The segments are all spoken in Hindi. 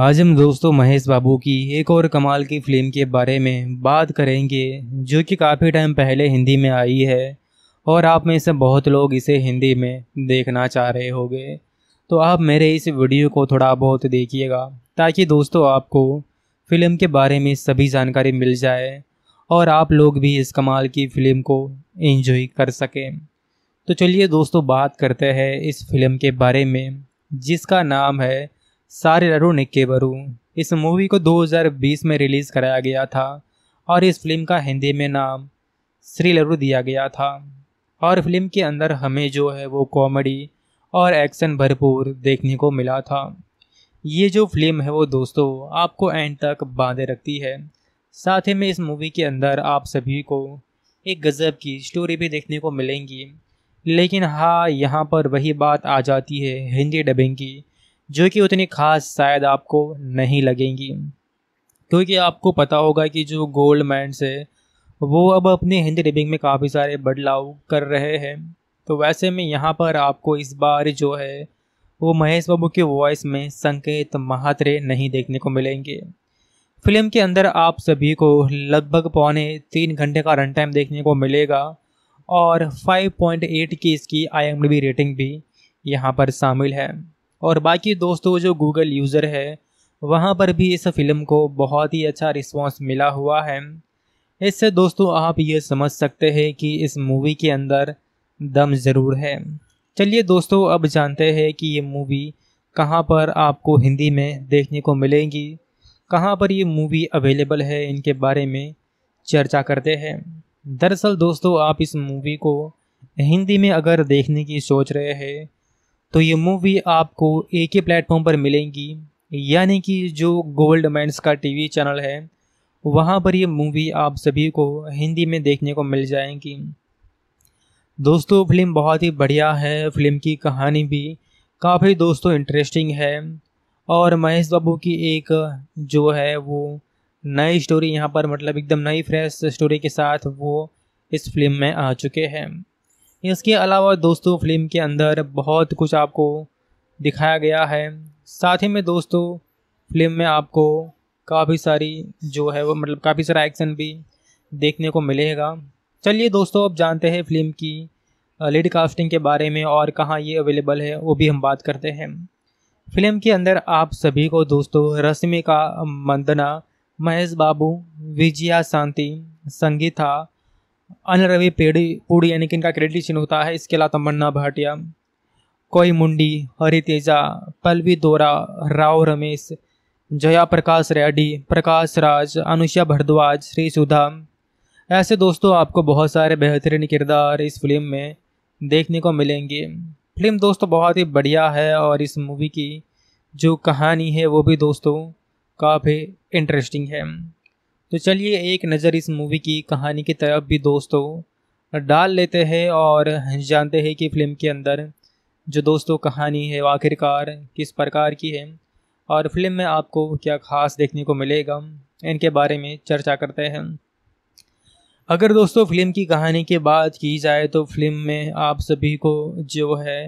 आज हम दोस्तों महेश बाबू की एक और कमाल की फिल्म के बारे में बात करेंगे जो कि काफ़ी टाइम पहले हिंदी में आई है और आप में से बहुत लोग इसे हिंदी में देखना चाह रहे होंगे तो आप मेरे इस वीडियो को थोड़ा बहुत देखिएगा ताकि दोस्तों आपको फिल्म के बारे में सभी जानकारी मिल जाए और आप लोग भी इस कमाल की फिल्म को एंजॉय कर सकें तो चलिए दोस्तों बात करते हैं इस फिल्म के बारे में जिसका नाम है सारे निक्के निक्केबरू इस मूवी को 2020 में रिलीज़ कराया गया था और इस फिल्म का हिंदी में नाम श्री लडू दिया गया था और फिल्म के अंदर हमें जो है वो कॉमेडी और एक्शन भरपूर देखने को मिला था ये जो फिल्म है वो दोस्तों आपको एंड तक बांधे रखती है साथ ही में इस मूवी के अंदर आप सभी को एक गज़ब की स्टोरी भी देखने को मिलेंगी लेकिन हाँ यहाँ पर वही बात आ जाती है हिंदी डबिंग की जो कि उतनी खास शायद आपको नहीं लगेंगी क्योंकि आपको पता होगा कि जो गोल्ड मैंड्स है वो अब अपने हिंदी डबिंग में काफ़ी सारे बदलाव कर रहे हैं तो वैसे में यहाँ पर आपको इस बार जो है वो महेश बाबू की वॉइस में संकेत महात्रे नहीं देखने को मिलेंगे फिल्म के अंदर आप सभी को लगभग पौने तीन घंटे का रन टाइम देखने को मिलेगा और 5.8 की इसकी आई रेटिंग भी यहाँ पर शामिल है और बाकी दोस्तों जो गूगल यूज़र है वहाँ पर भी इस फिल्म को बहुत ही अच्छा रिस्पांस मिला हुआ है इससे दोस्तों आप ये समझ सकते हैं कि इस मूवी के अंदर दम ज़रूर है चलिए दोस्तों अब जानते हैं कि ये मूवी कहाँ पर आपको हिंदी में देखने को मिलेंगी कहाँ पर ये मूवी अवेलेबल है इनके बारे में चर्चा करते हैं दरअसल दोस्तों आप इस मूवी को हिंदी में अगर देखने की सोच रहे हैं तो ये मूवी आपको एक ही प्लेटफॉर्म पर मिलेंगी यानी कि जो गोल्ड माइंस का टीवी चैनल है वहाँ पर ये मूवी आप सभी को हिंदी में देखने को मिल जाएंगी दोस्तों फिल्म बहुत ही बढ़िया है फिल्म की कहानी भी काफ़ी दोस्तों इंटरेस्टिंग है और महेश बाबू की एक जो है वो नई स्टोरी यहाँ पर मतलब एकदम नई फ्रेश स्टोरी के साथ वो इस फिल्म में आ चुके हैं इसके अलावा दोस्तों फिल्म के अंदर बहुत कुछ आपको दिखाया गया है साथ ही में दोस्तों फिल्म में आपको काफ़ी सारी जो है वो मतलब काफ़ी सारा एक्शन भी देखने को मिलेगा चलिए दोस्तों अब जानते हैं फिल्म की लीड कास्टिंग के बारे में और कहाँ ये अवेलेबल है वो भी हम बात करते हैं फिल्म के अंदर आप सभी को दोस्तों रश्मि का मंदना महेश बाबू विजया शांति संगीता अनिल रवि पेड़ी पूड़ी यानी कि इनका क्रेडिट चिन्ह होता है इसके अलावा तमन्ना भाटिया कोई मुंडी हरि तेजा पलवी दोरा राव रमेश जया प्रकाश रेड्डी प्रकाश राज अनुषा भरद्वाज श्री सुधा ऐसे दोस्तों आपको बहुत सारे बेहतरीन किरदार इस फिल्म में देखने को मिलेंगे फिल्म दोस्तों बहुत ही बढ़िया है और इस मूवी की जो कहानी है वो भी दोस्तों काफ़ी इंटरेस्टिंग है तो चलिए एक नज़र इस मूवी की कहानी की तरफ भी दोस्तों डाल लेते हैं और जानते हैं कि फिल्म के अंदर जो दोस्तों कहानी है आखिरकार किस प्रकार की है और फिल्म में आपको क्या खास देखने को मिलेगा इनके बारे में चर्चा करते हैं अगर दोस्तों फिल्म की कहानी की बात की जाए तो फिल्म में आप सभी को जो है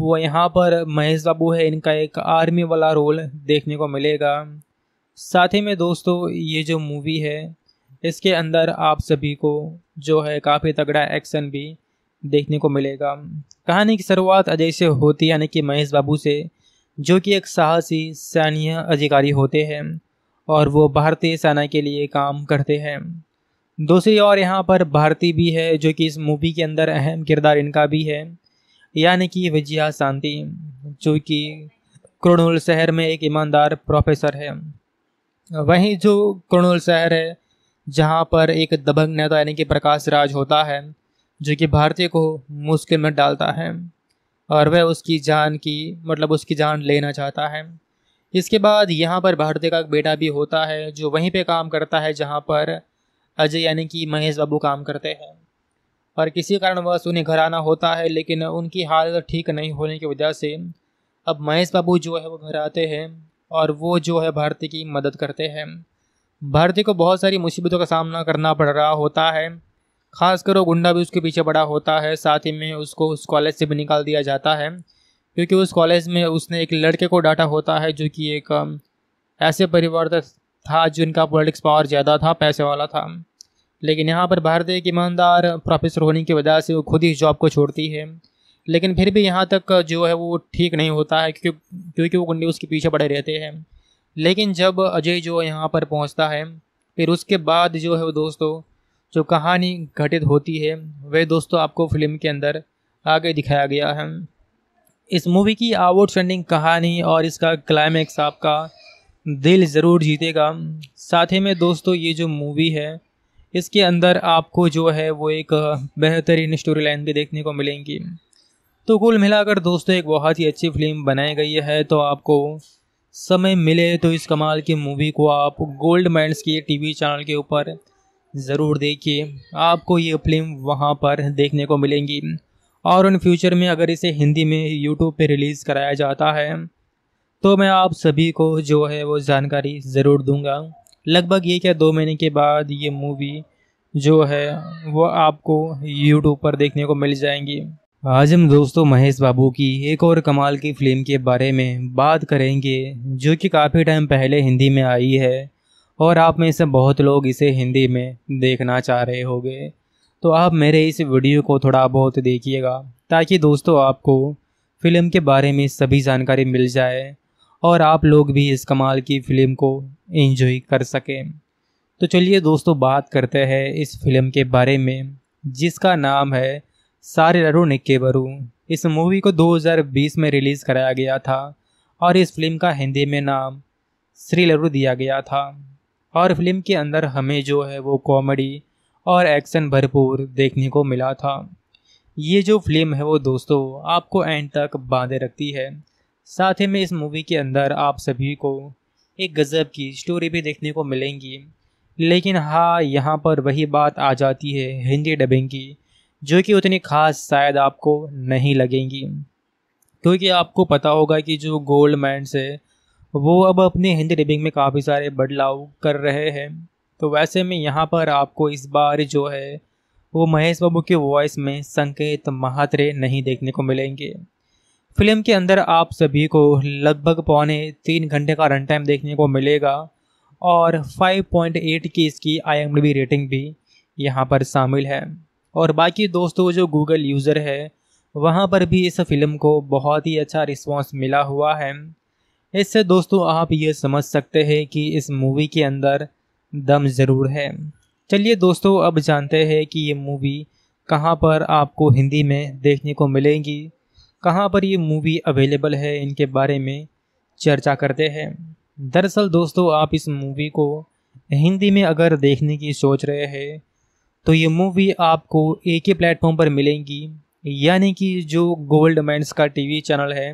वो यहाँ पर महेश बाबू है इनका एक आर्मी वाला रोल देखने को मिलेगा साथ ही में दोस्तों ये जो मूवी है इसके अंदर आप सभी को जो है काफ़ी तगड़ा एक्शन भी देखने को मिलेगा कहानी की शुरुआत अजय से होती यानी कि महेश बाबू से जो कि एक साहसी सैन्य अधिकारी होते हैं और वो भारतीय सेना के लिए काम करते हैं दूसरी ओर यहाँ पर भारती भी है जो कि इस मूवी के अंदर अहम किरदार इनका भी है यानी कि विजया शांति जो कि क्रोनुल शहर में एक ईमानदार प्रोफेसर है वहीं जो कर्नूल शहर है जहाँ पर एक दबंग नेता यानी कि प्रकाश राज होता है जो कि भारतीय को मुश्किल में डालता है और वह उसकी जान की मतलब उसकी जान लेना चाहता है इसके बाद यहाँ पर भारतीय का एक बेटा भी होता है जो वहीं पे काम करता है जहाँ पर अजय यानी कि महेश बाबू काम करते हैं और किसी कारणवश उन्हें घर आना होता है लेकिन उनकी हालत ठीक नहीं होने की वजह से अब महेश बाबू जो है वो घर आते हैं और वो जो है भारतीय की मदद करते हैं भारतीय को बहुत सारी मुसीबतों का सामना करना पड़ रहा होता है खासकर वो गुंडा भी उसके पीछे पड़ा होता है साथ ही में उसको उस कॉलेज से भी निकाल दिया जाता है क्योंकि उस कॉलेज में उसने एक लड़के को डांटा होता है जो कि एक ऐसे परिवार था जिनका पॉलिटिक्स पावर ज़्यादा था पैसे वाला था लेकिन यहाँ पर भारतीय एक ईमानदार प्रोफेसर होने की वजह से वो खुद ही जॉब को छोड़ती है लेकिन फिर भी यहाँ तक जो है वो ठीक नहीं होता है क्योंकि क्योंकि वो गुंडे उसके पीछे पड़े रहते हैं लेकिन जब अजय जो यहाँ पर पहुँचता है फिर उसके बाद जो है वो दोस्तों जो कहानी घटित होती है वह दोस्तों आपको फिल्म के अंदर आगे दिखाया गया है इस मूवी की ट्रेंडिंग कहानी और इसका क्लाइमैक्स आपका दिल ज़रूर जीतेगा साथ ही में दोस्तों ये जो मूवी है इसके अंदर आपको जो है वो एक बेहतरीन स्टोरी लाइन भी देखने को मिलेंगी तो कुल मिलाकर दोस्तों एक बहुत ही अच्छी फिल्म बनाई गई है तो आपको समय मिले तो इस कमाल की मूवी को आप गोल्ड माइंड्स के टीवी चैनल के ऊपर ज़रूर देखिए आपको ये फिल्म वहाँ पर देखने को मिलेंगी और इन फ्यूचर में अगर इसे हिंदी में यूट्यूब पे रिलीज़ कराया जाता है तो मैं आप सभी को जो है वो जानकारी ज़रूर दूंगा लगभग ये क्या दो महीने के बाद ये मूवी जो है वो आपको यूट्यूब पर देखने को मिल जाएंगी आज हम दोस्तों महेश बाबू की एक और कमाल की फिल्म के बारे में बात करेंगे जो कि काफ़ी टाइम पहले हिंदी में आई है और आप में से बहुत लोग इसे हिंदी में देखना चाह रहे होंगे तो आप मेरे इस वीडियो को थोड़ा बहुत देखिएगा ताकि दोस्तों आपको फिल्म के बारे में सभी जानकारी मिल जाए और आप लोग भी इस कमाल की फिल्म को एंजॉय कर सकें तो चलिए दोस्तों बात करते हैं इस फिल्म के बारे में जिसका नाम है सारे निक्के बरू इस मूवी को 2020 में रिलीज़ कराया गया था और इस फिल्म का हिंदी में नाम श्री लरू दिया गया था और फिल्म के अंदर हमें जो है वो कॉमेडी और एक्शन भरपूर देखने को मिला था ये जो फिल्म है वो दोस्तों आपको एंड तक बांधे रखती है साथ ही में इस मूवी के अंदर आप सभी को एक गज़ब की स्टोरी भी देखने को मिलेंगी लेकिन हाँ यहाँ पर वही बात आ जाती है हिंदी डबिंग की जो कि उतनी खास शायद आपको नहीं लगेंगी क्योंकि आपको पता होगा कि जो गोल्ड माइंस है वो अब अपने हिंदी डिबिंग में काफ़ी सारे बदलाव कर रहे हैं तो वैसे में यहाँ पर आपको इस बार जो है वो महेश बाबू के वॉइस में संकेत महात्रे नहीं देखने को मिलेंगे फिल्म के अंदर आप सभी को लगभग पौने तीन घंटे का रन टाइम देखने को मिलेगा और 5.8 की इसकी आई रेटिंग भी यहाँ पर शामिल है और बाकी दोस्तों जो गूगल यूज़र है वहाँ पर भी इस फिल्म को बहुत ही अच्छा रिस्पांस मिला हुआ है इससे दोस्तों आप ये समझ सकते हैं कि इस मूवी के अंदर दम ज़रूर है चलिए दोस्तों अब जानते हैं कि ये मूवी कहाँ पर आपको हिंदी में देखने को मिलेंगी कहाँ पर ये मूवी अवेलेबल है इनके बारे में चर्चा करते हैं दरअसल दोस्तों आप इस मूवी को हिंदी में अगर देखने की सोच रहे हैं तो ये मूवी आपको एक ही प्लेटफॉर्म पर मिलेंगी यानी कि जो गोल्ड मैंस का टीवी चैनल है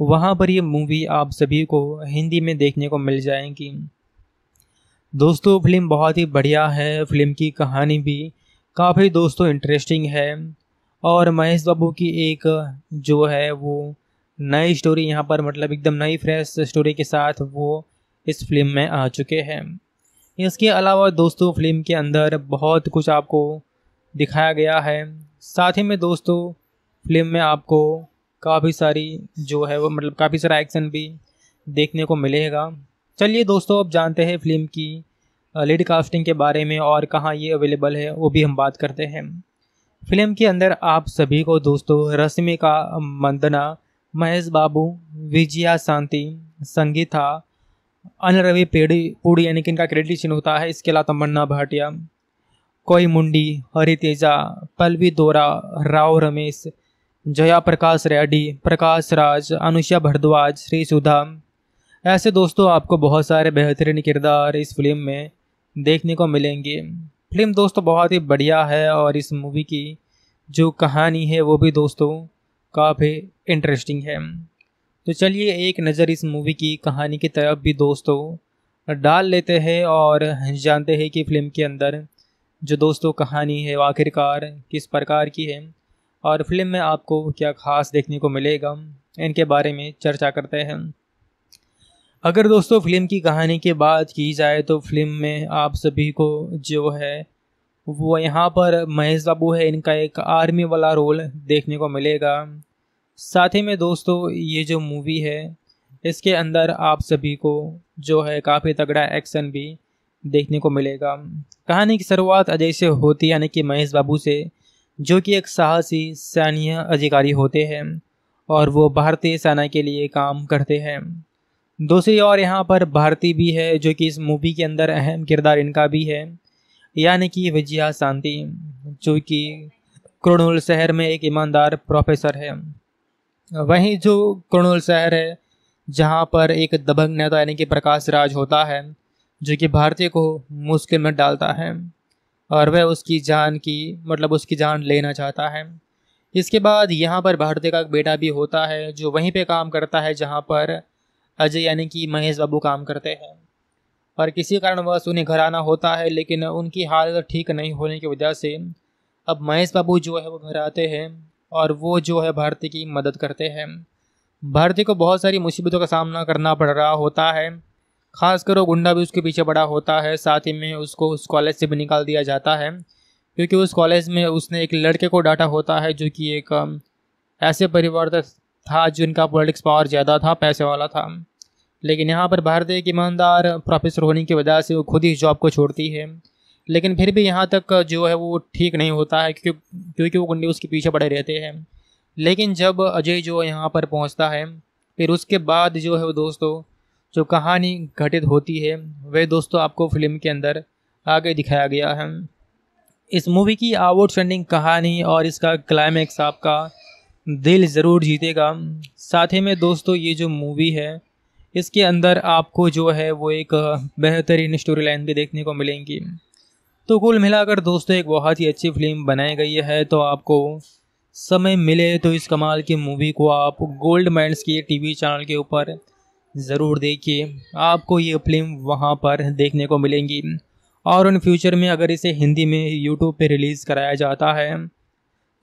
वहाँ पर ये मूवी आप सभी को हिंदी में देखने को मिल जाएंगी दोस्तों फिल्म बहुत ही बढ़िया है फिल्म की कहानी भी काफ़ी दोस्तों इंटरेस्टिंग है और महेश बाबू की एक जो है वो नई स्टोरी यहाँ पर मतलब एकदम नई फ्रेश स्टोरी के साथ वो इस फिल्म में आ चुके हैं इसके अलावा दोस्तों फिल्म के अंदर बहुत कुछ आपको दिखाया गया है साथ ही में दोस्तों फिल्म में आपको काफ़ी सारी जो है वो मतलब काफ़ी सारा एक्शन भी देखने को मिलेगा चलिए दोस्तों अब जानते हैं फिल्म की लीड कास्टिंग के बारे में और कहाँ ये अवेलेबल है वो भी हम बात करते हैं फिल्म के अंदर आप सभी को दोस्तों रश्मि का मंदना महेश बाबू विजया शांति संगीता अनिल रवि पेड़ी पूड़ी यानी कि इनका क्रेडिट चिन्ह होता है इसके अलावा तमन्ना भाटिया कोई मुंडी हरि तेजा पलवी दोरा राव रमेश जया प्रकाश रेड्डी प्रकाश राज अनुषा भरद्वाज श्री सुधा ऐसे दोस्तों आपको बहुत सारे बेहतरीन किरदार इस फिल्म में देखने को मिलेंगे फिल्म दोस्तों बहुत ही बढ़िया है और इस मूवी की जो कहानी है वो भी दोस्तों काफ़ी इंटरेस्टिंग है तो चलिए एक नज़र इस मूवी की कहानी की तरफ भी दोस्तों डाल लेते हैं और जानते हैं कि फिल्म के अंदर जो दोस्तों कहानी है आखिरकार किस प्रकार की है और फिल्म में आपको क्या खास देखने को मिलेगा इनके बारे में चर्चा करते हैं अगर दोस्तों फिल्म की कहानी की बात की जाए तो फिल्म में आप सभी को जो है वो यहाँ पर महेश बाबू है इनका एक आर्मी वाला रोल देखने को मिलेगा साथ ही में दोस्तों ये जो मूवी है इसके अंदर आप सभी को जो है काफ़ी तगड़ा एक्शन भी देखने को मिलेगा कहानी की शुरुआत अजय से होती यानी कि महेश बाबू से जो कि एक साहसी सैन्य अधिकारी होते हैं और वो भारतीय सेना के लिए काम करते हैं दूसरी ओर यहाँ पर भारती भी है जो कि इस मूवी के अंदर अहम किरदार इनका भी है यानी कि विजया शांति जो कि क्रोनुल शहर में एक ईमानदार प्रोफेसर है वहीं जो कुरनूल शहर है जहाँ पर एक दबंग नेता यानी कि प्रकाश राज होता है जो कि भारतीय को मुश्किल में डालता है और वह उसकी जान की मतलब उसकी जान लेना चाहता है इसके बाद यहाँ पर भारतीय का एक बेटा भी होता है जो वहीं पे काम करता है जहाँ पर अजय यानी कि महेश बाबू काम करते हैं और किसी कारणवश उन्हें घर आना होता है लेकिन उनकी हालत ठीक नहीं होने की वजह से अब महेश बाबू जो है वो घर आते हैं और वो जो है भारतीय की मदद करते हैं भारतीय को बहुत सारी मुसीबतों का सामना करना पड़ रहा होता है खासकर वो गुंडा भी उसके पीछे पड़ा होता है साथ ही में उसको उस कॉलेज से भी निकाल दिया जाता है क्योंकि उस कॉलेज में उसने एक लड़के को डांटा होता है जो कि एक ऐसे परिवार था जिनका पॉलिटिक्स पावर ज़्यादा था पैसे वाला था लेकिन यहाँ पर भारतीय एक ईमानदार प्रोफेसर होने की वजह से वो खुद ही जॉब को छोड़ती है लेकिन फिर भी यहाँ तक जो है वो ठीक नहीं होता है क्योंकि क्योंकि वो गुंडे उसके पीछे पड़े रहते हैं लेकिन जब अजय जो यहाँ पर पहुँचता है फिर उसके बाद जो है वो दोस्तों जो कहानी घटित होती है वह दोस्तों आपको फिल्म के अंदर आगे दिखाया गया है इस मूवी की आउटस्टैंडिंग कहानी और इसका क्लाइमैक्स आपका दिल ज़रूर जीतेगा साथ ही में दोस्तों ये जो मूवी है इसके अंदर आपको जो है वो एक बेहतरीन स्टोरी लाइन भी देखने को मिलेंगी तो कुल मिलाकर दोस्तों एक बहुत ही अच्छी फिल्म बनाई गई है तो आपको समय मिले तो इस कमाल की मूवी को आप गोल्ड मैंड्स के टीवी चैनल के ऊपर ज़रूर देखिए आपको ये फिल्म वहाँ पर देखने को मिलेंगी और इन फ्यूचर में अगर इसे हिंदी में यूट्यूब पे रिलीज़ कराया जाता है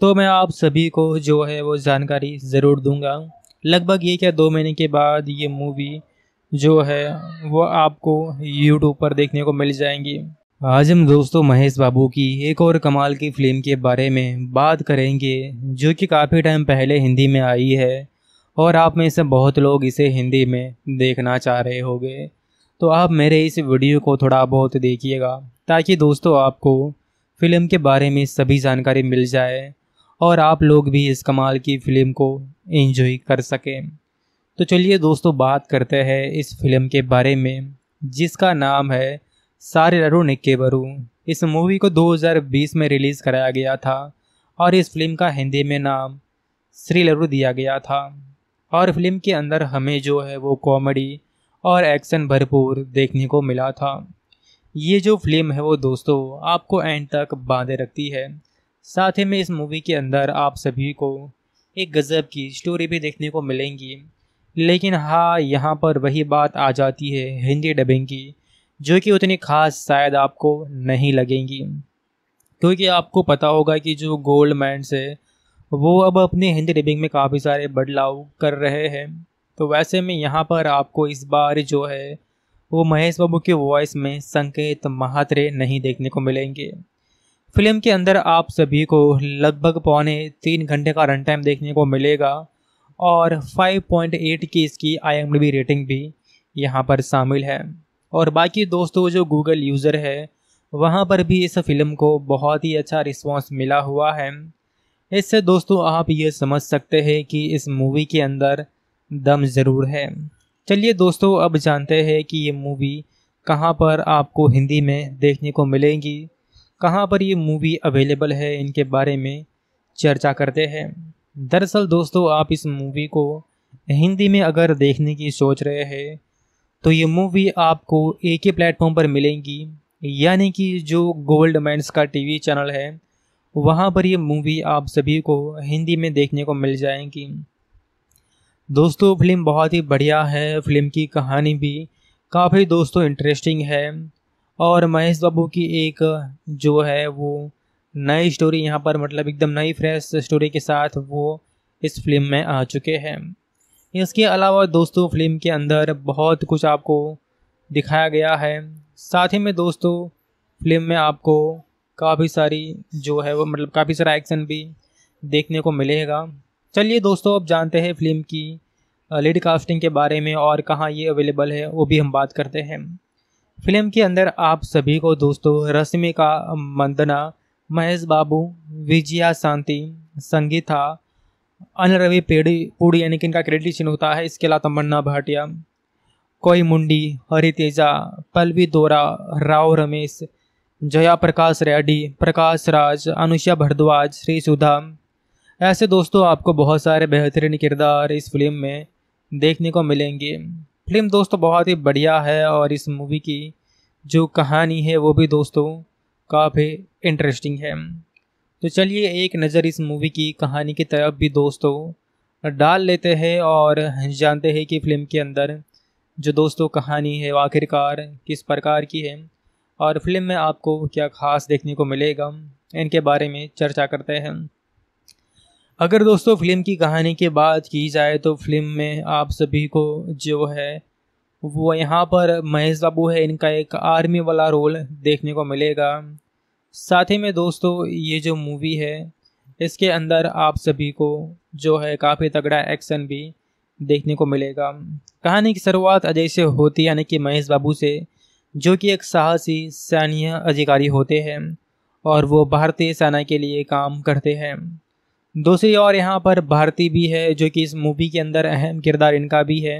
तो मैं आप सभी को जो है वो जानकारी ज़रूर दूंगा लगभग ये क्या दो महीने के बाद ये मूवी जो है वो आपको यूट्यूब पर देखने को मिल जाएंगी आज हम दोस्तों महेश बाबू की एक और कमाल की फिल्म के बारे में बात करेंगे जो कि काफ़ी टाइम पहले हिंदी में आई है और आप में से बहुत लोग इसे हिंदी में देखना चाह रहे होंगे तो आप मेरे इस वीडियो को थोड़ा बहुत देखिएगा ताकि दोस्तों आपको फिल्म के बारे में सभी जानकारी मिल जाए और आप लोग भी इस कमाल की फिल्म को एंजॉय कर सकें तो चलिए दोस्तों बात करते हैं इस फिल्म के बारे में जिसका नाम है सारे निक्के बरू इस मूवी को 2020 में रिलीज़ कराया गया था और इस फिल्म का हिंदी में नाम श्री लरू दिया गया था और फिल्म के अंदर हमें जो है वो कॉमेडी और एक्शन भरपूर देखने को मिला था ये जो फिल्म है वो दोस्तों आपको एंड तक बांधे रखती है साथ ही में इस मूवी के अंदर आप सभी को एक गज़ब की स्टोरी भी देखने को मिलेंगी लेकिन हाँ यहाँ पर वही बात आ जाती है हिंदी डबिंग की जो कि उतनी खास शायद आपको नहीं लगेंगी क्योंकि आपको पता होगा कि जो गोल्ड मैंस है वो अब अपने हिंदी डबिंग में काफ़ी सारे बदलाव कर रहे हैं तो वैसे में यहाँ पर आपको इस बार जो है वो महेश बाबू के वॉइस में संकेत महात्रे नहीं देखने को मिलेंगे फिल्म के अंदर आप सभी को लगभग पौने तीन घंटे का रन टाइम देखने को मिलेगा और 5.8 की इसकी आई रेटिंग भी यहाँ पर शामिल है और बाकी दोस्तों जो गूगल यूज़र है वहाँ पर भी इस फिल्म को बहुत ही अच्छा रिस्पॉन्स मिला हुआ है इससे दोस्तों आप ये समझ सकते हैं कि इस मूवी के अंदर दम ज़रूर है चलिए दोस्तों अब जानते हैं कि ये मूवी कहाँ पर आपको हिंदी में देखने को मिलेंगी कहाँ पर ये मूवी अवेलेबल है इनके बारे में चर्चा करते हैं दरअसल दोस्तों आप इस मूवी को हिंदी में अगर देखने की सोच रहे हैं तो ये मूवी आपको एक ही प्लेटफॉर्म पर मिलेंगी यानी कि जो गोल्ड मैंस का टीवी चैनल है वहाँ पर ये मूवी आप सभी को हिंदी में देखने को मिल जाएगी दोस्तों फिल्म बहुत ही बढ़िया है फिल्म की कहानी भी काफ़ी दोस्तों इंटरेस्टिंग है और महेश बाबू की एक जो है वो नई स्टोरी यहाँ पर मतलब एकदम नई फ्रेश स्टोरी के साथ वो इस फिल्म में आ चुके हैं इसके अलावा दोस्तों फिल्म के अंदर बहुत कुछ आपको दिखाया गया है साथ ही में दोस्तों फिल्म में आपको काफ़ी सारी जो है वो मतलब काफ़ी सारा एक्शन भी देखने को मिलेगा चलिए दोस्तों अब जानते हैं फिल्म की लेडी कास्टिंग के बारे में और कहाँ ये अवेलेबल है वो भी हम बात करते हैं फिल्म के अंदर आप सभी को दोस्तों रश्मि का मंदना महेश बाबू विजया शांति संगीता अन रवि पेड़ी पूड़ी यानी कि इनका क्रेडिट चिन्ह होता है इसके अलावा तमन्ना भाटिया कोई मुंडी हरि तेजा पल्लवी दोरा राव रमेश जया प्रकाश रेड्डी प्रकाश राज अनुषा भरद्वाज श्री सुधा ऐसे दोस्तों आपको बहुत सारे बेहतरीन किरदार इस फिल्म में देखने को मिलेंगे फिल्म दोस्तों बहुत ही बढ़िया है और इस मूवी की जो कहानी है वो भी दोस्तों काफ़ी इंटरेस्टिंग है तो चलिए एक नज़र इस मूवी की कहानी की तरफ भी दोस्तों डाल लेते हैं और जानते हैं कि फिल्म के अंदर जो दोस्तों कहानी है आखिरकार किस प्रकार की है और फिल्म में आपको क्या खास देखने को मिलेगा इनके बारे में चर्चा करते हैं अगर दोस्तों फिल्म की कहानी की बात की जाए तो फिल्म में आप सभी को जो है वो यहाँ पर महेश बाबू है इनका एक आर्मी वाला रोल देखने को मिलेगा साथ ही में दोस्तों ये जो मूवी है इसके अंदर आप सभी को जो है काफ़ी तगड़ा एक्शन भी देखने को मिलेगा कहानी की शुरुआत अजय से होती है यानी कि महेश बाबू से जो कि एक साहसी सैन्य अधिकारी होते हैं और वो भारतीय सेना के लिए काम करते हैं दूसरी ओर यहाँ पर भारती भी है जो कि इस मूवी के अंदर अहम किरदार इनका भी है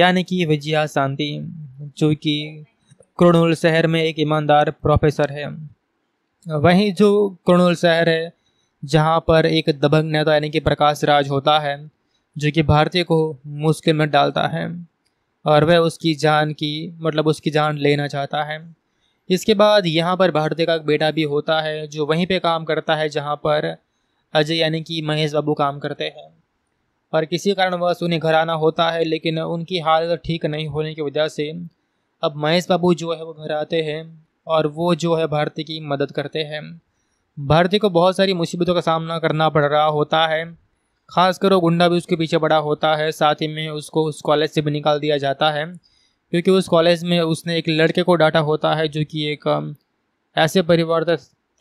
यानी कि विजया शांति जो कि क्रोनुल शहर में एक ईमानदार प्रोफेसर है वहीं जो कर्नूल शहर है जहाँ पर एक दबंग नेता यानी कि प्रकाश राज होता है जो कि भारतीय को मुश्किल में डालता है और वह उसकी जान की मतलब उसकी जान लेना चाहता है इसके बाद यहाँ पर भारतीय का एक बेटा भी होता है जो वहीं पे काम करता है जहाँ पर अजय यानी कि महेश बाबू काम करते हैं और किसी कारणवश उन्हें घर आना होता है लेकिन उनकी हालत ठीक नहीं होने की वजह से अब महेश बाबू जो है वो घर आते हैं और वो जो है भारती की मदद करते हैं भारतीय को बहुत सारी मुसीबतों का सामना करना पड़ रहा होता है खासकर वो गुंडा भी उसके पीछे पड़ा होता है साथ ही में उसको उस कॉलेज से भी निकाल दिया जाता है क्योंकि उस कॉलेज में उसने एक लड़के को डांटा होता है जो कि एक ऐसे परिवार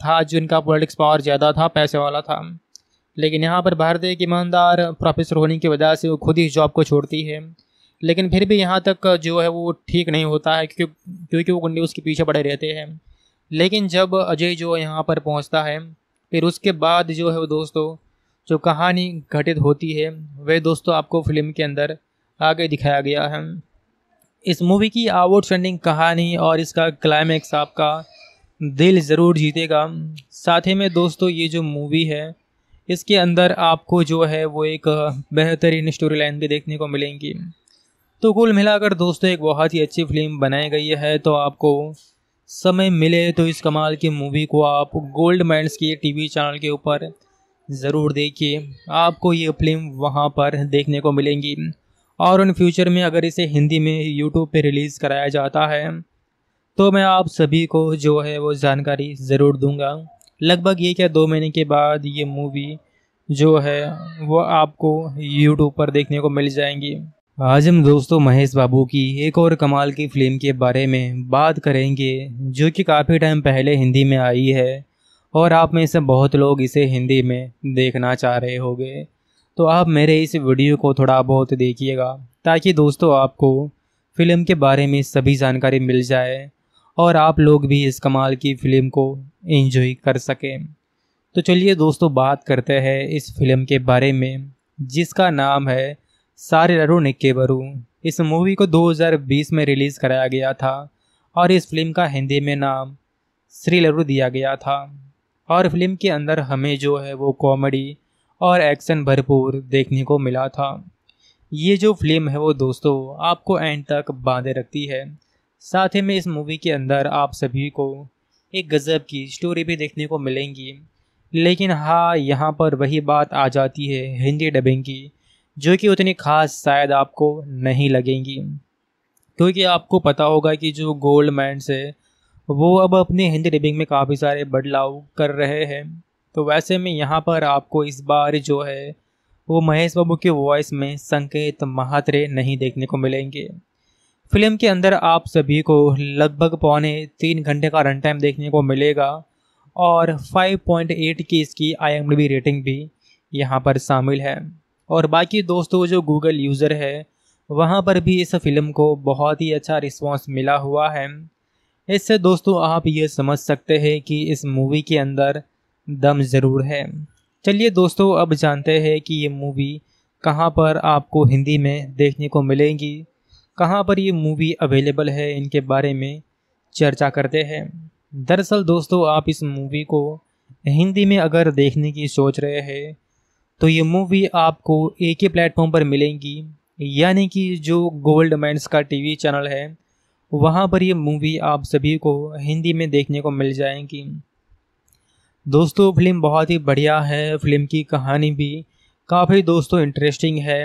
था जिनका पॉलिटिक्स पावर ज़्यादा था पैसे वाला था लेकिन यहाँ पर भारतीय एक ईमानदार प्रोफेसर होने की वजह से वो खुद ही जॉब को छोड़ती है लेकिन फिर भी यहाँ तक जो है वो ठीक नहीं होता है क्योंकि क्योंकि वो गुंडे उसके पीछे पड़े रहते हैं लेकिन जब अजय जो यहाँ पर पहुँचता है फिर उसके बाद जो है वो दोस्तों जो कहानी घटित होती है वह दोस्तों आपको फिल्म के अंदर आगे दिखाया गया है इस मूवी की आउटस्टैंडिंग कहानी और इसका क्लाइमैक्स आपका दिल ज़रूर जीतेगा साथ ही में दोस्तों ये जो मूवी है इसके अंदर आपको जो है वो एक बेहतरीन स्टोरी लाइन भी देखने को मिलेंगी तो कुल मिलाकर दोस्तों एक बहुत ही अच्छी फिल्म बनाई गई है तो आपको समय मिले तो इस कमाल की मूवी को आप गोल्ड मैंड्स के टीवी चैनल के ऊपर ज़रूर देखिए आपको ये फिल्म वहाँ पर देखने को मिलेंगी और इन फ्यूचर में अगर इसे हिंदी में यूट्यूब पे रिलीज़ कराया जाता है तो मैं आप सभी को जो है वो जानकारी ज़रूर दूंगा लगभग ये क्या दो महीने के बाद ये मूवी जो है वो आपको यूट्यूब पर देखने को मिल जाएंगी आज हम दोस्तों महेश बाबू की एक और कमाल की फिल्म के बारे में बात करेंगे जो कि काफ़ी टाइम पहले हिंदी में आई है और आप में से बहुत लोग इसे हिंदी में देखना चाह रहे होंगे तो आप मेरे इस वीडियो को थोड़ा बहुत देखिएगा ताकि दोस्तों आपको फिल्म के बारे में सभी जानकारी मिल जाए और आप लोग भी इस कमाल की फिल्म को एंजॉय कर सकें तो चलिए दोस्तों बात करते हैं इस फिल्म के बारे में जिसका नाम है सारे निक्के बरू इस मूवी को 2020 में रिलीज़ कराया गया था और इस फिल्म का हिंदी में नाम श्री लरू दिया गया था और फिल्म के अंदर हमें जो है वो कॉमेडी और एक्शन भरपूर देखने को मिला था ये जो फिल्म है वो दोस्तों आपको एंड तक बांधे रखती है साथ ही में इस मूवी के अंदर आप सभी को एक गज़ब की स्टोरी भी देखने को मिलेंगी लेकिन हाँ यहाँ पर वही बात आ जाती है हिंदी डबिंग की जो कि उतनी खास शायद आपको नहीं लगेंगी क्योंकि आपको पता होगा कि जो गोल्ड मैं है वो अब अपने हिंदी डबिंग में काफ़ी सारे बदलाव कर रहे हैं तो वैसे में यहाँ पर आपको इस बार जो है वो महेश बाबू के वॉइस में संकेत महात्रे नहीं देखने को मिलेंगे फिल्म के अंदर आप सभी को लगभग पौने तीन घंटे का रन टाइम देखने को मिलेगा और 5.8 की इसकी आई रेटिंग भी यहाँ पर शामिल है और बाकी दोस्तों जो गूगल यूज़र है वहाँ पर भी इस फिल्म को बहुत ही अच्छा रिस्पांस मिला हुआ है इससे दोस्तों आप ये समझ सकते हैं कि इस मूवी के अंदर दम ज़रूर है चलिए दोस्तों अब जानते हैं कि ये मूवी कहाँ पर आपको हिंदी में देखने को मिलेंगी कहाँ पर ये मूवी अवेलेबल है इनके बारे में चर्चा करते हैं दरअसल दोस्तों आप इस मूवी को हिंदी में अगर देखने की सोच रहे हैं तो ये मूवी आपको एक ही प्लेटफॉर्म पर मिलेंगी यानी कि जो गोल्ड माइंस का टीवी चैनल है वहाँ पर ये मूवी आप सभी को हिंदी में देखने को मिल जाएंगी दोस्तों फिल्म बहुत ही बढ़िया है फिल्म की कहानी भी काफ़ी दोस्तों इंटरेस्टिंग है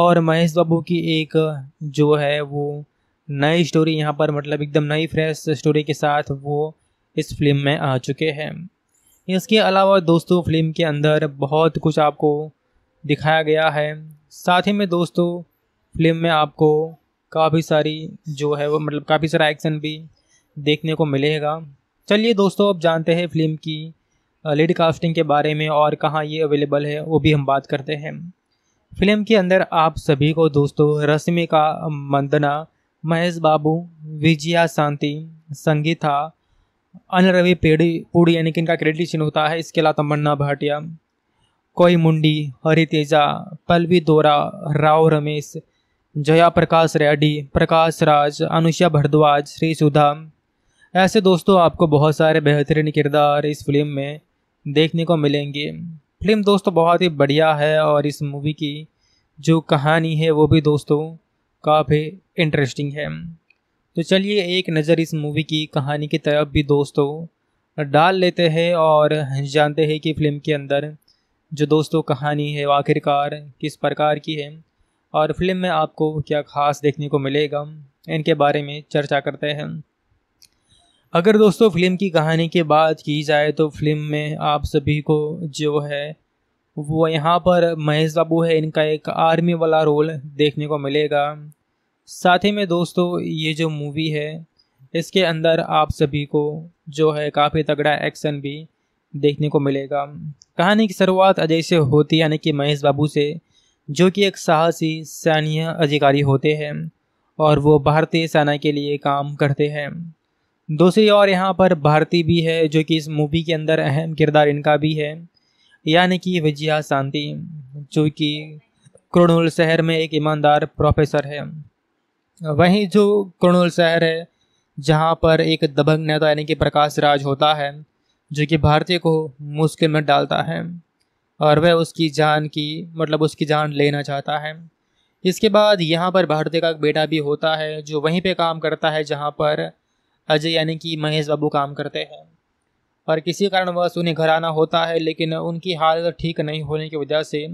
और महेश बाबू की एक जो है वो नई स्टोरी यहाँ पर मतलब एकदम नई फ्रेश स्टोरी के साथ वो इस फिल्म में आ चुके हैं इसके अलावा दोस्तों फिल्म के अंदर बहुत कुछ आपको दिखाया गया है साथ ही में दोस्तों फिल्म में आपको काफ़ी सारी जो है वो मतलब काफ़ी सारा एक्शन भी देखने को मिलेगा चलिए दोस्तों अब जानते हैं फिल्म की लेडी कास्टिंग के बारे में और कहाँ ये अवेलेबल है वो भी हम बात करते हैं फिल्म के अंदर आप सभी को दोस्तों रश्मिका मंदना महेश बाबू विजया शांति संगीता अनिल रवि पेड़ी पूड़ी यानी कि इनका क्रेडिट चिन्ह होता है इसके अलावा तमन्ना भाटिया कोई मुंडी हरि तेजा पल्लवी दोरा राव रमेश जया प्रकाश रेड्डी प्रकाश राज अनुषा भरद्वाज श्री सुधा ऐसे दोस्तों आपको बहुत सारे बेहतरीन किरदार इस फिल्म में देखने को मिलेंगे फिल्म दोस्तों बहुत ही बढ़िया है और इस मूवी की जो कहानी है वो भी दोस्तों काफ़ी इंटरेस्टिंग है तो चलिए एक नज़र इस मूवी की कहानी की तरफ भी दोस्तों डाल लेते हैं और जानते हैं कि फिल्म के अंदर जो दोस्तों कहानी है आखिरकार किस प्रकार की है और फिल्म में आपको क्या ख़ास देखने को मिलेगा इनके बारे में चर्चा करते हैं अगर दोस्तों फिल्म की कहानी की बात की जाए तो फिल्म में आप सभी को जो है वो यहाँ पर महेश बाबू है इनका एक आर्मी वाला रोल देखने को मिलेगा साथ ही में दोस्तों ये जो मूवी है इसके अंदर आप सभी को जो है काफ़ी तगड़ा एक्शन भी देखने को मिलेगा कहानी की शुरुआत अजय से होती है यानी कि महेश बाबू से जो कि एक साहसी सैन्य अधिकारी होते हैं और वो भारतीय सेना के लिए काम करते हैं दूसरी और यहाँ पर भारती भी है जो कि इस मूवी के अंदर अहम किरदार इनका भी है यानी कि विजया शांति जो कि क्रोनुल शहर में एक ईमानदार प्रोफेसर है वहीं जो कर्नूल शहर है जहाँ पर एक दबंग नेता यानी कि प्रकाश राज होता है जो कि भारतीय को मुश्किल में डालता है और वह उसकी जान की मतलब उसकी जान लेना चाहता है इसके बाद यहाँ पर भारतीय का एक बेटा भी होता है जो वहीं पे काम करता है जहाँ पर अजय यानी कि महेश बाबू काम करते हैं और किसी कारणवश उन्हें घर आना होता है लेकिन उनकी हालत ठीक नहीं होने की वजह से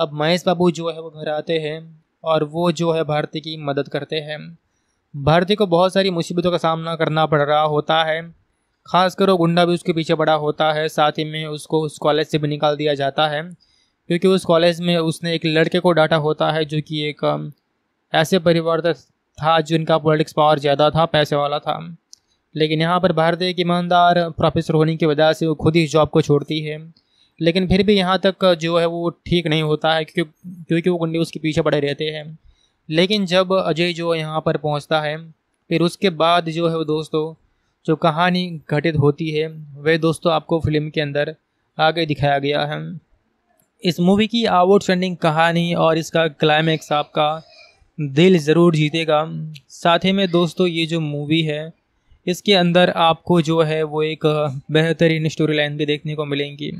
अब महेश बाबू जो है वो घर आते हैं और वो जो है भारतीय की मदद करते हैं भारतीय को बहुत सारी मुसीबतों का सामना करना पड़ रहा होता है खासकर वो गुंडा भी उसके पीछे बड़ा होता है साथ ही में उसको उस कॉलेज से भी निकाल दिया जाता है क्योंकि उस कॉलेज में उसने एक लड़के को डांटा होता है जो कि एक ऐसे परिवार था जिनका पॉलिटिक्स पावर ज़्यादा था पैसे वाला था लेकिन यहाँ पर भारतीय एक ईमानदार प्रोफेसर होने की वजह से वो खुद ही जॉब को छोड़ती है लेकिन फिर भी यहाँ तक जो है वो ठीक नहीं होता है क्योंकि क्योंकि वो गुंडे उसके पीछे पड़े रहते हैं लेकिन जब अजय जो यहाँ पर पहुँचता है फिर उसके बाद जो है वो दोस्तों जो कहानी घटित होती है वह दोस्तों आपको फिल्म के अंदर आगे दिखाया गया है इस मूवी की आउटस्टैंडिंग कहानी और इसका क्लाइमैक्स आपका दिल ज़रूर जीतेगा साथ ही में दोस्तों ये जो मूवी है इसके अंदर आपको जो है वो एक बेहतरीन स्टोरी लाइन भी देखने को मिलेंगी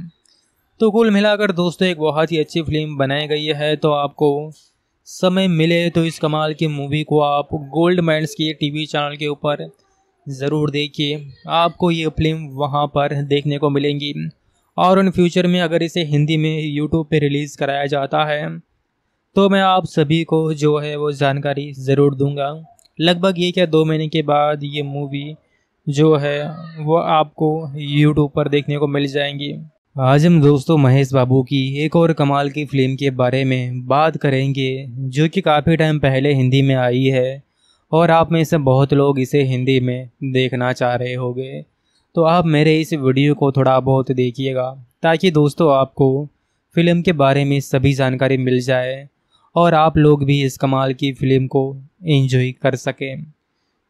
तो कुल मिलाकर दोस्तों एक बहुत ही अच्छी फिल्म बनाई गई है तो आपको समय मिले तो इस कमाल की मूवी को आप गोल्ड मैंड्स के टीवी चैनल के ऊपर ज़रूर देखिए आपको ये फिल्म वहाँ पर देखने को मिलेंगी और इन फ्यूचर में अगर इसे हिंदी में यूट्यूब पे रिलीज़ कराया जाता है तो मैं आप सभी को जो है वो जानकारी ज़रूर दूंगा लगभग ये क्या दो महीने के बाद ये मूवी जो है वो आपको यूट्यूब पर देखने को मिल जाएंगी आज हम दोस्तों महेश बाबू की एक और कमाल की फिल्म के बारे में बात करेंगे जो कि काफ़ी टाइम पहले हिंदी में आई है और आप में से बहुत लोग इसे हिंदी में देखना चाह रहे होंगे तो आप मेरे इस वीडियो को थोड़ा बहुत देखिएगा ताकि दोस्तों आपको फिल्म के बारे में सभी जानकारी मिल जाए और आप लोग भी इस कमाल की फिल्म को एंजॉय कर सकें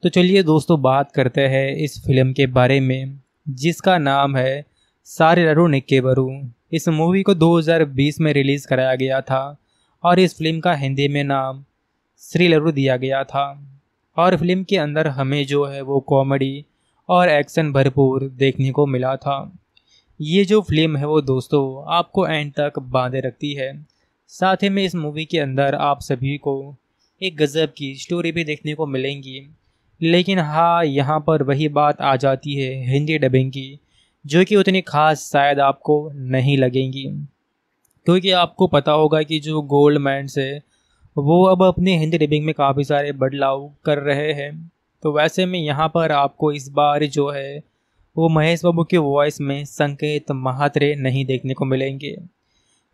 तो चलिए दोस्तों बात करते हैं इस फिल्म के बारे में जिसका नाम है सारे रू निक्के बरू इस मूवी को 2020 में रिलीज़ कराया गया था और इस फिल्म का हिंदी में नाम श्री लरू दिया गया था और फिल्म के अंदर हमें जो है वो कॉमेडी और एक्शन भरपूर देखने को मिला था ये जो फिल्म है वो दोस्तों आपको एंड तक बांधे रखती है साथ ही में इस मूवी के अंदर आप सभी को एक गज़ब की स्टोरी भी देखने को मिलेंगी लेकिन हाँ यहाँ पर वही बात आ जाती है हिंदी डबिंग की जो कि उतनी खास शायद आपको नहीं लगेंगी क्योंकि आपको पता होगा कि जो गोल्ड मैं है वो अब अपने हिंदी डिबिंग में काफ़ी सारे बदलाव कर रहे हैं तो वैसे में यहाँ पर आपको इस बार जो है वो महेश बाबू के वॉइस में संकेत महात्रे नहीं देखने को मिलेंगे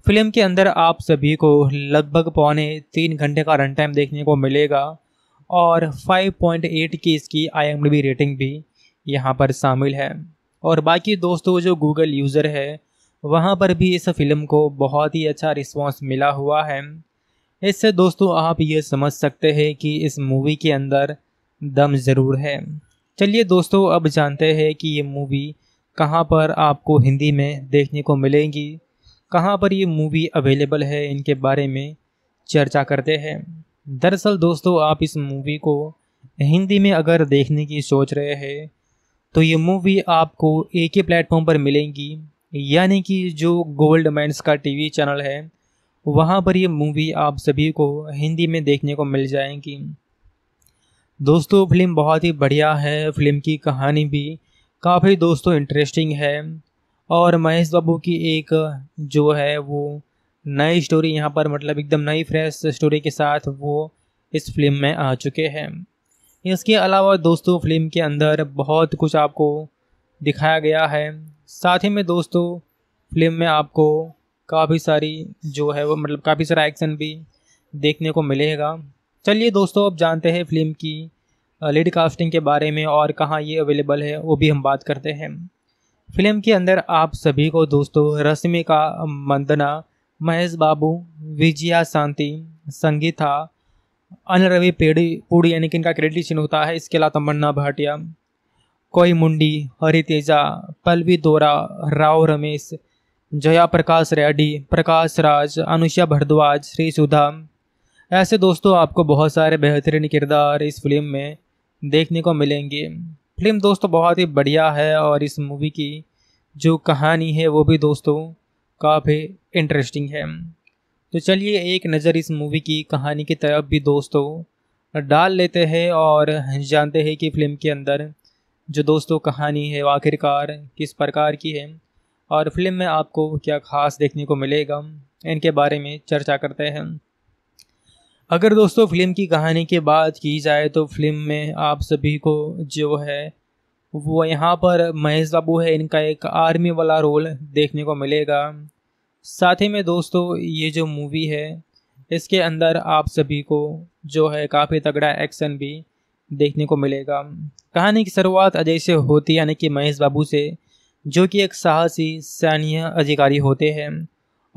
फिल्म के अंदर आप सभी को लगभग पौने तीन घंटे का रन टाइम देखने को मिलेगा और 5.8 की इसकी आई रेटिंग भी यहाँ पर शामिल है और बाकी दोस्तों जो गूगल यूज़र है वहाँ पर भी इस फिल्म को बहुत ही अच्छा रिस्पांस मिला हुआ है इससे दोस्तों आप ये समझ सकते हैं कि इस मूवी के अंदर दम ज़रूर है चलिए दोस्तों अब जानते हैं कि ये मूवी कहाँ पर आपको हिंदी में देखने को मिलेगी कहाँ पर ये मूवी अवेलेबल है इनके बारे में चर्चा करते हैं दरअसल दोस्तों आप इस मूवी को हिंदी में अगर देखने की सोच रहे हैं तो ये मूवी आपको एक ही प्लेटफॉर्म पर मिलेंगी यानी कि जो गोल्ड मैंस का टीवी चैनल है वहाँ पर ये मूवी आप सभी को हिंदी में देखने को मिल जाएंगी दोस्तों फिल्म बहुत ही बढ़िया है फिल्म की कहानी भी काफ़ी दोस्तों इंटरेस्टिंग है और महेश बाबू की एक जो है वो नई स्टोरी यहाँ पर मतलब एकदम नई फ्रेश स्टोरी के साथ वो इस फिल्म में आ चुके हैं इसके अलावा दोस्तों फिल्म के अंदर बहुत कुछ आपको दिखाया गया है साथ ही में दोस्तों फिल्म में आपको काफ़ी सारी जो है वो मतलब काफ़ी सारा एक्शन भी देखने को मिलेगा चलिए दोस्तों अब जानते हैं फिल्म की लीड कास्टिंग के बारे में और कहाँ ये अवेलेबल है वो भी हम बात करते हैं फिल्म के अंदर आप सभी को दोस्तों रश्मिका मंदना महेश बाबू विजया शांति संगीता अन रवि पेड़ी पूड़ी यानी कि इनका क्रेडिट चिन्ह होता है इसके अलावा तमन्ना भाटिया कोई मुंडी हरि तेजा पलवी दोरा राव रमेश जया प्रकाश रेड्डी प्रकाश राज अनुषा भरद्वाज श्री सुधा ऐसे दोस्तों आपको बहुत सारे बेहतरीन किरदार इस फिल्म में देखने को मिलेंगे फिल्म दोस्तों बहुत ही बढ़िया है और इस मूवी की जो कहानी है वो भी दोस्तों काफ़ी इंटरेस्टिंग है तो चलिए एक नज़र इस मूवी की कहानी की तरफ भी दोस्तों डाल लेते हैं और जानते हैं कि फिल्म के अंदर जो दोस्तों कहानी है आखिरकार किस प्रकार की है और फिल्म में आपको क्या खास देखने को मिलेगा इनके बारे में चर्चा करते हैं अगर दोस्तों फिल्म की कहानी की बात की जाए तो फिल्म में आप सभी को जो है वो यहाँ पर महेश बाबू है इनका एक आर्मी वाला रोल देखने को मिलेगा साथ ही में दोस्तों ये जो मूवी है इसके अंदर आप सभी को जो है काफ़ी तगड़ा एक्शन भी देखने को मिलेगा कहानी की शुरुआत अजय से होती यानी कि महेश बाबू से जो कि एक साहसी सैन्य अधिकारी होते हैं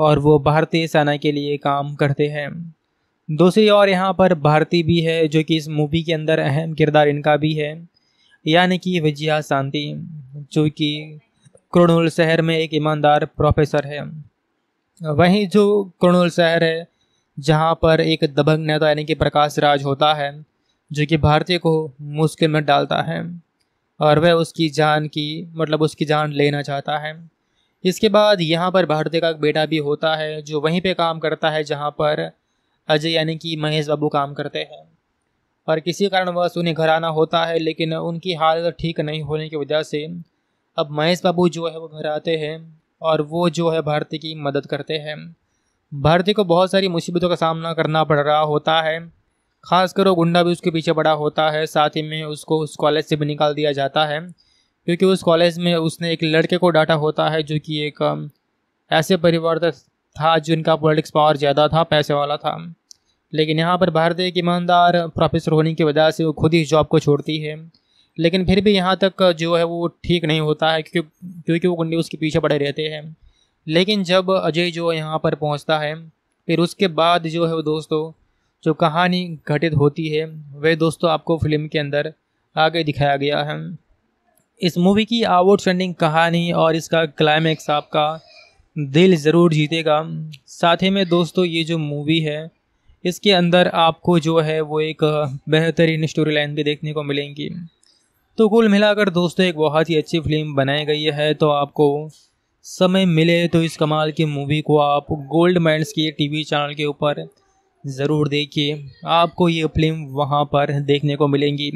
और वो भारतीय सेना के लिए काम करते हैं दूसरी और यहाँ पर भारती भी है जो कि इस मूवी के अंदर अहम किरदार इनका भी है यानी कि विजया शांति जो कि क्रोनुल शहर में एक ईमानदार प्रोफेसर है वहीं जो कर्नूल शहर है जहाँ पर एक दबंग नेता यानी कि प्रकाश राज होता है जो कि भारतीय को मुश्किल में डालता है और वह उसकी जान की मतलब उसकी जान लेना चाहता है इसके बाद यहाँ पर भारतीय का एक बेटा भी होता है जो वहीं पे काम करता है जहाँ पर अजय यानी कि महेश बाबू काम करते हैं और किसी कारणवश उन्हें घर आना होता है लेकिन उनकी हालत ठीक नहीं होने की वजह से अब महेश बाबू जो है वो घर आते हैं और वो जो है भारतीय की मदद करते हैं भारतीय को बहुत सारी मुसीबतों का सामना करना पड़ रहा होता है खासकर वो गुंडा भी उसके पीछे पड़ा होता है साथ ही में उसको उस कॉलेज से भी निकाल दिया जाता है क्योंकि उस कॉलेज में उसने एक लड़के को डांटा होता है जो कि एक ऐसे परिवार था जिनका पॉलिटिक्स पावर ज़्यादा था पैसे वाला था लेकिन यहाँ पर भारतीय एक ईमानदार प्रोफेसर होने की वजह से वो खुद ही जॉब को छोड़ती है लेकिन फिर भी यहाँ तक जो है वो ठीक नहीं होता है क्योंकि क्योंकि वो गुंडे उसके पीछे पड़े रहते हैं लेकिन जब अजय जो यहाँ पर पहुँचता है फिर उसके बाद जो है वो दोस्तों जो कहानी घटित होती है वह दोस्तों आपको फिल्म के अंदर आगे दिखाया गया है इस मूवी की आउटस्टैंडिंग कहानी और इसका क्लाइमैक्स आपका दिल ज़रूर जीतेगा साथ ही में दोस्तों ये जो मूवी है इसके अंदर आपको जो है वो एक बेहतरीन स्टोरी लाइन भी देखने को मिलेंगी तो कुल मिलाकर दोस्तों एक बहुत ही अच्छी फिल्म बनाई गई है तो आपको समय मिले तो इस कमाल की मूवी को आप गोल्ड माइंड्स के टीवी चैनल के ऊपर ज़रूर देखिए आपको ये फिल्म वहाँ पर देखने को मिलेंगी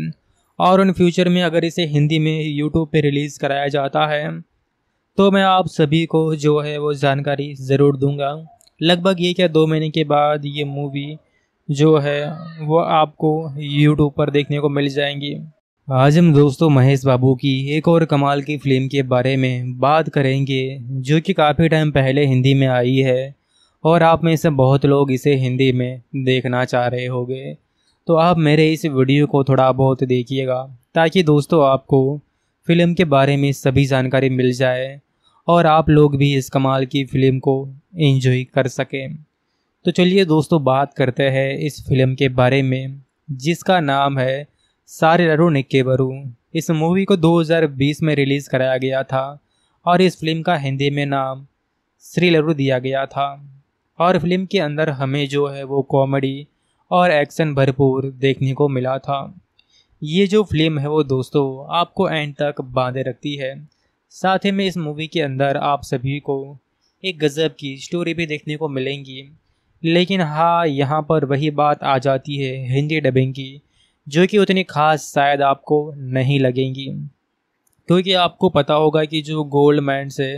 और इन फ्यूचर में अगर इसे हिंदी में यूट्यूब पे रिलीज़ कराया जाता है तो मैं आप सभी को जो है वो जानकारी ज़रूर दूंगा लगभग ये क्या दो महीने के बाद ये मूवी जो है वो आपको यूट्यूब पर देखने को मिल जाएंगी आज हम दोस्तों महेश बाबू की एक और कमाल की फिल्म के बारे में बात करेंगे जो कि काफ़ी टाइम पहले हिंदी में आई है और आप में से बहुत लोग इसे हिंदी में देखना चाह रहे होंगे तो आप मेरे इस वीडियो को थोड़ा बहुत देखिएगा ताकि दोस्तों आपको फिल्म के बारे में सभी जानकारी मिल जाए और आप लोग भी इस कमाल की फिल्म को एंजॉय कर सकें तो चलिए दोस्तों बात करते हैं इस फिल्म के बारे में जिसका नाम है सारे निक्के बरू इस मूवी को 2020 में रिलीज़ कराया गया था और इस फिल्म का हिंदी में नाम श्री लरू दिया गया था और फिल्म के अंदर हमें जो है वो कॉमेडी और एक्शन भरपूर देखने को मिला था ये जो फिल्म है वो दोस्तों आपको एंड तक बांधे रखती है साथ ही में इस मूवी के अंदर आप सभी को एक गज़ब की स्टोरी भी देखने को मिलेंगी लेकिन हाँ यहाँ पर वही बात आ जाती है हिंदी डबिंग की जो कि उतनी खास शायद आपको नहीं लगेंगी क्योंकि आपको पता होगा कि जो गोल्ड मैं है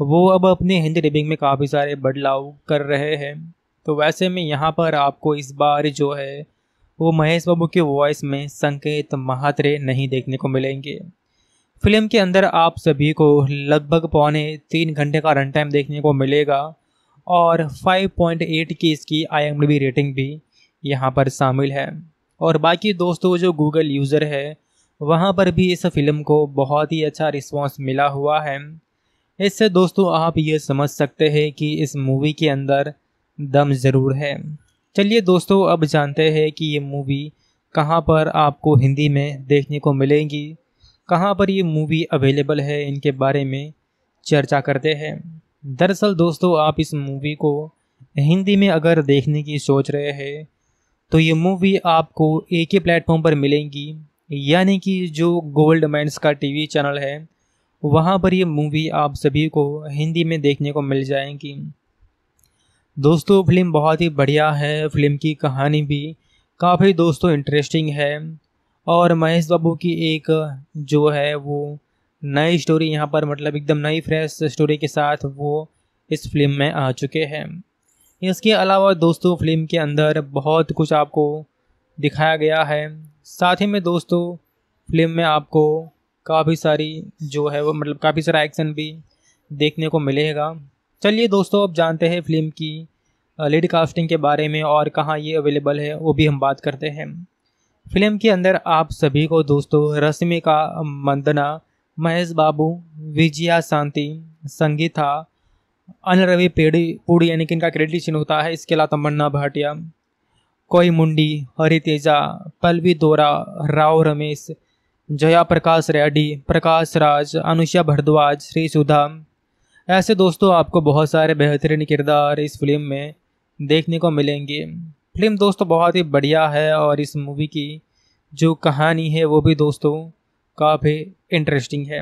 वो अब अपने हिंदी डिबिंग में काफ़ी सारे बदलाव कर रहे हैं तो वैसे में यहाँ पर आपको इस बार जो है वो महेश बाबू की वॉइस में संकेत महात्रे नहीं देखने को मिलेंगे फिल्म के अंदर आप सभी को लगभग पौने तीन घंटे का रन टाइम देखने को मिलेगा और 5.8 की इसकी आई रेटिंग भी यहाँ पर शामिल है और बाकी दोस्तों जो गूगल यूज़र है वहाँ पर भी इस फिल्म को बहुत ही अच्छा रिस्पांस मिला हुआ है इससे दोस्तों आप ये समझ सकते हैं कि इस मूवी के अंदर दम ज़रूर है चलिए दोस्तों अब जानते हैं कि ये मूवी कहाँ पर आपको हिंदी में देखने को मिलेंगी कहाँ पर ये मूवी अवेलेबल है इनके बारे में चर्चा करते हैं दरअसल दोस्तों आप इस मूवी को हिंदी में अगर देखने की सोच रहे हैं तो ये मूवी आपको एक ही प्लेटफॉर्म पर मिलेंगी यानी कि जो गोल्ड मैंस का टीवी चैनल है वहाँ पर ये मूवी आप सभी को हिंदी में देखने को मिल जाएगी दोस्तों फिल्म बहुत ही बढ़िया है फिल्म की कहानी भी काफ़ी दोस्तों इंटरेस्टिंग है और महेश बाबू की एक जो है वो नई स्टोरी यहाँ पर मतलब एकदम नई फ्रेश स्टोरी के साथ वो इस फिल्म में आ चुके हैं इसके अलावा दोस्तों फिल्म के अंदर बहुत कुछ आपको दिखाया गया है साथ ही में दोस्तों फिल्म में आपको काफ़ी सारी जो है वो मतलब काफ़ी सारा एक्शन भी देखने को मिलेगा चलिए दोस्तों अब जानते हैं फिल्म की लीड कास्टिंग के बारे में और कहाँ ये अवेलेबल है वो भी हम बात करते हैं फिल्म के अंदर आप सभी को दोस्तों रश्मिका मंदना महेश बाबू विजया शांति संगीता अनिल रवि पेड़ी पूड़ी यानी कि इनका क्रेडिट चिन्ह होता है इसके अलावा तमन्ना भाटिया कोई मुंडी हरि तेजा पल्लवी दोरा राव रमेश जया प्रकाश रेड्डी प्रकाश राज अनुषा भरद्वाज श्री सुधा ऐसे दोस्तों आपको बहुत सारे बेहतरीन किरदार इस फिल्म में देखने को मिलेंगे फिल्म दोस्तों बहुत ही बढ़िया है और इस मूवी की जो कहानी है वो भी दोस्तों काफ़ी इंटरेस्टिंग है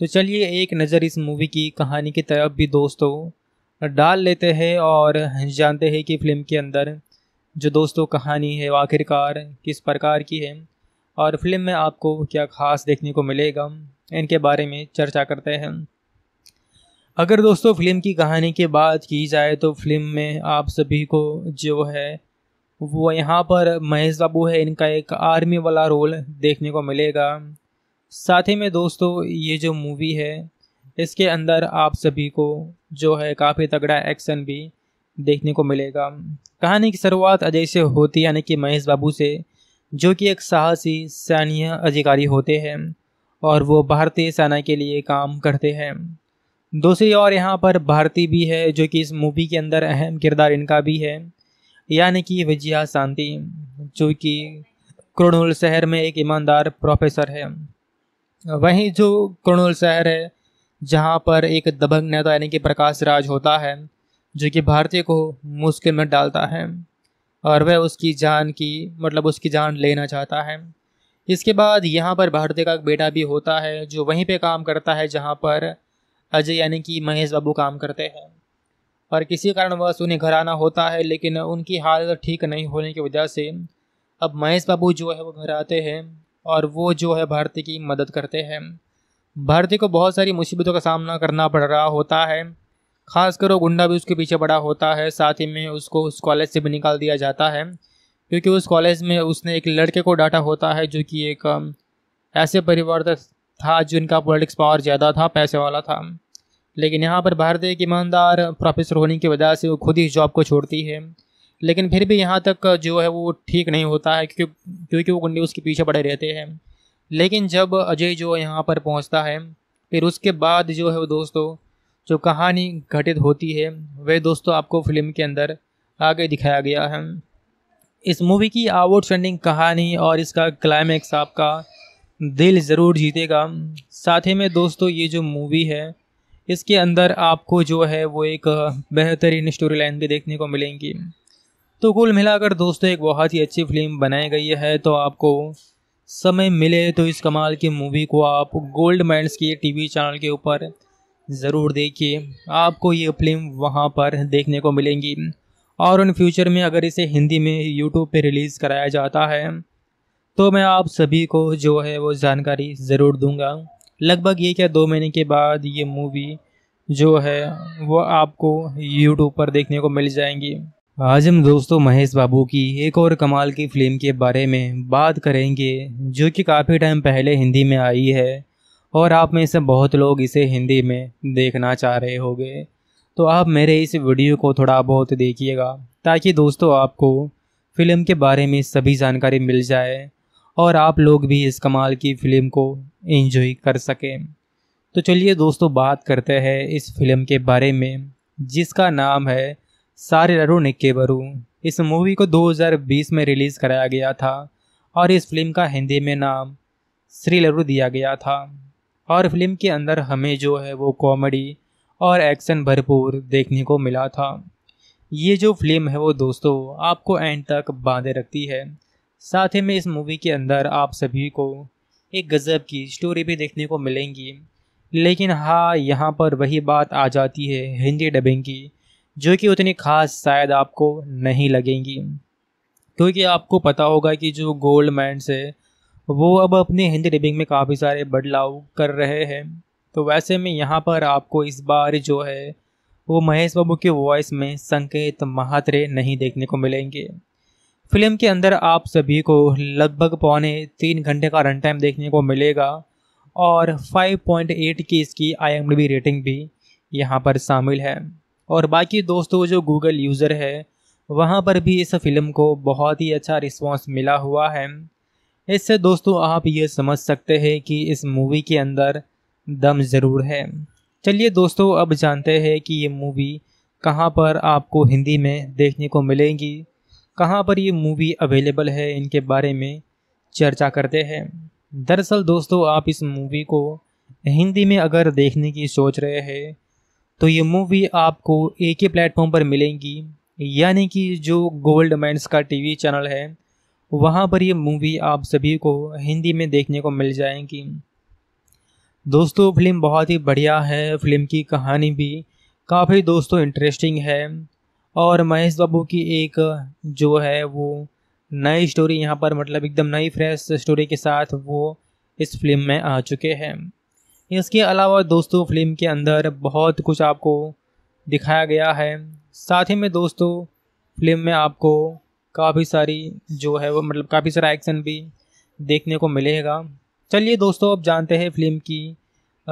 तो चलिए एक नज़र इस मूवी की कहानी की तरफ भी दोस्तों डाल लेते हैं और जानते हैं कि फिल्म के अंदर जो दोस्तों कहानी है आखिरकार किस प्रकार की है और फिल्म में आपको क्या खास देखने को मिलेगा इनके बारे में चर्चा करते हैं अगर दोस्तों फिल्म की कहानी की बात की जाए तो फिल्म में आप सभी को जो है वो यहाँ पर महेश बाबू है इनका एक आर्मी वाला रोल देखने को मिलेगा साथ ही में दोस्तों ये जो मूवी है इसके अंदर आप सभी को जो है काफ़ी तगड़ा एक्शन भी देखने को मिलेगा कहानी की शुरुआत अजय से होती यानी कि महेश बाबू से जो कि एक साहसी सैन्य अधिकारी होते हैं और वो भारतीय सेना के लिए काम करते हैं दूसरी और यहाँ पर भारती भी है जो कि इस मूवी के अंदर अहम किरदार इनका भी है यानी कि विजया शांति जो कि क्रोनुल शहर में एक ईमानदार प्रोफेसर है वहीं जो कर्नूल शहर है जहाँ पर एक दबंग नेता यानी कि प्रकाश राज होता है जो कि भारतीय को मुश्किल में डालता है और वह उसकी जान की मतलब उसकी जान लेना चाहता है इसके बाद यहाँ पर भारतीय का एक बेटा भी होता है जो वहीं पे काम करता है जहाँ पर अजय यानी कि महेश बाबू काम करते हैं और किसी कारणवश उन्हें घर आना होता है लेकिन उनकी हालत ठीक नहीं होने की वजह से अब महेश बाबू जो है वो घर आते हैं और वो जो है भारतीय की मदद करते हैं भारतीय को बहुत सारी मुसीबतों का सामना करना पड़ रहा होता है खासकर वो गुंडा भी उसके पीछे पड़ा होता है साथ ही में उसको उस कॉलेज से भी निकाल दिया जाता है क्योंकि उस कॉलेज में उसने एक लड़के को डांटा होता है जो कि एक ऐसे परिवार था जिनका पॉलिटिक्स पावर ज़्यादा था पैसे वाला था लेकिन यहाँ पर भारतीय एक ईमानदार प्रोफेसर होने की वजह से वो खुद ही जॉब को छोड़ती है लेकिन फिर भी यहाँ तक जो है वो ठीक नहीं होता है क्योंकि क्योंकि वो गुंडे उसके पीछे पड़े रहते हैं लेकिन जब अजय जो यहाँ पर पहुँचता है फिर उसके बाद जो है वो दोस्तों जो कहानी घटित होती है वह दोस्तों आपको फिल्म के अंदर आगे दिखाया गया है इस मूवी की आउटस्टैंडिंग कहानी और इसका क्लाइमैक्स आपका दिल ज़रूर जीतेगा साथ ही में दोस्तों ये जो मूवी है इसके अंदर आपको जो है वो एक बेहतरीन स्टोरी लाइन भी देखने को मिलेंगी तो कुल मिलाकर दोस्तों एक बहुत ही अच्छी फिल्म बनाई गई है तो आपको समय मिले तो इस कमाल की मूवी को आप गोल्ड माइंड के टीवी चैनल के ऊपर ज़रूर देखिए आपको ये फिल्म वहाँ पर देखने को मिलेंगी और इन फ्यूचर में अगर इसे हिंदी में यूट्यूब पे रिलीज़ कराया जाता है तो मैं आप सभी को जो है वो जानकारी ज़रूर दूंगा लगभग ये क्या दो महीने के बाद ये मूवी जो है वो आपको यूट्यूब पर देखने को मिल जाएंगी आज हम दोस्तों महेश बाबू की एक और कमाल की फिल्म के बारे में बात करेंगे जो कि काफ़ी टाइम पहले हिंदी में आई है और आप में से बहुत लोग इसे हिंदी में देखना चाह रहे होंगे तो आप मेरे इस वीडियो को थोड़ा बहुत देखिएगा ताकि दोस्तों आपको फिल्म के बारे में सभी जानकारी मिल जाए और आप लोग भी इस कमाल की फिल्म को एंजॉय कर सकें तो चलिए दोस्तों बात करते हैं इस फिल्म के बारे में जिसका नाम है सारे निक्के बरू इस मूवी को 2020 में रिलीज़ कराया गया था और इस फिल्म का हिंदी में नाम श्री लरू दिया गया था और फिल्म के अंदर हमें जो है वो कॉमेडी और एक्शन भरपूर देखने को मिला था ये जो फिल्म है वो दोस्तों आपको एंड तक बांधे रखती है साथ ही में इस मूवी के अंदर आप सभी को एक गज़ब की स्टोरी भी देखने को मिलेंगी लेकिन हाँ यहाँ पर वही बात आ जाती है हिंदी डबिंग की जो कि उतनी खास शायद आपको नहीं लगेंगी क्योंकि आपको पता होगा कि जो गोल्ड मैंड्स है वो अब अपने हिंदी डिबिंग में काफ़ी सारे बदलाव कर रहे हैं तो वैसे में यहाँ पर आपको इस बार जो है वो महेश बाबू के वॉइस में संकेत महात्रे नहीं देखने को मिलेंगे फिल्म के अंदर आप सभी को लगभग पौने तीन घंटे का रन टाइम देखने को मिलेगा और 5.8 की इसकी आई रेटिंग भी यहाँ पर शामिल है और बाकी दोस्तों जो गूगल यूज़र है वहाँ पर भी इस फिल्म को बहुत ही अच्छा रिस्पांस मिला हुआ है इससे दोस्तों आप ये समझ सकते हैं कि इस मूवी के अंदर दम ज़रूर है चलिए दोस्तों अब जानते हैं कि ये मूवी कहाँ पर आपको हिंदी में देखने को मिलेंगी कहाँ पर ये मूवी अवेलेबल है इनके बारे में चर्चा करते हैं दरअसल दोस्तों आप इस मूवी को हिंदी में अगर देखने की सोच रहे हैं तो ये मूवी आपको एक ही प्लेटफॉर्म पर मिलेंगी यानी कि जो गोल्ड मैंस का टीवी चैनल है वहाँ पर ये मूवी आप सभी को हिंदी में देखने को मिल जाएंगी दोस्तों फिल्म बहुत ही बढ़िया है फिल्म की कहानी भी काफ़ी दोस्तों इंटरेस्टिंग है और महेश बाबू की एक जो है वो नई स्टोरी यहाँ पर मतलब एकदम नई फ्रेश स्टोरी के साथ वो इस फिल्म में आ चुके हैं इसके अलावा दोस्तों फिल्म के अंदर बहुत कुछ आपको दिखाया गया है साथ ही में दोस्तों फिल्म में आपको काफ़ी सारी जो है वो मतलब काफ़ी सारा एक्शन भी देखने को मिलेगा चलिए दोस्तों अब जानते हैं फिल्म की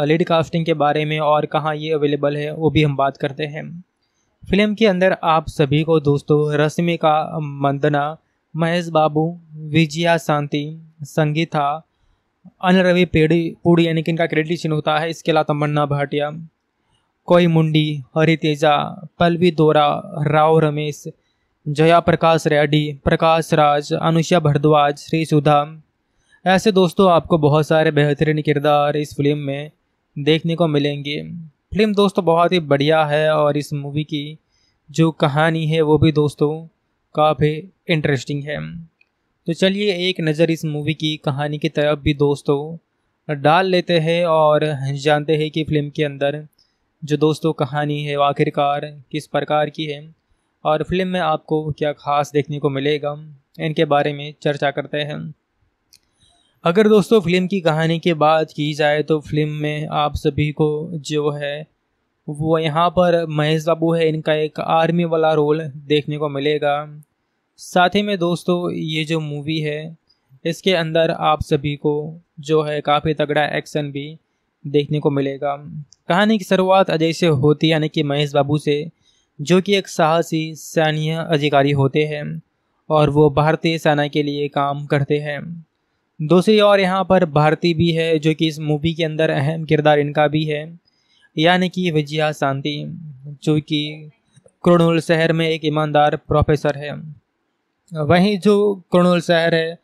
लीड कास्टिंग के बारे में और कहाँ ये अवेलेबल है वो भी हम बात करते हैं फिल्म के अंदर आप सभी को दोस्तों रश्मिका मंदना महेश बाबू विजया शांति संगीता अनिल रवि पेड़ी पूड़ी यानी कि इनका क्रेडिट सीन होता है इसके अलावा तमन्ना भाटिया कोई मुंडी हरि तेजा पलवी दोरा राव रमेश जया प्रकाश रेड्डी प्रकाश राज अनुषा भरद्वाज श्री सुधा ऐसे दोस्तों आपको बहुत सारे बेहतरीन किरदार इस फिल्म में देखने को मिलेंगे फिल्म दोस्तों बहुत ही बढ़िया है और इस मूवी की जो कहानी है वो भी दोस्तों काफ़ी इंटरेस्टिंग है तो चलिए एक नज़र इस मूवी की कहानी की तरफ भी दोस्तों डाल लेते हैं और जानते हैं कि फिल्म के अंदर जो दोस्तों कहानी है आखिरकार किस प्रकार की है और फिल्म में आपको क्या खास देखने को मिलेगा इनके बारे में चर्चा करते हैं अगर दोस्तों फिल्म की कहानी की बात की जाए तो फिल्म में आप सभी को जो है वो यहाँ पर महेश बाबू है इनका एक आर्मी वाला रोल देखने को मिलेगा साथ ही में दोस्तों ये जो मूवी है इसके अंदर आप सभी को जो है काफ़ी तगड़ा एक्शन भी देखने को मिलेगा कहानी की शुरुआत अजय से होती यानी कि महेश बाबू से जो कि एक साहसी सैन्य अधिकारी होते हैं और वो भारतीय सेना के लिए काम करते हैं दूसरी और यहाँ पर भारती भी है जो कि इस मूवी के अंदर अहम किरदार इनका भी है यानी कि विजया शांति जो कि क्रोनुल शहर में एक ईमानदार प्रोफेसर है वहीं जो कर्नूल शहर है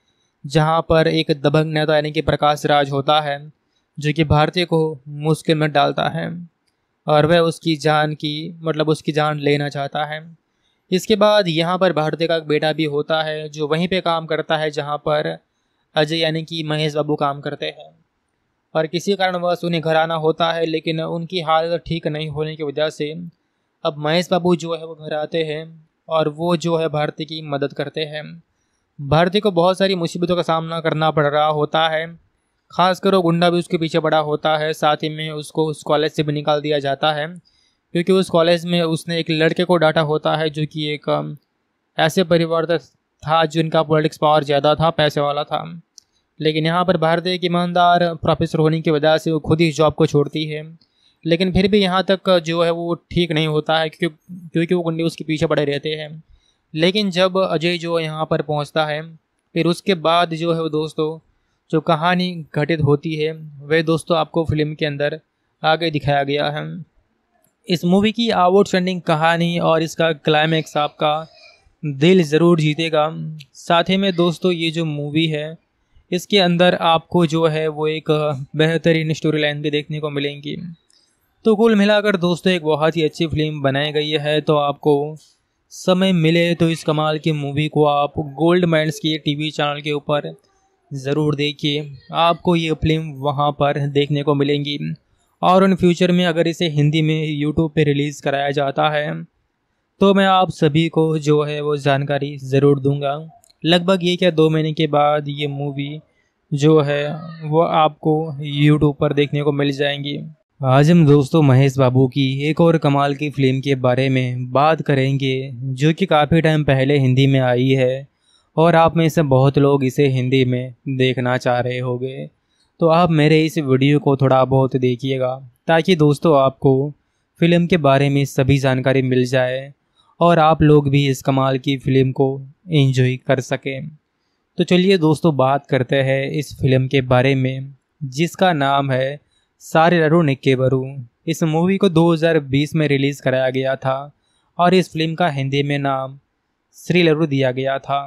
जहाँ पर एक दबंग नेता यानी कि प्रकाश राज होता है जो कि भारतीय को मुश्किल में डालता है और वह उसकी जान की मतलब उसकी जान लेना चाहता है इसके बाद यहाँ पर भारतीय का एक बेटा भी होता है जो वहीं पे काम करता है जहाँ पर अजय यानी कि महेश बाबू काम करते हैं और किसी कारणवश उन्हें घर आना होता है लेकिन उनकी हालत ठीक नहीं होने की वजह से अब महेश बाबू जो है वो घर आते हैं और वो जो है भारतीय की मदद करते हैं भारतीय को बहुत सारी मुसीबतों का सामना करना पड़ रहा होता है खासकर वो गुंडा भी उसके पीछे पड़ा होता है साथ ही में उसको उस कॉलेज से भी निकाल दिया जाता है क्योंकि उस कॉलेज में उसने एक लड़के को डांटा होता है जो कि एक ऐसे परिवार था जिनका पॉलिटिक्स पावर ज़्यादा था पैसे वाला था लेकिन यहाँ पर भारतीय एक ईमानदार प्रोफेसर होने की वजह से वो खुद ही जॉब को छोड़ती है लेकिन फिर भी यहाँ तक जो है वो ठीक नहीं होता है क्योंकि क्योंकि वो गुंडे उसके पीछे पड़े रहते हैं लेकिन जब अजय जो यहाँ पर पहुँचता है फिर उसके बाद जो है वो दोस्तों जो कहानी घटित होती है वह दोस्तों आपको फिल्म के अंदर आगे दिखाया गया है इस मूवी की आउटस्टैंडिंग कहानी और इसका क्लाइमैक्स आपका दिल ज़रूर जीतेगा साथ ही में दोस्तों ये जो मूवी है इसके अंदर आपको जो है वो एक बेहतरीन स्टोरी लाइन भी देखने को मिलेंगी तो कुल मिलाकर दोस्तों एक बहुत ही अच्छी फिल्म बनाई गई है तो आपको समय मिले तो इस कमाल की मूवी को आप गोल्ड माइंड के टीवी चैनल के ऊपर ज़रूर देखिए आपको ये फिल्म वहाँ पर देखने को मिलेंगी और इन फ्यूचर में अगर इसे हिंदी में यूट्यूब पे रिलीज़ कराया जाता है तो मैं आप सभी को जो है वो जानकारी ज़रूर दूंगा लगभग ये क्या दो महीने के बाद ये मूवी जो है वो आपको यूट्यूब पर देखने को मिल जाएंगी आज हम दोस्तों महेश बाबू की एक और कमाल की फिल्म के बारे में बात करेंगे जो कि काफ़ी टाइम पहले हिंदी में आई है और आप में से बहुत लोग इसे हिंदी में देखना चाह रहे होंगे तो आप मेरे इस वीडियो को थोड़ा बहुत देखिएगा ताकि दोस्तों आपको फिल्म के बारे में सभी जानकारी मिल जाए और आप लोग भी इस कमाल की फिल्म को एंजॉय कर सकें तो चलिए दोस्तों बात करते हैं इस फिल्म के बारे में जिसका नाम है सारे निक्के निक्केबरू इस मूवी को 2020 में रिलीज़ कराया गया था और इस फिल्म का हिंदी में नाम श्री लरू दिया गया था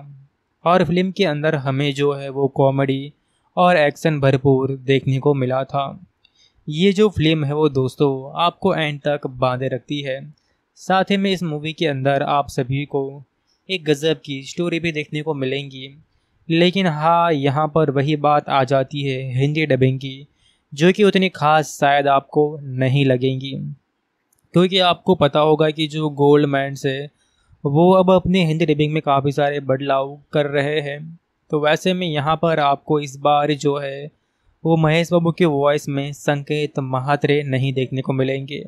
और फिल्म के अंदर हमें जो है वो कॉमेडी और एक्शन भरपूर देखने को मिला था ये जो फिल्म है वो दोस्तों आपको एंड तक बांधे रखती है साथ ही में इस मूवी के अंदर आप सभी को एक गज़ब की स्टोरी भी देखने को मिलेंगी लेकिन हाँ यहाँ पर वही बात आ जाती है हिंदी डबिंग की जो कि उतनी खास शायद आपको नहीं लगेंगी क्योंकि आपको पता होगा कि जो गोल्ड मैंस है वो अब अपने हिंदी डिबिंग में काफ़ी सारे बदलाव कर रहे हैं तो वैसे में यहाँ पर आपको इस बार जो है वो महेश बाबू की वॉइस में संकेत महात्रे नहीं देखने को मिलेंगे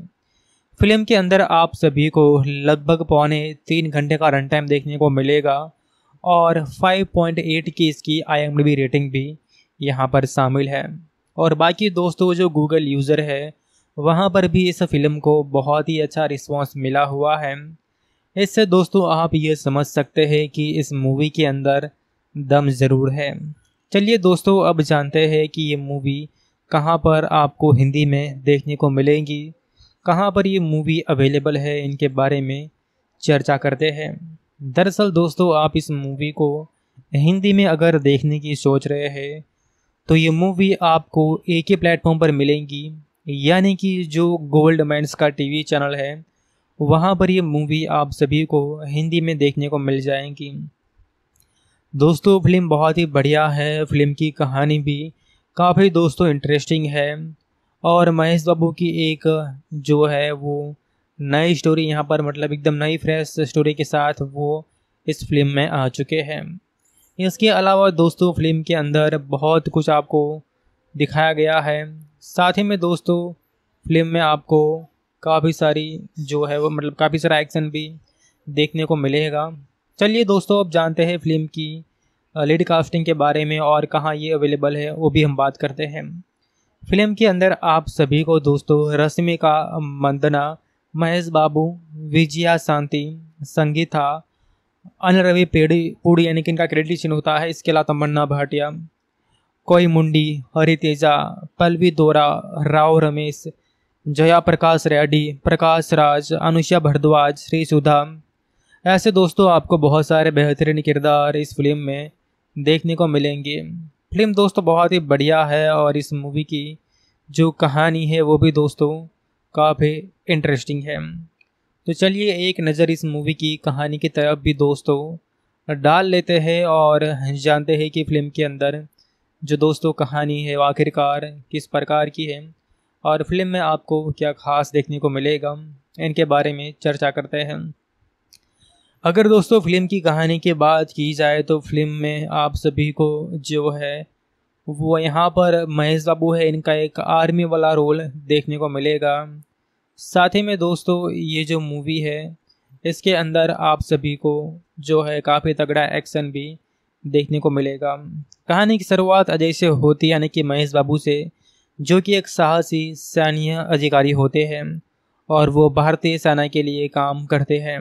फिल्म के अंदर आप सभी को लगभग पौने तीन घंटे का रन टाइम देखने को मिलेगा और 5.8 की इसकी आई रेटिंग भी यहाँ पर शामिल है और बाकी दोस्तों जो गूगल यूज़र है वहाँ पर भी इस फिल्म को बहुत ही अच्छा रिस्पॉन्स मिला हुआ है इससे दोस्तों आप ये समझ सकते हैं कि इस मूवी के अंदर दम ज़रूर है चलिए दोस्तों अब जानते हैं कि ये मूवी कहाँ पर आपको हिंदी में देखने को मिलेंगी कहाँ पर ये मूवी अवेलेबल है इनके बारे में चर्चा करते हैं दरअसल दोस्तों आप इस मूवी को हिंदी में अगर देखने की सोच रहे हैं तो ये मूवी आपको एक ही प्लेटफॉर्म पर मिलेंगी यानी कि जो गोल्ड मैंस का टीवी चैनल है वहाँ पर ये मूवी आप सभी को हिंदी में देखने को मिल जाएंगी दोस्तों फिल्म बहुत ही बढ़िया है फिल्म की कहानी भी काफ़ी दोस्तों इंटरेस्टिंग है और महेश बाबू की एक जो है वो नई स्टोरी यहाँ पर मतलब एकदम नई फ्रेश स्टोरी के साथ वो इस फिल्म में आ चुके हैं इसके अलावा दोस्तों फिल्म के अंदर बहुत कुछ आपको दिखाया गया है साथ ही में दोस्तों फिल्म में आपको काफ़ी सारी जो है वो मतलब काफ़ी सारा एक्शन भी देखने को मिलेगा चलिए दोस्तों अब जानते हैं फिल्म की लीड कास्टिंग के बारे में और कहाँ ये अवेलेबल है वो भी हम बात करते हैं फिल्म के अंदर आप सभी को दोस्तों रश्मिका मंदना महेश बाबू विजया शांति संगीता अन रवि पेड़ी पूड़ी यानी कि इनका क्रेडिट चिन्ह होता है इसके अलावा तमन्ना भाटिया कोई मुंडी तेजा पलवी दोरा राव रमेश जया प्रकाश रेड्डी प्रकाश राज अनुषा भरद्वाज श्री सुधा ऐसे दोस्तों आपको बहुत सारे बेहतरीन किरदार इस फिल्म में देखने को मिलेंगे फिल्म दोस्तों बहुत ही बढ़िया है और इस मूवी की जो कहानी है वो भी दोस्तों काफ़ी इंटरेस्टिंग है तो चलिए एक नज़र इस मूवी की कहानी की तरफ भी दोस्तों डाल लेते हैं और जानते हैं कि फिल्म के अंदर जो दोस्तों कहानी है आखिरकार किस प्रकार की है और फिल्म में आपको क्या खास देखने को मिलेगा इनके बारे में चर्चा करते हैं अगर दोस्तों फिल्म की कहानी की बात की जाए तो फिल्म में आप सभी को जो है वो यहाँ पर महेश बाबू है इनका एक आर्मी वाला रोल देखने को मिलेगा साथ ही में दोस्तों ये जो मूवी है इसके अंदर आप सभी को जो है काफ़ी तगड़ा एक्शन भी देखने को मिलेगा कहानी की शुरुआत अजय से होती यानी कि महेश बाबू से जो कि एक साहसी सैन्य अधिकारी होते हैं और वो भारतीय सेना के लिए काम करते हैं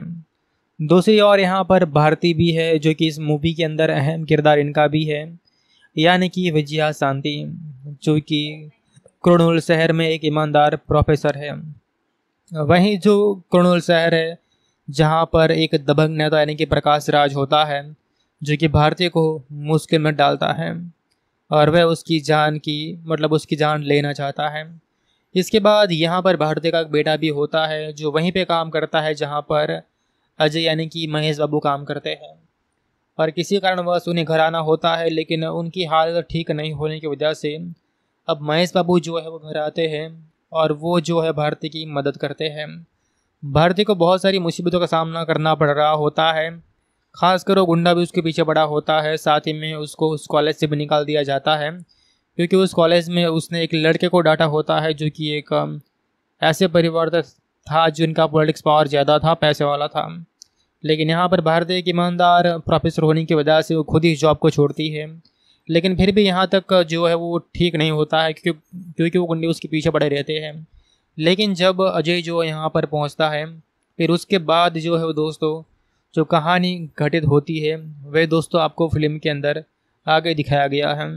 दूसरी ओर यहाँ पर भारती भी है जो कि इस मूवी के अंदर अहम किरदार इनका भी है यानी कि विजया शांति जो कि क्रोनुल शहर में एक ईमानदार प्रोफेसर है वहीं जो कर्नूल शहर है जहाँ पर एक दबंग नेता यानी कि प्रकाश राज होता है जो कि भारतीय को मुश्किल में डालता है और वह उसकी जान की मतलब उसकी जान लेना चाहता है इसके बाद यहाँ पर भारतीय का एक बेटा भी होता है जो वहीं पे काम करता है जहाँ पर अजय यानी कि महेश बाबू काम करते हैं और किसी कारणवश उन्हें घर आना होता है लेकिन उनकी हालत ठीक नहीं होने की वजह से अब महेश बाबू जो है वो घर आते हैं और वो जो है भारतीय की मदद करते हैं भारतीय को बहुत सारी मुसीबतों का सामना करना पड़ रहा होता है खासकर वो गुंडा भी उसके पीछे बड़ा होता है साथ ही में उसको उस कॉलेज से भी निकाल दिया जाता है क्योंकि उस कॉलेज में उसने एक लड़के को डांटा होता है जो कि एक ऐसे परिवार था जिनका पॉलिटिक्स पावर ज़्यादा था पैसे वाला था लेकिन यहाँ पर भारतीय एक ईमानदार प्रोफेसर होने की वजह से वो खुद ही जॉब को छोड़ती है लेकिन फिर भी यहाँ तक जो है वो ठीक नहीं होता है क्योंकि क्योंकि वो गुंडे उसके पीछे पड़े रहते हैं लेकिन जब अजय जो यहाँ पर पहुँचता है फिर उसके बाद जो है वो दोस्तों जो कहानी घटित होती है वह दोस्तों आपको फिल्म के अंदर आगे दिखाया गया है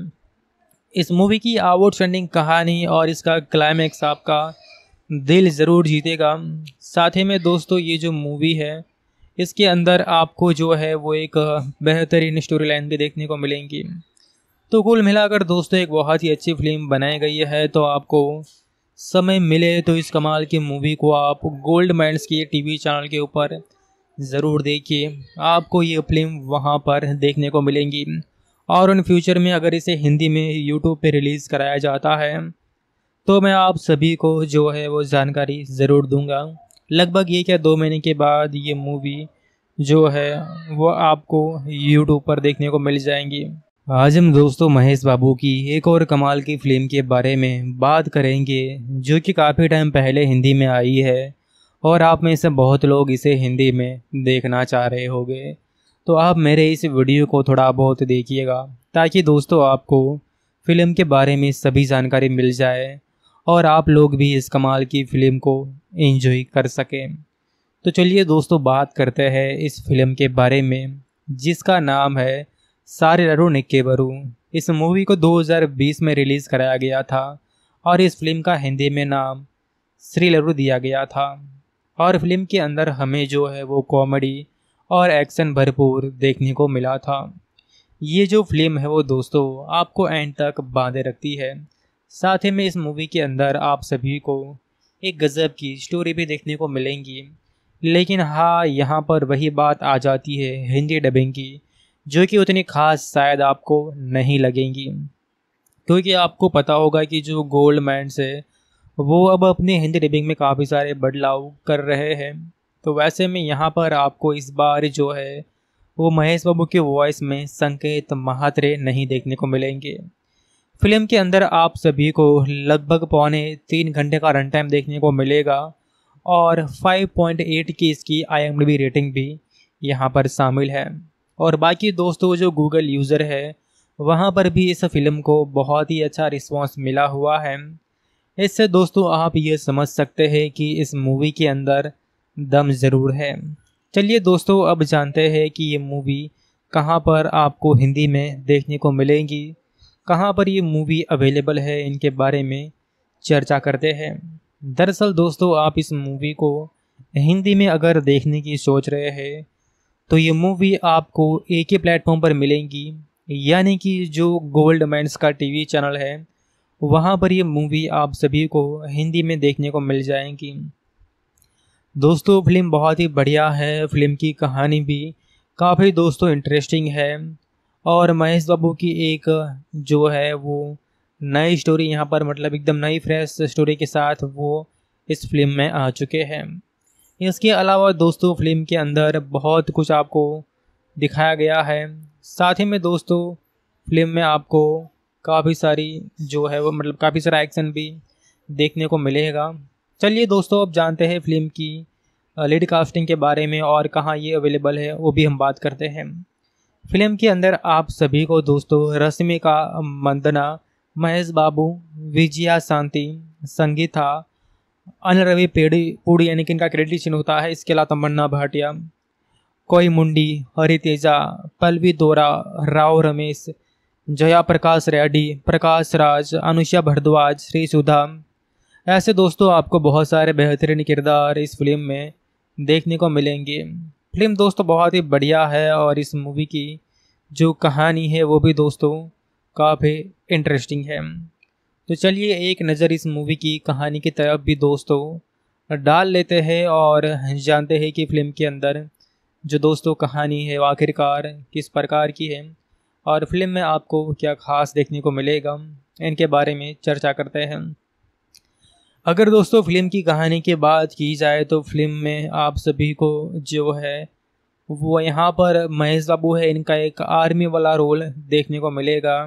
इस मूवी की आउटस्टैंडिंग कहानी और इसका क्लाइमैक्स आपका दिल ज़रूर जीतेगा साथ ही में दोस्तों ये जो मूवी है इसके अंदर आपको जो है वो एक बेहतरीन स्टोरी लाइन भी देखने को मिलेंगी तो कुल मिलाकर दोस्तों एक बहुत ही अच्छी फिल्म बनाई गई है तो आपको समय मिले तो इस कमाल की मूवी को आप गोल्ड माइंड्स के टीवी चैनल के ऊपर ज़रूर देखिए आपको ये फिल्म वहाँ पर देखने को मिलेंगी और इन फ्यूचर में अगर इसे हिंदी में यूट्यूब पे रिलीज़ कराया जाता है तो मैं आप सभी को जो है वो जानकारी ज़रूर दूंगा लगभग ये क्या दो महीने के बाद ये मूवी जो है वो आपको यूट्यूब पर देखने को मिल जाएंगी आज हम दोस्तों महेश बाबू की एक और कमाल की फिल्म के बारे में बात करेंगे जो कि काफ़ी टाइम पहले हिंदी में आई है और आप में से बहुत लोग इसे हिंदी में देखना चाह रहे होंगे तो आप मेरे इस वीडियो को थोड़ा बहुत देखिएगा ताकि दोस्तों आपको फिल्म के बारे में सभी जानकारी मिल जाए और आप लोग भी इस कमाल की फिल्म को एंजॉय कर सकें तो चलिए दोस्तों बात करते हैं इस फिल्म के बारे में जिसका नाम है सारे लडू निक्के बरू इस मूवी को 2020 में रिलीज़ कराया गया था और इस फिल्म का हिंदी में नाम श्री लरू दिया गया था और फिल्म के अंदर हमें जो है वो कॉमेडी और एक्शन भरपूर देखने को मिला था ये जो फिल्म है वो दोस्तों आपको एंड तक बांधे रखती है साथ ही में इस मूवी के अंदर आप सभी को एक गज़ब की स्टोरी भी देखने को मिलेंगी लेकिन हाँ यहाँ पर वही बात आ जाती है हिंदी डबिंग की जो कि उतनी खास शायद आपको नहीं लगेंगी क्योंकि आपको पता होगा कि जो गोल्ड मैंड्स है वो अब अपने हिंदी डिबिंग में काफ़ी सारे बदलाव कर रहे हैं तो वैसे में यहाँ पर आपको इस बार जो है वो महेश बाबू के वॉइस में संकेत महात्रे नहीं देखने को मिलेंगे फिल्म के अंदर आप सभी को लगभग पौने तीन घंटे का रन टाइम देखने को मिलेगा और 5.8 की इसकी आई रेटिंग भी यहाँ पर शामिल है और बाकी दोस्तों जो गूगल यूज़र है वहाँ पर भी इस फिल्म को बहुत ही अच्छा रिस्पांस मिला हुआ है इससे दोस्तों आप ये समझ सकते हैं कि इस मूवी के अंदर दम ज़रूर है चलिए दोस्तों अब जानते हैं कि ये मूवी कहाँ पर आपको हिंदी में देखने को मिलेंगी कहाँ पर ये मूवी अवेलेबल है इनके बारे में चर्चा करते हैं दरअसल दोस्तों आप इस मूवी को हिंदी में अगर देखने की सोच रहे हैं तो ये मूवी आपको एक ही प्लेटफॉर्म पर मिलेंगी यानी कि जो गोल्ड मैंस का टीवी चैनल है वहाँ पर ये मूवी आप सभी को हिंदी में देखने को मिल जाएंगी दोस्तों फिल्म बहुत ही बढ़िया है फिल्म की कहानी भी काफ़ी दोस्तों इंटरेस्टिंग है और महेश बाबू की एक जो है वो नई स्टोरी यहाँ पर मतलब एकदम नई फ्रेश स्टोरी के साथ वो इस फिल्म में आ चुके हैं इसके अलावा दोस्तों फिल्म के अंदर बहुत कुछ आपको दिखाया गया है साथ ही में दोस्तों फिल्म में आपको काफ़ी सारी जो है वो मतलब काफ़ी सारा एक्शन भी देखने को मिलेगा चलिए दोस्तों अब जानते हैं फिल्म की लीड कास्टिंग के बारे में और कहाँ ये अवेलेबल है वो भी हम बात करते हैं फिल्म के अंदर आप सभी को दोस्तों रश्मि का मंदना महेश बाबू विजया शांति संगीता अन रवि पेड़ी पूड़ी यानी कि इनका क्रेडिट चिन्ह होता है इसके अलावा तमन्ना भाटिया कोई मुंडी हरि तेजा पलवी दोरा राव रमेश जया प्रकाश रेड्डी प्रकाश राज अनुषा भरद्वाज श्री सुधा ऐसे दोस्तों आपको बहुत सारे बेहतरीन किरदार इस फिल्म में देखने को मिलेंगे फिल्म दोस्तों बहुत ही बढ़िया है और इस मूवी की जो कहानी है वो भी दोस्तों काफ़ी इंटरेस्टिंग है तो चलिए एक नज़र इस मूवी की कहानी की तरफ भी दोस्तों डाल लेते हैं और जानते हैं कि फ़िल्म के अंदर जो दोस्तों कहानी है आखिरकार किस प्रकार की है और फिल्म में आपको क्या ख़ास देखने को मिलेगा इनके बारे में चर्चा करते हैं अगर दोस्तों फिल्म की कहानी की बात की जाए तो फिल्म में आप सभी को जो है वो यहाँ पर महेश बाबू है इनका एक आर्मी वाला रोल देखने को मिलेगा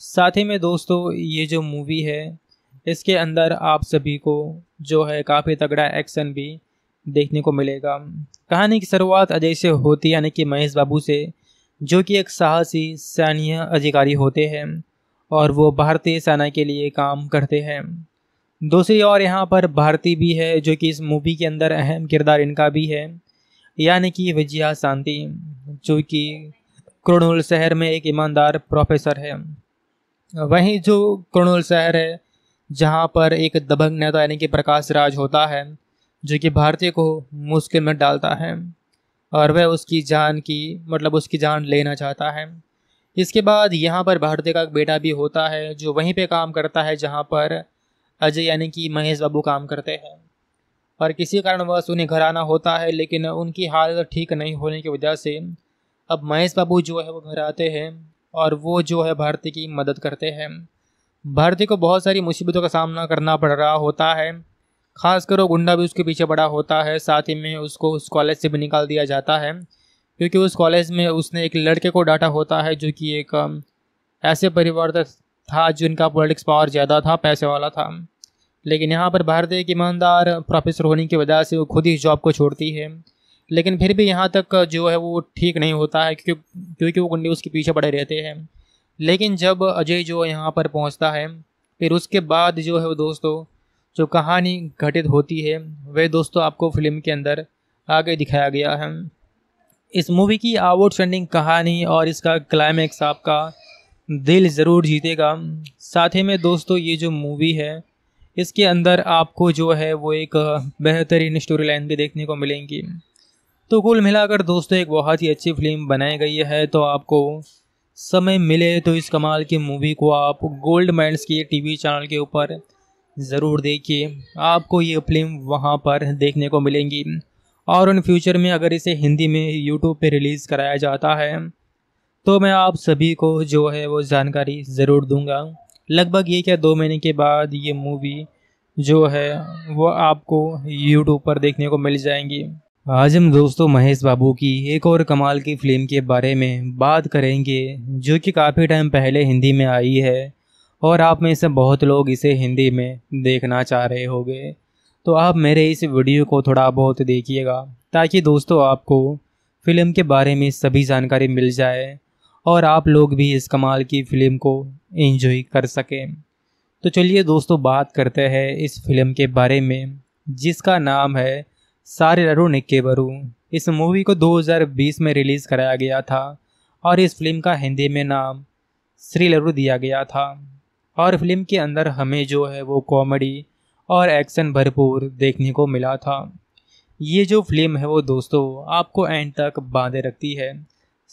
साथ ही में दोस्तों ये जो मूवी है इसके अंदर आप सभी को जो है काफ़ी तगड़ा एक्शन भी देखने को मिलेगा कहानी की शुरुआत अजय से होती यानी कि महेश बाबू से जो कि एक साहसी सैन्य अधिकारी होते हैं और वो भारतीय सेना के लिए काम करते हैं दूसरी ओर यहाँ पर भारती भी है जो कि इस मूवी के अंदर अहम किरदार इनका भी है यानी कि विजया शांति जो कि क्रोनुल शहर में एक ईमानदार प्रोफेसर है वहीं जो कर्नूल शहर है जहाँ पर एक दबंग नेता यानी कि प्रकाश राज होता है जो कि भारतीय को मुश्किल में डालता है और वह उसकी जान की मतलब उसकी जान लेना चाहता है इसके बाद यहाँ पर भारतीय का एक बेटा भी होता है जो वहीं पे काम करता है जहाँ पर अजय यानी कि महेश बाबू काम करते हैं और किसी कारणवश उन्हें घर आना होता है लेकिन उनकी हालत ठीक नहीं होने की वजह से अब महेश बाबू जो है वो घर आते हैं और वो जो है भारतीय की मदद करते हैं भारतीय को बहुत सारी मुसीबतों का सामना करना पड़ रहा होता है खासकर वो गुंडा भी उसके पीछे पड़ा होता है साथ ही में उसको उस कॉलेज से भी निकाल दिया जाता है क्योंकि उस कॉलेज में उसने एक लड़के को डांटा होता है जो कि एक ऐसे परिवार था जिनका पॉलिटिक्स पावर ज़्यादा था पैसे वाला था लेकिन यहाँ पर भारतीय एक ईमानदार प्रोफेसर होने की वजह से वो खुद ही जॉब को छोड़ती है लेकिन फिर भी यहाँ तक जो है वो ठीक नहीं होता है क्योंकि क्योंकि वो गुंडे उसके पीछे पड़े रहते हैं लेकिन जब अजय जो यहाँ पर पहुँचता है फिर उसके बाद जो है वो दोस्तों जो कहानी घटित होती है वह दोस्तों आपको फिल्म के अंदर आगे दिखाया गया है इस मूवी की ट्रेंडिंग कहानी और इसका क्लाइमैक्स आपका दिल ज़रूर जीतेगा साथ ही में दोस्तों ये जो मूवी है इसके अंदर आपको जो है वो एक बेहतरीन स्टोरी लाइन भी देखने को मिलेंगी तो कुल मिलाकर दोस्तों एक बहुत ही अच्छी फिल्म बनाई गई है तो आपको समय मिले तो इस कमाल की मूवी को आप गोल्ड माइंड्स के टीवी चैनल के ऊपर ज़रूर देखिए आपको ये फिल्म वहाँ पर देखने को मिलेंगी और इन फ्यूचर में अगर इसे हिंदी में यूट्यूब पे रिलीज़ कराया जाता है तो मैं आप सभी को जो है वो जानकारी ज़रूर दूंगा लगभग ये क्या दो महीने के बाद ये मूवी जो है वो आपको यूट्यूब पर देखने को मिल जाएंगी आज हम दोस्तों महेश बाबू की एक और कमाल की फिल्म के बारे में बात करेंगे जो कि काफ़ी टाइम पहले हिंदी में आई है और आप में से बहुत लोग इसे हिंदी में देखना चाह रहे होंगे तो आप मेरे इस वीडियो को थोड़ा बहुत देखिएगा ताकि दोस्तों आपको फिल्म के बारे में सभी जानकारी मिल जाए और आप लोग भी इस कमाल की फिल्म को एंजॉय कर सकें तो चलिए दोस्तों बात करते हैं इस फिल्म के बारे में जिसका नाम है सारे निक्के निक्केबरू इस मूवी को 2020 में रिलीज़ कराया गया था और इस फिल्म का हिंदी में नाम श्री लरू दिया गया था और फिल्म के अंदर हमें जो है वो कॉमेडी और एक्शन भरपूर देखने को मिला था ये जो फिल्म है वो दोस्तों आपको एंड तक बांधे रखती है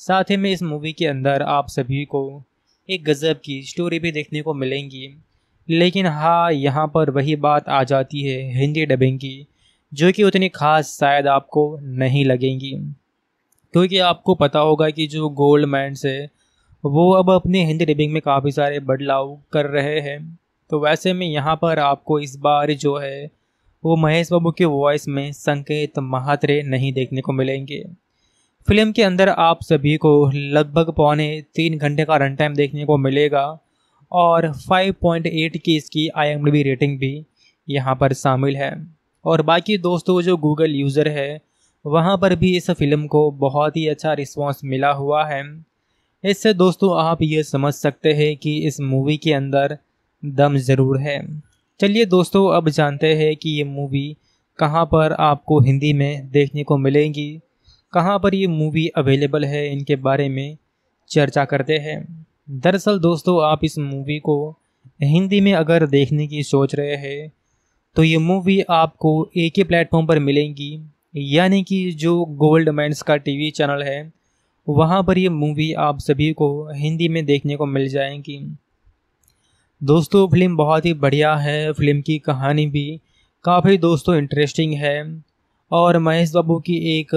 साथ ही में इस मूवी के अंदर आप सभी को एक गज़ब की स्टोरी भी देखने को मिलेंगी लेकिन हाँ यहाँ पर वही बात आ जाती है हिंदी डबिंग की जो कि उतनी खास शायद आपको नहीं लगेंगी क्योंकि आपको पता होगा कि जो गोल्ड मैंड्स है वो अब अपने हिंदी डिबिंग में काफ़ी सारे बदलाव कर रहे हैं तो वैसे में यहाँ पर आपको इस बार जो है वो महेश बाबू की वॉइस में संकेत महात्रे नहीं देखने को मिलेंगे फिल्म के अंदर आप सभी को लगभग पौने तीन घंटे का रन टाइम देखने को मिलेगा और 5.8 की इसकी आई रेटिंग भी यहाँ पर शामिल है और बाकी दोस्तों जो गूगल यूज़र है वहाँ पर भी इस फिल्म को बहुत ही अच्छा रिस्पांस मिला हुआ है इससे दोस्तों आप ये समझ सकते हैं कि इस मूवी के अंदर दम ज़रूर है चलिए दोस्तों अब जानते हैं कि ये मूवी कहाँ पर आपको हिंदी में देखने को मिलेंगी कहाँ पर ये मूवी अवेलेबल है इनके बारे में चर्चा करते हैं दरअसल दोस्तों आप इस मूवी को हिंदी में अगर देखने की सोच रहे हैं तो ये मूवी आपको एक ही प्लेटफॉर्म पर मिलेंगी यानी कि जो गोल्ड मैंस का टीवी चैनल है वहाँ पर ये मूवी आप सभी को हिंदी में देखने को मिल जाएगी दोस्तों फिल्म बहुत ही बढ़िया है फिल्म की कहानी भी काफ़ी दोस्तों इंटरेस्टिंग है और महेश बाबू की एक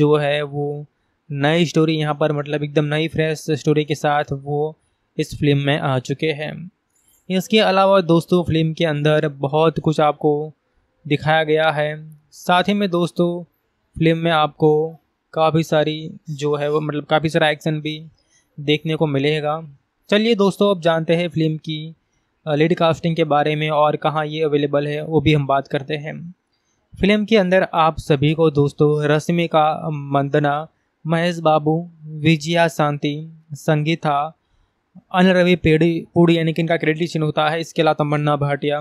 जो है वो नई स्टोरी यहाँ पर मतलब एकदम नई फ्रेश स्टोरी के साथ वो इस फिल्म में आ चुके हैं इसके अलावा दोस्तों फिल्म के अंदर बहुत कुछ आपको दिखाया गया है साथ ही में दोस्तों फिल्म में आपको काफ़ी सारी जो है वो मतलब काफ़ी सारा एक्शन भी देखने को मिलेगा चलिए दोस्तों अब जानते हैं फिल्म की लीड कास्टिंग के बारे में और कहाँ ये अवेलेबल है वो भी हम बात करते हैं फिल्म के अंदर आप सभी को दोस्तों रश्मिका मंदना महेश बाबू विजया शांति संगीता अनिल रवि पेड़ी पूड़ी यानी कि इनका क्रेडिट चिन्ह होता है इसके अलावा तमन्ना भाटिया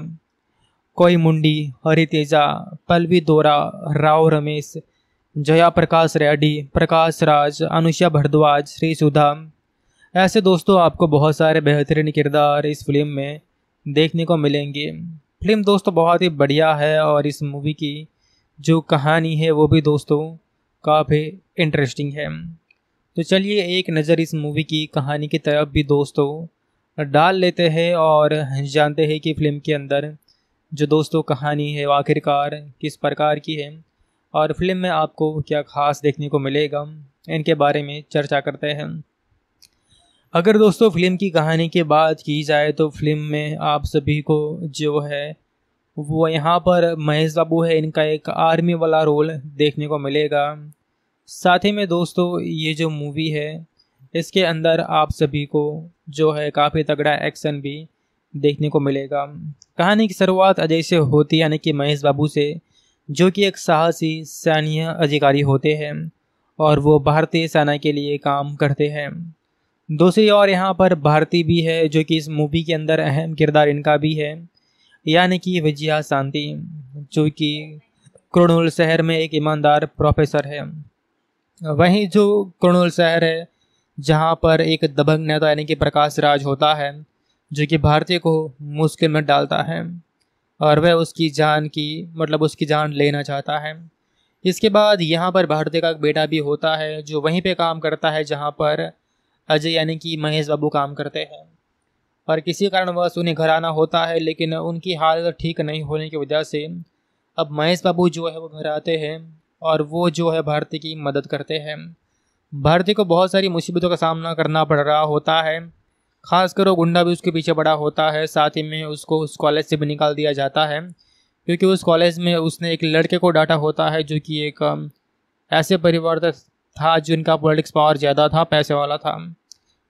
कोई मुंडी हरि तेजा पलवी दोरा राव रमेश जया प्रकाश रेड्डी प्रकाश राज अनुषा भरद्वाज श्री सुधा ऐसे दोस्तों आपको बहुत सारे बेहतरीन किरदार इस फिल्म में देखने को मिलेंगे फिल्म दोस्तों बहुत ही बढ़िया है और इस मूवी की जो कहानी है वो भी दोस्तों काफ़ी इंटरेस्टिंग है तो चलिए एक नज़र इस मूवी की कहानी की तरफ भी दोस्तों डाल लेते हैं और जानते हैं कि फिल्म के अंदर जो दोस्तों कहानी है आखिरकार किस प्रकार की है और फिल्म में आपको क्या ख़ास देखने को मिलेगा इनके बारे में चर्चा करते हैं अगर दोस्तों फिल्म की कहानी की बात की जाए तो फिल्म में आप सभी को जो है वो यहाँ पर महेश बाबू है इनका एक आर्मी वाला रोल देखने को मिलेगा साथ ही में दोस्तों ये जो मूवी है इसके अंदर आप सभी को जो है काफ़ी तगड़ा एक्शन भी देखने को मिलेगा कहानी की शुरुआत अजय से होती यानी कि महेश बाबू से जो कि एक साहसी सैन्य अधिकारी होते हैं और वो भारतीय सेना के लिए काम करते हैं दूसरी ओर यहाँ पर भारती भी है जो कि इस मूवी के अंदर अहम किरदार इनका भी है यानी कि विजया शांति जो कि क्रोनुल शहर में एक ईमानदार प्रोफेसर है वहीं जो कुरनूल शहर है जहाँ पर एक दबंग नेता यानी कि प्रकाश राज होता है जो कि भारतीय को मुश्किल में डालता है और वह उसकी जान की मतलब उसकी जान लेना चाहता है इसके बाद यहाँ पर भारतीय का एक बेटा भी होता है जो वहीं पे काम करता है जहाँ पर अजय यानी कि महेश बाबू काम करते हैं और किसी कारणवश उन्हें घर आना होता है लेकिन उनकी हालत ठीक नहीं होने की वजह से अब महेश बाबू जो है वो घर आते हैं और वो जो है भारतीय की मदद करते हैं भारतीय को बहुत सारी मुसीबतों का सामना करना पड़ रहा होता है खासकर वो गुंडा भी उसके पीछे पड़ा होता है साथ ही में उसको उस कॉलेज से भी निकाल दिया जाता है क्योंकि उस कॉलेज में उसने एक लड़के को डांटा होता है जो कि एक ऐसे परिवार था जिनका पॉलिटिक्स पावर ज़्यादा था पैसे वाला था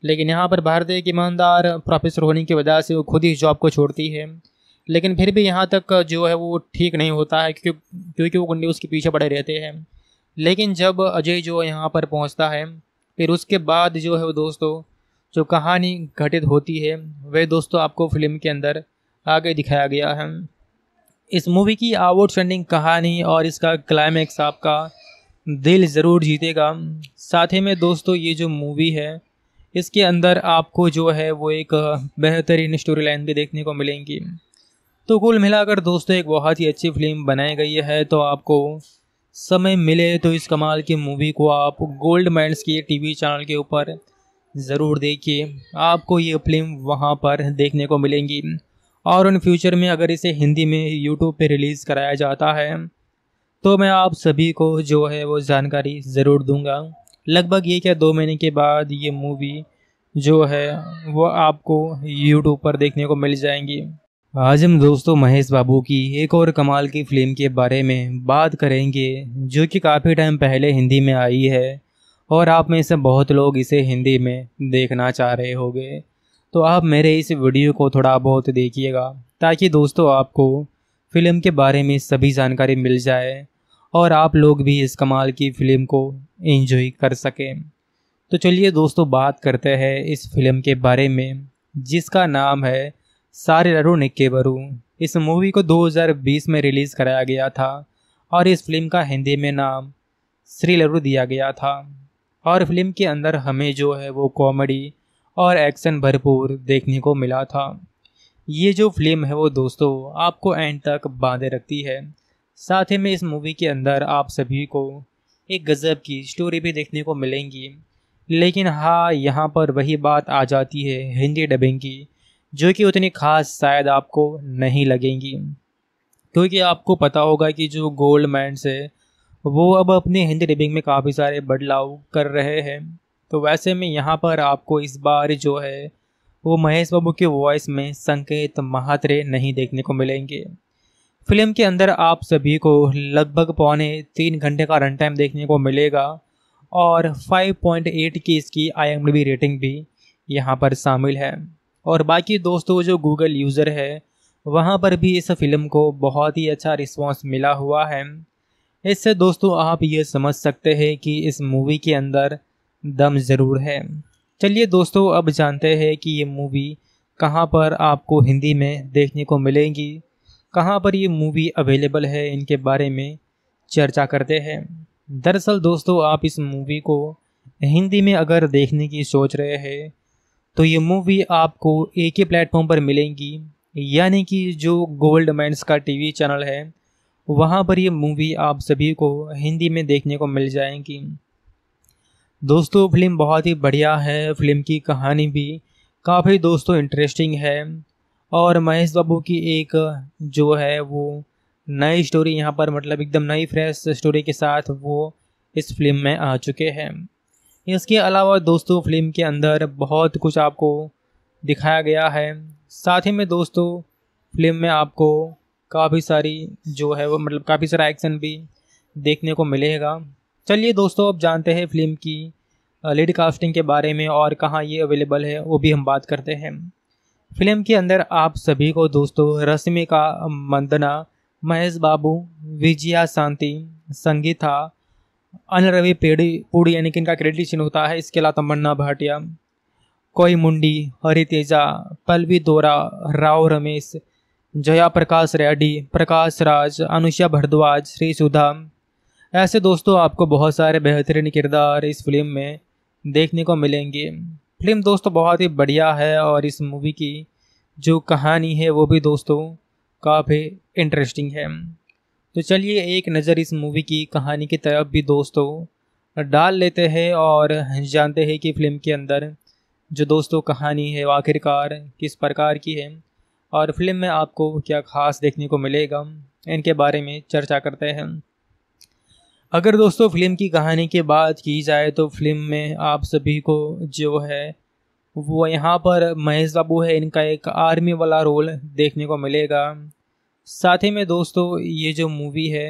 लेकिन यहाँ पर भारतीय एक ईमानदार प्रोफेसर होने की वजह से वो खुद ही जॉब को छोड़ती है लेकिन फिर भी यहाँ तक जो है वो ठीक नहीं होता है क्योंकि क्योंकि वो गुंडे उसके पीछे पड़े रहते हैं लेकिन जब अजय जो यहाँ पर पहुँचता है फिर उसके बाद जो है वो दोस्तों जो कहानी घटित होती है वह दोस्तों आपको फिल्म के अंदर आगे दिखाया गया है इस मूवी की ट्रेंडिंग कहानी और इसका क्लाइमैक्स आपका दिल ज़रूर जीतेगा साथ ही में दोस्तों ये जो मूवी है इसके अंदर आपको जो है वो एक बेहतरीन स्टोरी लाइन भी देखने को मिलेंगी तो कुल मिलाकर दोस्तों एक बहुत ही अच्छी फिल्म बनाई गई है तो आपको समय मिले तो इस कमाल की मूवी को आप गोल्ड मैंड्स के टीवी चैनल के ऊपर ज़रूर देखिए आपको ये फिल्म वहाँ पर देखने को मिलेंगी और इन फ्यूचर में अगर इसे हिंदी में यूट्यूब पे रिलीज़ कराया जाता है तो मैं आप सभी को जो है वो जानकारी ज़रूर दूंगा लगभग ये क्या दो महीने के बाद ये मूवी जो है वो आपको यूट्यूब पर देखने को मिल जाएंगी आज हम दोस्तों महेश बाबू की एक और कमाल की फिल्म के बारे में बात करेंगे जो कि काफ़ी टाइम पहले हिंदी में आई है और आप में से बहुत लोग इसे हिंदी में देखना चाह रहे होंगे तो आप मेरे इस वीडियो को थोड़ा बहुत देखिएगा ताकि दोस्तों आपको फिल्म के बारे में सभी जानकारी मिल जाए और आप लोग भी इस कमाल की फिल्म को एंजॉय कर सकें तो चलिए दोस्तों बात करते हैं इस फिल्म के बारे में जिसका नाम है सारे निक्के बरू इस मूवी को 2020 में रिलीज़ कराया गया था और इस फिल्म का हिंदी में नाम श्री लरू दिया गया था और फिल्म के अंदर हमें जो है वो कॉमेडी और एक्शन भरपूर देखने को मिला था ये जो फिल्म है वो दोस्तों आपको एंड तक बांधे रखती है साथ ही में इस मूवी के अंदर आप सभी को एक गज़ब की स्टोरी भी देखने को मिलेंगी लेकिन हाँ यहाँ पर वही बात आ जाती है हिंदी डबिंग की जो कि उतनी खास शायद आपको नहीं लगेंगी क्योंकि तो आपको पता होगा कि जो गोल्ड माइंस है वो अब अपने हिंदी डबिंग में काफ़ी सारे बदलाव कर रहे हैं तो वैसे में यहाँ पर आपको इस बार जो है वो महेश बाबू के वॉइस में संकेत महात्रे नहीं देखने को मिलेंगे फिल्म के अंदर आप सभी को लगभग पौने तीन घंटे का रन टाइम देखने को मिलेगा और 5.8 की इसकी आई रेटिंग भी यहाँ पर शामिल है और बाकी दोस्तों जो गूगल यूज़र है वहाँ पर भी इस फिल्म को बहुत ही अच्छा रिस्पांस मिला हुआ है इससे दोस्तों आप ये समझ सकते हैं कि इस मूवी के अंदर दम ज़रूर है चलिए दोस्तों अब जानते हैं कि ये मूवी कहाँ पर आपको हिंदी में देखने को मिलेंगी कहाँ पर ये मूवी अवेलेबल है इनके बारे में चर्चा करते हैं दरअसल दोस्तों आप इस मूवी को हिंदी में अगर देखने की सोच रहे हैं तो ये मूवी आपको एक ही प्लेटफॉर्म पर मिलेंगी यानी कि जो गोल्ड मैंस का टीवी चैनल है वहाँ पर ये मूवी आप सभी को हिंदी में देखने को मिल जाएंगी दोस्तों फिल्म बहुत ही बढ़िया है फिल्म की कहानी भी काफ़ी दोस्तों इंटरेस्टिंग है और महेश बाबू की एक जो है वो नई स्टोरी यहाँ पर मतलब एकदम नई फ्रेश स्टोरी के साथ वो इस फिल्म में आ चुके हैं इसके अलावा दोस्तों फिल्म के अंदर बहुत कुछ आपको दिखाया गया है साथ ही में दोस्तों फिल्म में आपको काफ़ी सारी जो है वो मतलब काफ़ी सारा एक्शन भी देखने को मिलेगा चलिए दोस्तों अब जानते हैं फिल्म की लेड कास्टिंग के बारे में और कहाँ ये अवेलेबल है वो भी हम बात करते हैं फिल्म के अंदर आप सभी को दोस्तों रश्मि का मंदना महेश बाबू विजया शांति संगीता अनिल रवि पेड़ी पूड़ी यानी कि इनका क्रेडिट सीन होता है इसके अलावा तमन्ना भाटिया कोई मुंडी हरि तेजा पलवी दोरा राव रमेश जया प्रकाश रेड्डी प्रकाश राज अनुषा भरद्वाज श्री सुधा ऐसे दोस्तों आपको बहुत सारे बेहतरीन किरदार इस फिल्म में देखने को मिलेंगे फिल्म दोस्तों बहुत ही बढ़िया है और इस मूवी की जो कहानी है वो भी दोस्तों काफ़ी इंटरेस्टिंग है तो चलिए एक नज़र इस मूवी की कहानी की तरफ भी दोस्तों डाल लेते हैं और जानते हैं कि फिल्म के अंदर जो दोस्तों कहानी है आखिरकार किस प्रकार की है और फिल्म में आपको क्या खास देखने को मिलेगा इनके बारे में चर्चा करते हैं अगर दोस्तों फिल्म की कहानी की बात की जाए तो फिल्म में आप सभी को जो है वो यहाँ पर महेश बाबू है इनका एक आर्मी वाला रोल देखने को मिलेगा साथ ही में दोस्तों ये जो मूवी है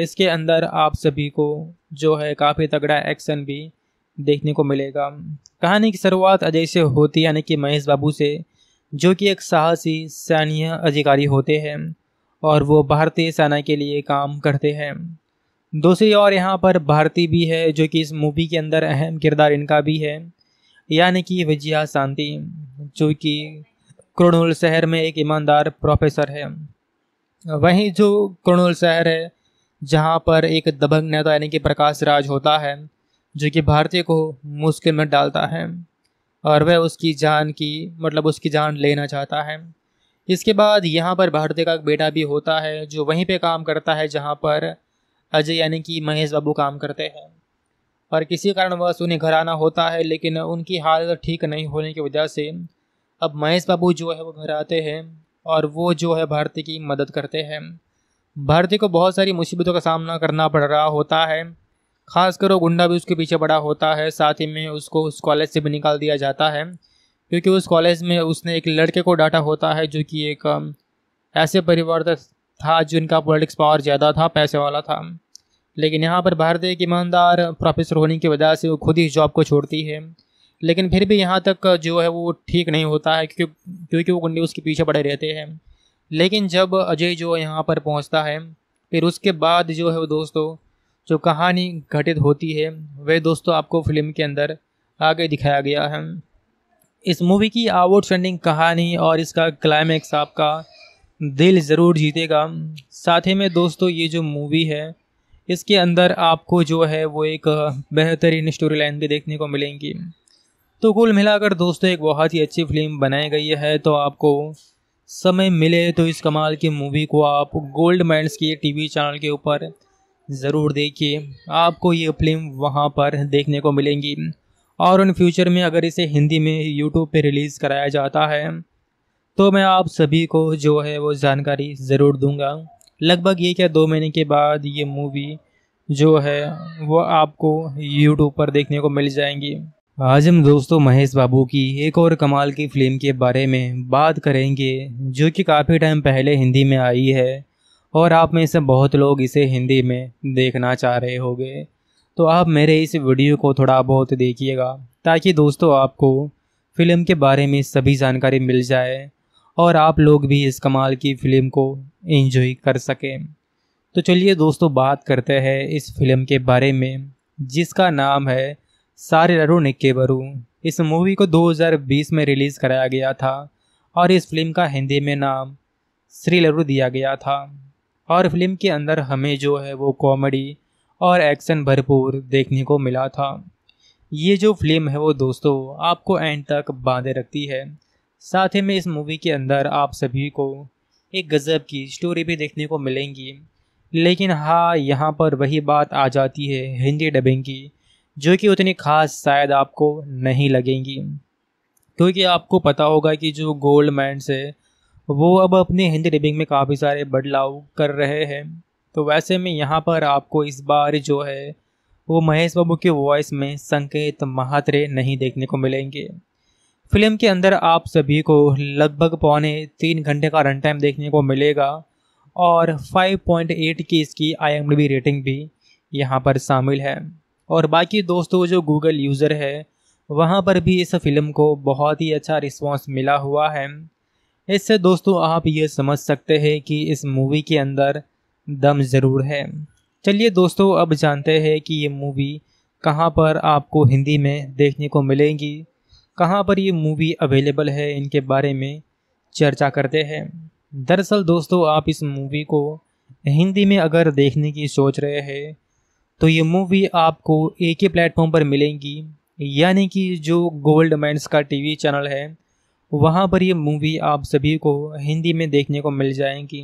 इसके अंदर आप सभी को जो है काफ़ी तगड़ा एक्शन भी देखने को मिलेगा कहानी की शुरुआत अजय से होती यानी कि महेश बाबू से जो कि एक साहसी सैन्य अधिकारी होते हैं और वो भारतीय सेना के लिए काम करते हैं दूसरी ओर यहाँ पर भारती भी है जो कि इस मूवी के अंदर अहम किरदार इनका भी है यानी कि विजया शांति जो कि क्रोनूल शहर में एक ईमानदार प्रोफेसर है वहीं जो कुर्नूल शहर है जहाँ पर एक दबंग नेता यानी कि प्रकाश राज होता है जो कि भारतीय को मुश्किल में डालता है और वह उसकी जान की मतलब उसकी जान लेना चाहता है इसके बाद यहाँ पर भारतीय का एक बेटा भी होता है जो वहीं पे काम करता है जहाँ पर अजय यानी कि महेश बाबू काम करते हैं और किसी कारणवश उन्हें घर आना होता है लेकिन उनकी हालत ठीक नहीं होने की वजह से अब महेश बाबू जो है वो घर आते हैं और वो जो है भारतीय की मदद करते हैं भारतीय को बहुत सारी मुसीबतों का सामना करना पड़ रहा होता है खासकर वो गुंडा भी उसके पीछे पड़ा होता है साथ ही में उसको उस कॉलेज से भी निकाल दिया जाता है क्योंकि उस कॉलेज में उसने एक लड़के को डांटा होता है जो कि एक ऐसे परिवार था जिनका पॉलिटिक्स पावर ज़्यादा था पैसे वाला था लेकिन यहाँ पर भारतीय एक ईमानदार प्रोफेसर होने की वजह से वो खुद ही जॉब को छोड़ती है लेकिन फिर भी यहाँ तक जो है वो ठीक नहीं होता है क्योंकि क्योंकि वो गुंडे उसके पीछे पड़े रहते हैं लेकिन जब अजय जो यहाँ पर पहुँचता है फिर उसके बाद जो है वो दोस्तों जो कहानी घटित होती है वह दोस्तों आपको फिल्म के अंदर आगे दिखाया गया है इस मूवी की आउटस्टैंडिंग कहानी और इसका क्लाइमैक्स आपका दिल ज़रूर जीतेगा साथ ही में दोस्तों ये जो मूवी है इसके अंदर आपको जो है वो एक बेहतरीन स्टोरी लाइन भी देखने को मिलेंगी तो कुल मिलाकर दोस्तों एक बहुत ही अच्छी फिल्म बनाई गई है तो आपको समय मिले तो इस कमाल की मूवी को आप गोल्ड मेडल्स के टीवी चैनल के ऊपर ज़रूर देखिए आपको ये फिल्म वहाँ पर देखने को मिलेंगी और इन फ्यूचर में अगर इसे हिंदी में यूट्यूब पे रिलीज़ कराया जाता है तो मैं आप सभी को जो है वो जानकारी ज़रूर दूंगा लगभग ये क्या दो महीने के बाद ये मूवी जो है वो आपको यूट्यूब पर देखने को मिल जाएंगी आज हम दोस्तों महेश बाबू की एक और कमाल की फिल्म के बारे में बात करेंगे जो कि काफ़ी टाइम पहले हिंदी में आई है और आप में से बहुत लोग इसे हिंदी में देखना चाह रहे होंगे तो आप मेरे इस वीडियो को थोड़ा बहुत देखिएगा ताकि दोस्तों आपको फिल्म के बारे में सभी जानकारी मिल जाए और आप लोग भी इस कमाल की फिल्म को एंजॉय कर सकें तो चलिए दोस्तों बात करते हैं इस फिल्म के बारे में जिसका नाम है सारे निक्के बरू इस मूवी को 2020 में रिलीज़ कराया गया था और इस फिल्म का हिंदी में नाम श्री लरू दिया गया था और फिल्म के अंदर हमें जो है वो कॉमेडी और एक्शन भरपूर देखने को मिला था ये जो फिल्म है वो दोस्तों आपको एंड तक बांधे रखती है साथ ही में इस मूवी के अंदर आप सभी को एक गज़ब की स्टोरी भी देखने को मिलेंगी लेकिन हाँ यहाँ पर वही बात आ जाती है हिंदी डबिंग की जो कि उतनी खास शायद आपको नहीं लगेंगी क्योंकि आपको पता होगा कि जो गोल्ड माइंस है वो अब अपने हिंदी डबिंग में काफ़ी सारे बदलाव कर रहे हैं तो वैसे में यहाँ पर आपको इस बार जो है वो महेश बाबू के वॉइस में संकेत महात्रे नहीं देखने को मिलेंगे फिल्म के अंदर आप सभी को लगभग पौने तीन घंटे का रन टाइम देखने को मिलेगा और 5.8 की इसकी आई रेटिंग भी यहाँ पर शामिल है और बाकी दोस्तों जो गूगल यूज़र है वहाँ पर भी इस फिल्म को बहुत ही अच्छा रिस्पॉन्स मिला हुआ है इससे दोस्तों आप ये समझ सकते हैं कि इस मूवी के अंदर दम ज़रूर है चलिए दोस्तों अब जानते हैं कि ये मूवी कहाँ पर आपको हिंदी में देखने को मिलेंगी कहाँ पर ये मूवी अवेलेबल है इनके बारे में चर्चा करते हैं दरअसल दोस्तों आप इस मूवी को हिंदी में अगर देखने की सोच रहे हैं तो ये मूवी आपको एक ही प्लेटफॉर्म पर मिलेंगी यानी कि जो गोल्ड माइंस का टीवी चैनल है वहाँ पर ये मूवी आप सभी को हिंदी में देखने को मिल जाएगी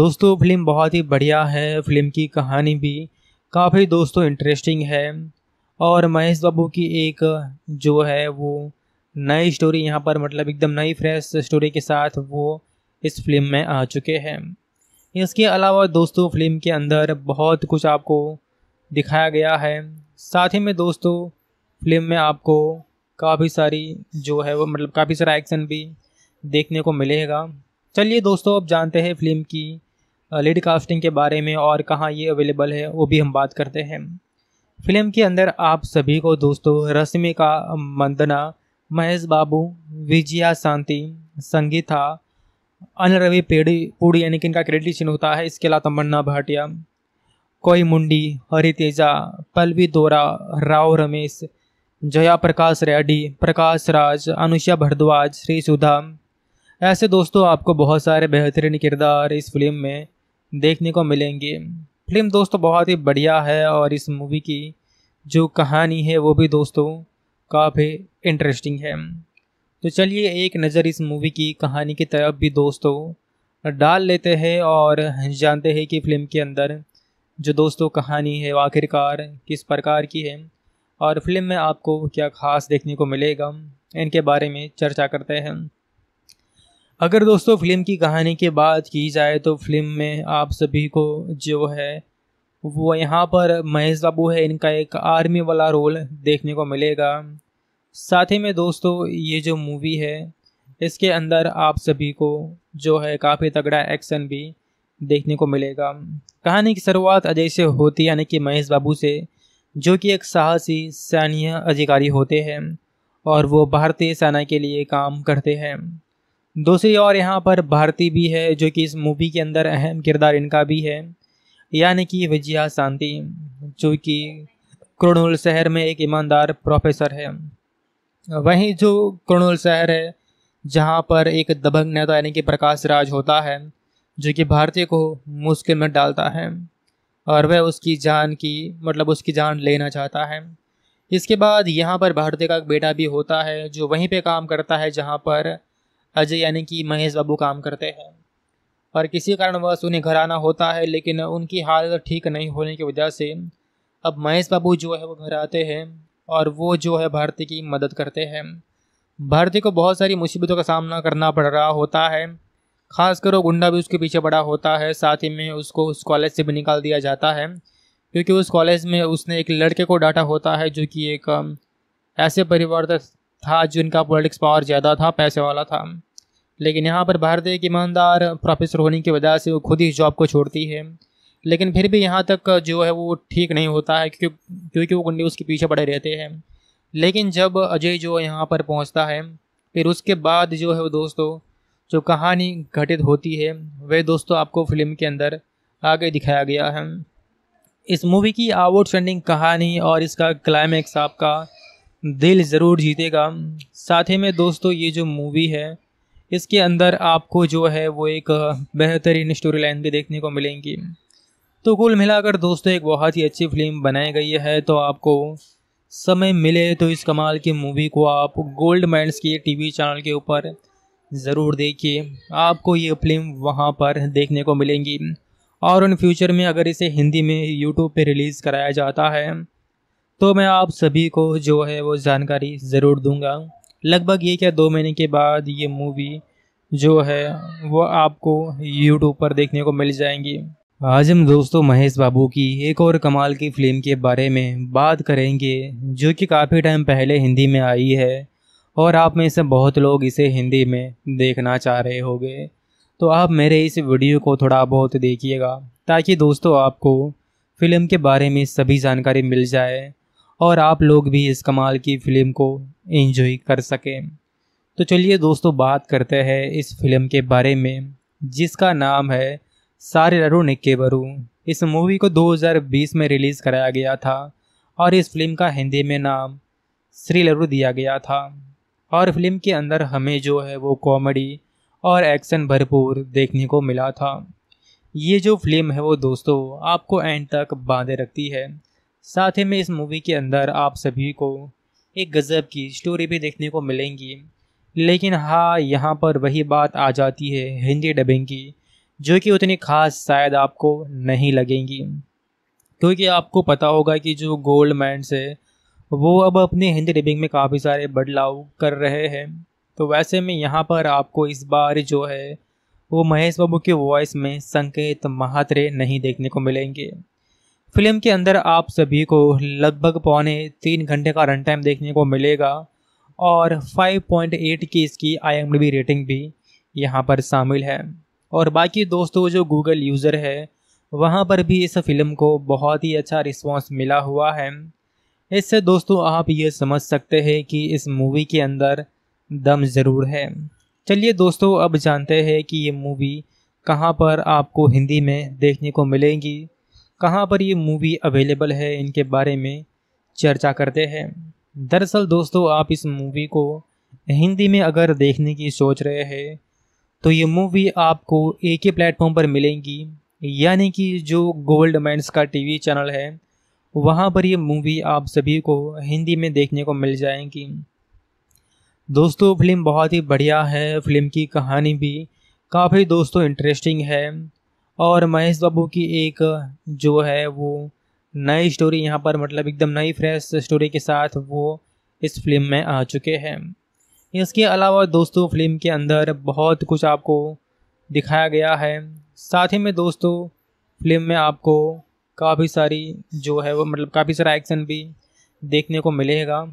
दोस्तों फिल्म बहुत ही बढ़िया है फिल्म की कहानी भी काफ़ी दोस्तों इंटरेस्टिंग है और महेश बाबू की एक जो है वो नई स्टोरी यहाँ पर मतलब एकदम नई फ्रेश स्टोरी के साथ वो इस फिल्म में आ चुके हैं इसके अलावा दोस्तों फिल्म के अंदर बहुत कुछ आपको दिखाया गया है साथ ही में दोस्तों फिल्म में आपको काफ़ी सारी जो है वो मतलब काफ़ी सारा एक्शन भी देखने को मिलेगा चलिए दोस्तों अब जानते हैं फिल्म की लेडी कास्टिंग के बारे में और कहाँ ये अवेलेबल है वो भी हम बात करते हैं फिल्म के अंदर आप सभी को दोस्तों रश्मिका मंदना महेश बाबू विजया शांति संगीता अन रवि पेड़ी पूड़ी यानी कि इनका क्रेडिट चिन्ह होता है इसके अलावा तमन्ना भाटिया कोई मुंडी हरि तेजा पल्लवी दोरा राव रमेश जया प्रकाश रेड्डी प्रकाश राज अनुषा भरद्वाज श्री सुधा ऐसे दोस्तों आपको बहुत सारे बेहतरीन किरदार इस फिल्म में देखने को मिलेंगे फिल्म दोस्तों बहुत ही बढ़िया है और इस मूवी की जो कहानी है वो भी दोस्तों काफ़ी इंटरेस्टिंग है तो चलिए एक नज़र इस मूवी की कहानी की तरफ भी दोस्तों डाल लेते हैं और जानते हैं कि फिल्म के अंदर जो दोस्तों कहानी है आखिरकार किस प्रकार की है और फिल्म में आपको क्या खास देखने को मिलेगा इनके बारे में चर्चा करते हैं अगर दोस्तों फिल्म की कहानी की बात की जाए तो फिल्म में आप सभी को जो है वो यहाँ पर महेश बाबू है इनका एक आर्मी वाला रोल देखने को मिलेगा साथ ही में दोस्तों ये जो मूवी है इसके अंदर आप सभी को जो है काफ़ी तगड़ा एक्शन भी देखने को मिलेगा कहानी की शुरुआत अजय से होती है यानी कि महेश बाबू से जो कि एक साहसी सैन्य अधिकारी होते हैं और वो भारतीय सेना के लिए काम करते हैं दूसरी ओर यहाँ पर भारती भी है जो कि इस मूवी के अंदर अहम किरदार इनका भी है यानी कि विजया शांति जो कि क्रोनुल शहर में एक ईमानदार प्रोफेसर है वहीं जो कुरनूल शहर है जहाँ पर एक दबंग नेता यानी कि प्रकाश राज होता है जो कि भारतीय को मुश्किल में डालता है और वह उसकी जान की मतलब उसकी जान लेना चाहता है इसके बाद यहाँ पर भारतीय का एक बेटा भी होता है जो वहीं पे काम करता है जहाँ पर अजय यानी कि महेश बाबू काम करते हैं और किसी कारणवश उन्हें घर आना होता है लेकिन उनकी हालत ठीक नहीं होने की वजह से अब महेश बाबू जो है वो घर आते हैं और वो जो है भारती की मदद करते हैं भारतीय को बहुत सारी मुसीबतों का सामना करना पड़ रहा होता है खासकर वो गुंडा भी उसके पीछे पड़ा होता है साथ ही में उसको उस कॉलेज से भी निकाल दिया जाता है क्योंकि उस कॉलेज में उसने एक लड़के को डांटा होता है जो कि एक ऐसे परिवार था जिनका पॉलिटिक्स पावर ज़्यादा था पैसे वाला था लेकिन यहाँ पर भारतीय एक ईमानदार प्रोफेसर होने की वजह से वो खुद ही जॉब को छोड़ती है लेकिन फिर भी यहाँ तक जो है वो ठीक नहीं होता है क्योंकि क्योंकि वो गुंडे उसके पीछे पड़े रहते हैं लेकिन जब अजय जो यहाँ पर पहुँचता है फिर उसके बाद जो है वो दोस्तों जो कहानी घटित होती है वह दोस्तों आपको फिल्म के अंदर आगे दिखाया गया है इस मूवी की आउटस्टैंडिंग कहानी और इसका क्लाइमैक्स आपका दिल ज़रूर जीतेगा साथ ही में दोस्तों ये जो मूवी है इसके अंदर आपको जो है वो एक बेहतरीन स्टोरी लाइन भी देखने को मिलेंगी तो कुल मिलाकर दोस्तों एक बहुत ही अच्छी फिल्म बनाई गई है तो आपको समय मिले तो इस कमाल की मूवी को आप गोल्ड मैंड्स के टीवी चैनल के ऊपर ज़रूर देखिए आपको ये फिल्म वहाँ पर देखने को मिलेंगी और इन फ्यूचर में अगर इसे हिंदी में यूट्यूब पे रिलीज़ कराया जाता है तो मैं आप सभी को जो है वो जानकारी ज़रूर दूंगा लगभग ये क्या दो महीने के बाद ये मूवी जो है वो आपको यूट्यूब पर देखने को मिल जाएंगी आज हम दोस्तों महेश बाबू की एक और कमाल की फिल्म के बारे में बात करेंगे जो कि काफ़ी टाइम पहले हिंदी में आई है और आप में से बहुत लोग इसे हिंदी में देखना चाह रहे होंगे तो आप मेरे इस वीडियो को थोड़ा बहुत देखिएगा ताकि दोस्तों आपको फिल्म के बारे में सभी जानकारी मिल जाए और आप लोग भी इस कमाल की फिल्म को एंजॉय कर सकें तो चलिए दोस्तों बात करते हैं इस फिल्म के बारे में जिसका नाम है सारे निक्के बरू इस मूवी को 2020 में रिलीज़ कराया गया था और इस फिल्म का हिंदी में नाम श्री लरू दिया गया था और फिल्म के अंदर हमें जो है वो कॉमेडी और एक्शन भरपूर देखने को मिला था ये जो फिल्म है वो दोस्तों आपको एंड तक बांधे रखती है साथ ही में इस मूवी के अंदर आप सभी को एक गज़ब की स्टोरी भी देखने को मिलेंगी लेकिन हाँ यहाँ पर वही बात आ जाती है हिंदी डबिंग की जो कि उतनी खास शायद आपको नहीं लगेंगी क्योंकि आपको पता होगा कि जो गोल्ड मैं है वो अब अपने हिंदी डबिंग में काफ़ी सारे बदलाव कर रहे हैं तो वैसे में यहाँ पर आपको इस बार जो है वो महेश बाबू के वॉइस में संकेत महात्रे नहीं देखने को मिलेंगे फिल्म के अंदर आप सभी को लगभग पौने तीन घंटे का रन टाइम देखने को मिलेगा और 5.8 की इसकी आई रेटिंग भी यहाँ पर शामिल है और बाकी दोस्तों जो गूगल यूज़र है वहाँ पर भी इस फिल्म को बहुत ही अच्छा रिस्पॉन्स मिला हुआ है इससे दोस्तों आप ये समझ सकते हैं कि इस मूवी के अंदर दम ज़रूर है चलिए दोस्तों अब जानते हैं कि ये मूवी कहाँ पर आपको हिंदी में देखने को मिलेंगी कहाँ पर ये मूवी अवेलेबल है इनके बारे में चर्चा करते हैं दरअसल दोस्तों आप इस मूवी को हिंदी में अगर देखने की सोच रहे हैं तो ये मूवी आपको एक ही प्लेटफॉर्म पर मिलेंगी यानी कि जो गोल्ड मैंस का टीवी चैनल है वहाँ पर ये मूवी आप सभी को हिंदी में देखने को मिल जाएंगी दोस्तों फिल्म बहुत ही बढ़िया है फिल्म की कहानी भी काफ़ी दोस्तों इंटरेस्टिंग है और महेश बाबू की एक जो है वो नई स्टोरी यहाँ पर मतलब एकदम नई फ्रेश स्टोरी के साथ वो इस फिल्म में आ चुके हैं इसके अलावा दोस्तों फिल्म के अंदर बहुत कुछ आपको दिखाया गया है साथ ही में दोस्तों फिल्म में आपको काफ़ी सारी जो है वो मतलब काफ़ी सारा एक्शन भी देखने को मिलेगा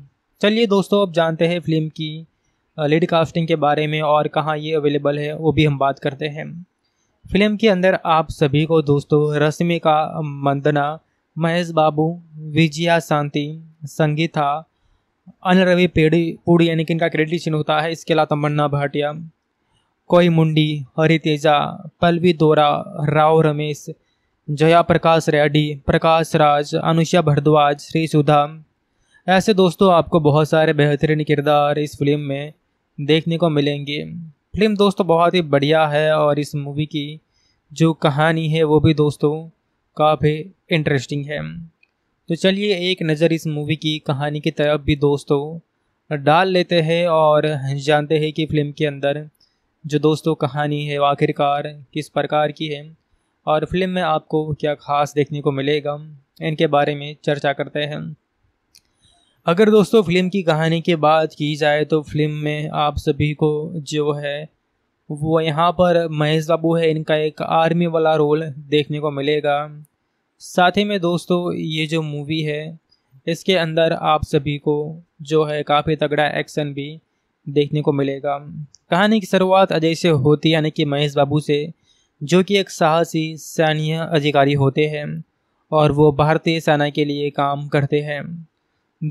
चलिए दोस्तों अब जानते हैं फिल्म की लेडी कास्टिंग के बारे में और कहाँ ये अवेलेबल है वो भी हम बात करते हैं फिल्म के अंदर आप सभी को दोस्तों रश्मिका मंदना महेश बाबू विजया शांति संगीता अनिल रवि पेड़ी पूड़ी यानी कि इनका क्रेडिट चिन्ह होता है इसके अलावा तमन्ना भाटिया कोई मुंडी हरि तेजा पलवी दोरा राव रमेश जया प्रकाश रेड्डी प्रकाश राज अनुषा भरद्वाज श्री सुधा ऐसे दोस्तों आपको बहुत सारे बेहतरीन किरदार इस फिल्म में देखने को मिलेंगे फिल्म दोस्तों बहुत ही बढ़िया है और इस मूवी की जो कहानी है वो भी दोस्तों काफ़ी इंटरेस्टिंग है तो चलिए एक नज़र इस मूवी की कहानी की तरफ भी दोस्तों डाल लेते हैं और जानते हैं कि फिल्म के अंदर जो दोस्तों कहानी है आखिरकार किस प्रकार की है और फिल्म में आपको क्या खास देखने को मिलेगा इनके बारे में चर्चा करते हैं अगर दोस्तों फिल्म की कहानी की बात की जाए तो फिल्म में आप सभी को जो है वो यहाँ पर महेश बाबू है इनका एक आर्मी वाला रोल देखने को मिलेगा साथ ही में दोस्तों ये जो मूवी है इसके अंदर आप सभी को जो है काफ़ी तगड़ा एक्शन भी देखने को मिलेगा कहानी की शुरुआत अजय से होती है यानी कि महेश बाबू से जो कि एक साहसी सैन्य अधिकारी होते हैं और वो भारतीय सेना के लिए काम करते हैं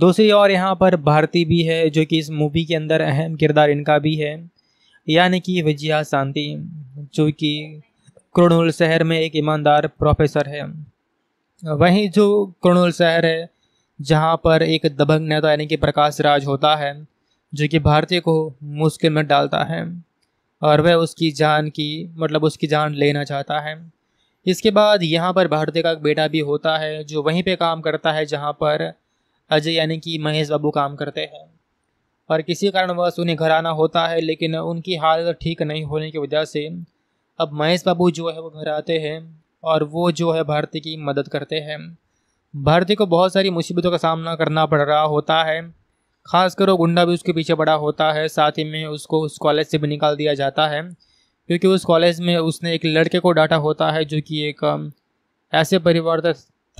दूसरी और यहाँ पर भारती भी है जो कि इस मूवी के अंदर अहम किरदार इनका भी है यानी कि विजया शांति जो कि क्रोनुल शहर में एक ईमानदार प्रोफेसर है वहीं जो कर्नूल शहर है जहाँ पर एक दबंग नेता यानी कि प्रकाश राज होता है जो कि भारतीय को मुश्किल में डालता है और वह उसकी जान की मतलब उसकी जान लेना चाहता है इसके बाद यहाँ पर भारतीय का एक बेटा भी होता है जो वहीं पे काम करता है जहाँ पर अजय यानी कि महेश बाबू काम करते हैं और किसी कारणवश उन्हें घर आना होता है लेकिन उनकी हालत ठीक नहीं होने की वजह से अब महेश बाबू जो है वो घर आते हैं और वो जो है भारतीय की मदद करते हैं भारतीय को बहुत सारी मुसीबतों का सामना करना पड़ रहा होता है खासकर वो गुंडा भी उसके पीछे बड़ा होता है साथ ही में उसको उस कॉलेज से भी निकाल दिया जाता है क्योंकि उस कॉलेज में उसने एक लड़के को डांटा होता है जो कि एक ऐसे परिवार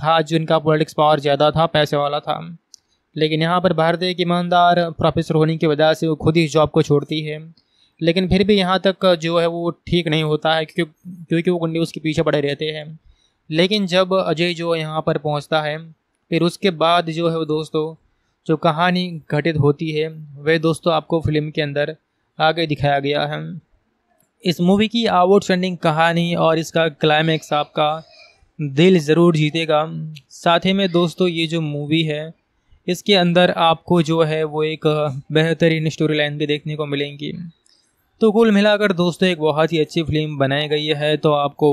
था जिनका पॉलिटिक्स पावर ज़्यादा था पैसे वाला था लेकिन यहाँ पर भारतीय एक ईमानदार प्रोफेसर होने की वजह से वो खुद ही जॉब को छोड़ती है लेकिन फिर भी यहाँ तक जो है वो ठीक नहीं होता है क्योंकि क्योंकि वो गुंडे उसके पीछे पड़े रहते हैं लेकिन जब अजय जो यहाँ पर पहुँचता है फिर उसके बाद जो है वो दोस्तों जो कहानी घटित होती है वह दोस्तों आपको फिल्म के अंदर आगे दिखाया गया है इस मूवी की आउटस्टैंडिंग कहानी और इसका क्लाइमैक्स आपका दिल ज़रूर जीतेगा साथ ही में दोस्तों ये जो मूवी है इसके अंदर आपको जो है वो एक बेहतरीन स्टोरी लाइन भी देखने को मिलेंगी तो कुल मिलाकर दोस्तों एक बहुत ही अच्छी फिल्म बनाई गई है तो आपको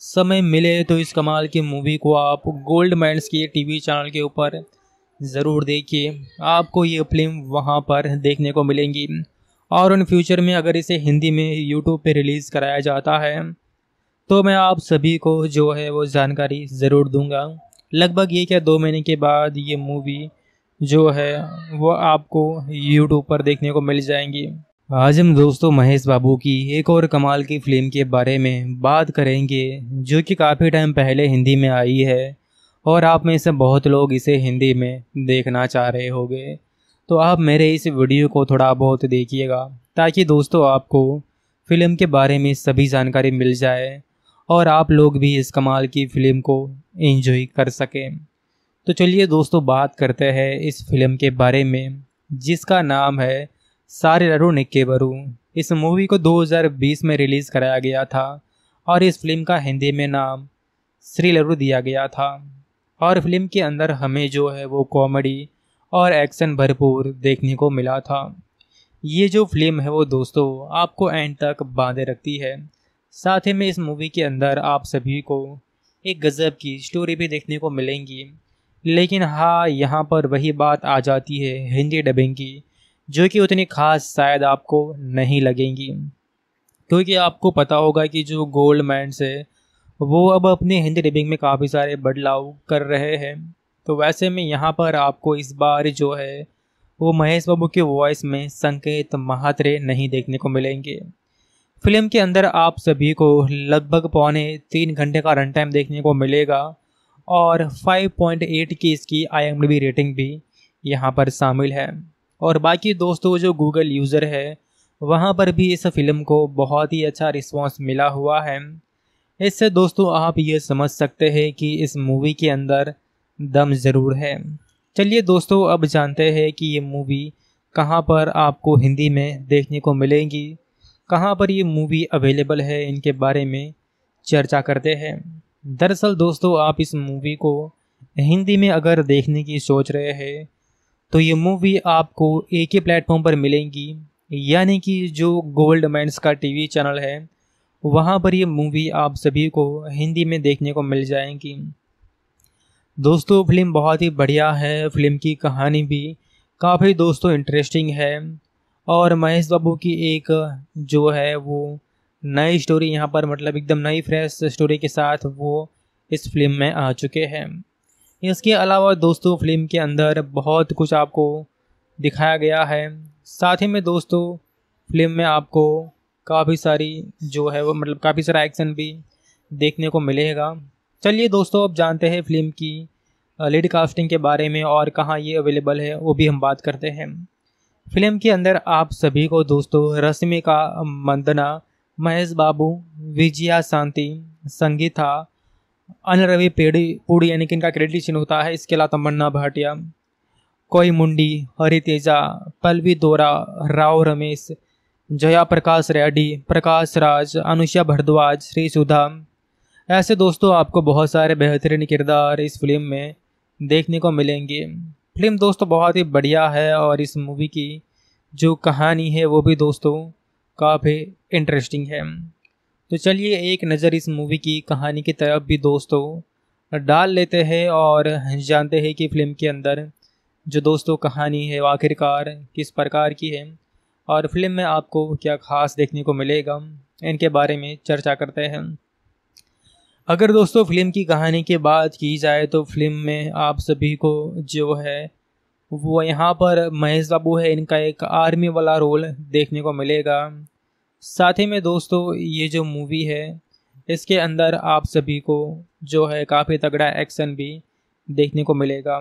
समय मिले तो इस कमाल की मूवी को आप गोल्ड माइंड्स के टीवी चैनल के ऊपर ज़रूर देखिए आपको ये फिल्म वहाँ पर देखने को मिलेंगी और इन फ्यूचर में अगर इसे हिंदी में यूट्यूब पे रिलीज़ कराया जाता है तो मैं आप सभी को जो है वो जानकारी ज़रूर दूंगा लगभग ये क्या दो महीने के बाद ये मूवी जो है वो आपको यूट्यूब पर देखने को मिल जाएंगी आज हम दोस्तों महेश बाबू की एक और कमाल की फिल्म के बारे में बात करेंगे जो कि काफ़ी टाइम पहले हिंदी में आई है और आप में से बहुत लोग इसे हिंदी में देखना चाह रहे होंगे तो आप मेरे इस वीडियो को थोड़ा बहुत देखिएगा ताकि दोस्तों आपको फिल्म के बारे में सभी जानकारी मिल जाए और आप लोग भी इस कमाल की फिल्म को एंजॉय कर सकें तो चलिए दोस्तों बात करते हैं इस फिल्म के बारे में जिसका नाम है सारे रू निक्के बरू इस मूवी को 2020 में रिलीज़ कराया गया था और इस फिल्म का हिंदी में नाम श्री लरू दिया गया था और फिल्म के अंदर हमें जो है वो कॉमेडी और एक्शन भरपूर देखने को मिला था ये जो फिल्म है वो दोस्तों आपको एंड तक बांधे रखती है साथ ही में इस मूवी के अंदर आप सभी को एक गज़ब की स्टोरी भी देखने को मिलेंगी लेकिन हाँ यहाँ पर वही बात आ जाती है हिंदी डबिंग की जो कि उतनी खास शायद आपको नहीं लगेंगी क्योंकि आपको पता होगा कि जो गोल्ड मैं है वो अब अपने हिंदी डबिंग में काफ़ी सारे बदलाव कर रहे हैं तो वैसे में यहाँ पर आपको इस बार जो है वो महेश बाबू के वॉइस में संकेत महात्रे नहीं देखने को मिलेंगे फिल्म के अंदर आप सभी को लगभग पौने तीन घंटे का रन टाइम देखने को मिलेगा और 5.8 की इसकी आई रेटिंग भी यहाँ पर शामिल है और बाकी दोस्तों जो गूगल यूज़र है वहाँ पर भी इस फिल्म को बहुत ही अच्छा रिस्पांस मिला हुआ है इससे दोस्तों आप ये समझ सकते हैं कि इस मूवी के अंदर दम ज़रूर है चलिए दोस्तों अब जानते हैं कि ये मूवी कहाँ पर आपको हिंदी में देखने को मिलेगी कहाँ पर ये मूवी अवेलेबल है इनके बारे में चर्चा करते हैं दरअसल दोस्तों आप इस मूवी को हिंदी में अगर देखने की सोच रहे हैं तो ये मूवी आपको एक ही प्लेटफॉर्म पर मिलेंगी यानी कि जो गोल्ड मैंस का टीवी चैनल है वहाँ पर ये मूवी आप सभी को हिंदी में देखने को मिल जाएंगी दोस्तों फिल्म बहुत ही बढ़िया है फिल्म की कहानी भी काफ़ी दोस्तों इंटरेस्टिंग है और महेश बाबू की एक जो है वो नई स्टोरी यहाँ पर मतलब एकदम नई फ्रेश स्टोरी के साथ वो इस फिल्म में आ चुके हैं इसके अलावा दोस्तों फिल्म के अंदर बहुत कुछ आपको दिखाया गया है साथ ही में दोस्तों फिल्म में आपको काफ़ी सारी जो है वो मतलब काफ़ी सारा एक्शन भी देखने को मिलेगा चलिए दोस्तों अब जानते हैं फिल्म की लीड कास्टिंग के बारे में और कहाँ ये अवेलेबल है वो भी हम बात करते हैं फिल्म के अंदर आप सभी को दोस्तों रश्मिका मंदना महेश बाबू विजया शांति संगीता अन्य रवि पेड़ी पूड़ी यानी कि इनका क्रेडिट चिन्ह होता है इसके अलावा तमन्ना भाटिया कोई मुंडी हरि तेजा पलवी दोरा राव रमेश जया प्रकाश रेड्डी प्रकाश राज अनुषा भरद्वाज श्री सुधा ऐसे दोस्तों आपको बहुत सारे बेहतरीन किरदार इस फिल्म में देखने को मिलेंगे फिल्म दोस्तों बहुत ही बढ़िया है और इस मूवी की जो कहानी है वो भी दोस्तों काफ़ी इंटरेस्टिंग है तो चलिए एक नज़र इस मूवी की कहानी की तरफ भी दोस्तों डाल लेते हैं और जानते हैं कि फिल्म के अंदर जो दोस्तों कहानी है आखिरकार किस प्रकार की है और फिल्म में आपको क्या खास देखने को मिलेगा इनके बारे में चर्चा करते हैं अगर दोस्तों फिल्म की कहानी की बात की जाए तो फिल्म में आप सभी को जो है वो यहाँ पर महेश बाबू है इनका एक आर्मी वाला रोल देखने को मिलेगा साथ ही में दोस्तों ये जो मूवी है इसके अंदर आप सभी को जो है काफ़ी तगड़ा एक्शन भी देखने को मिलेगा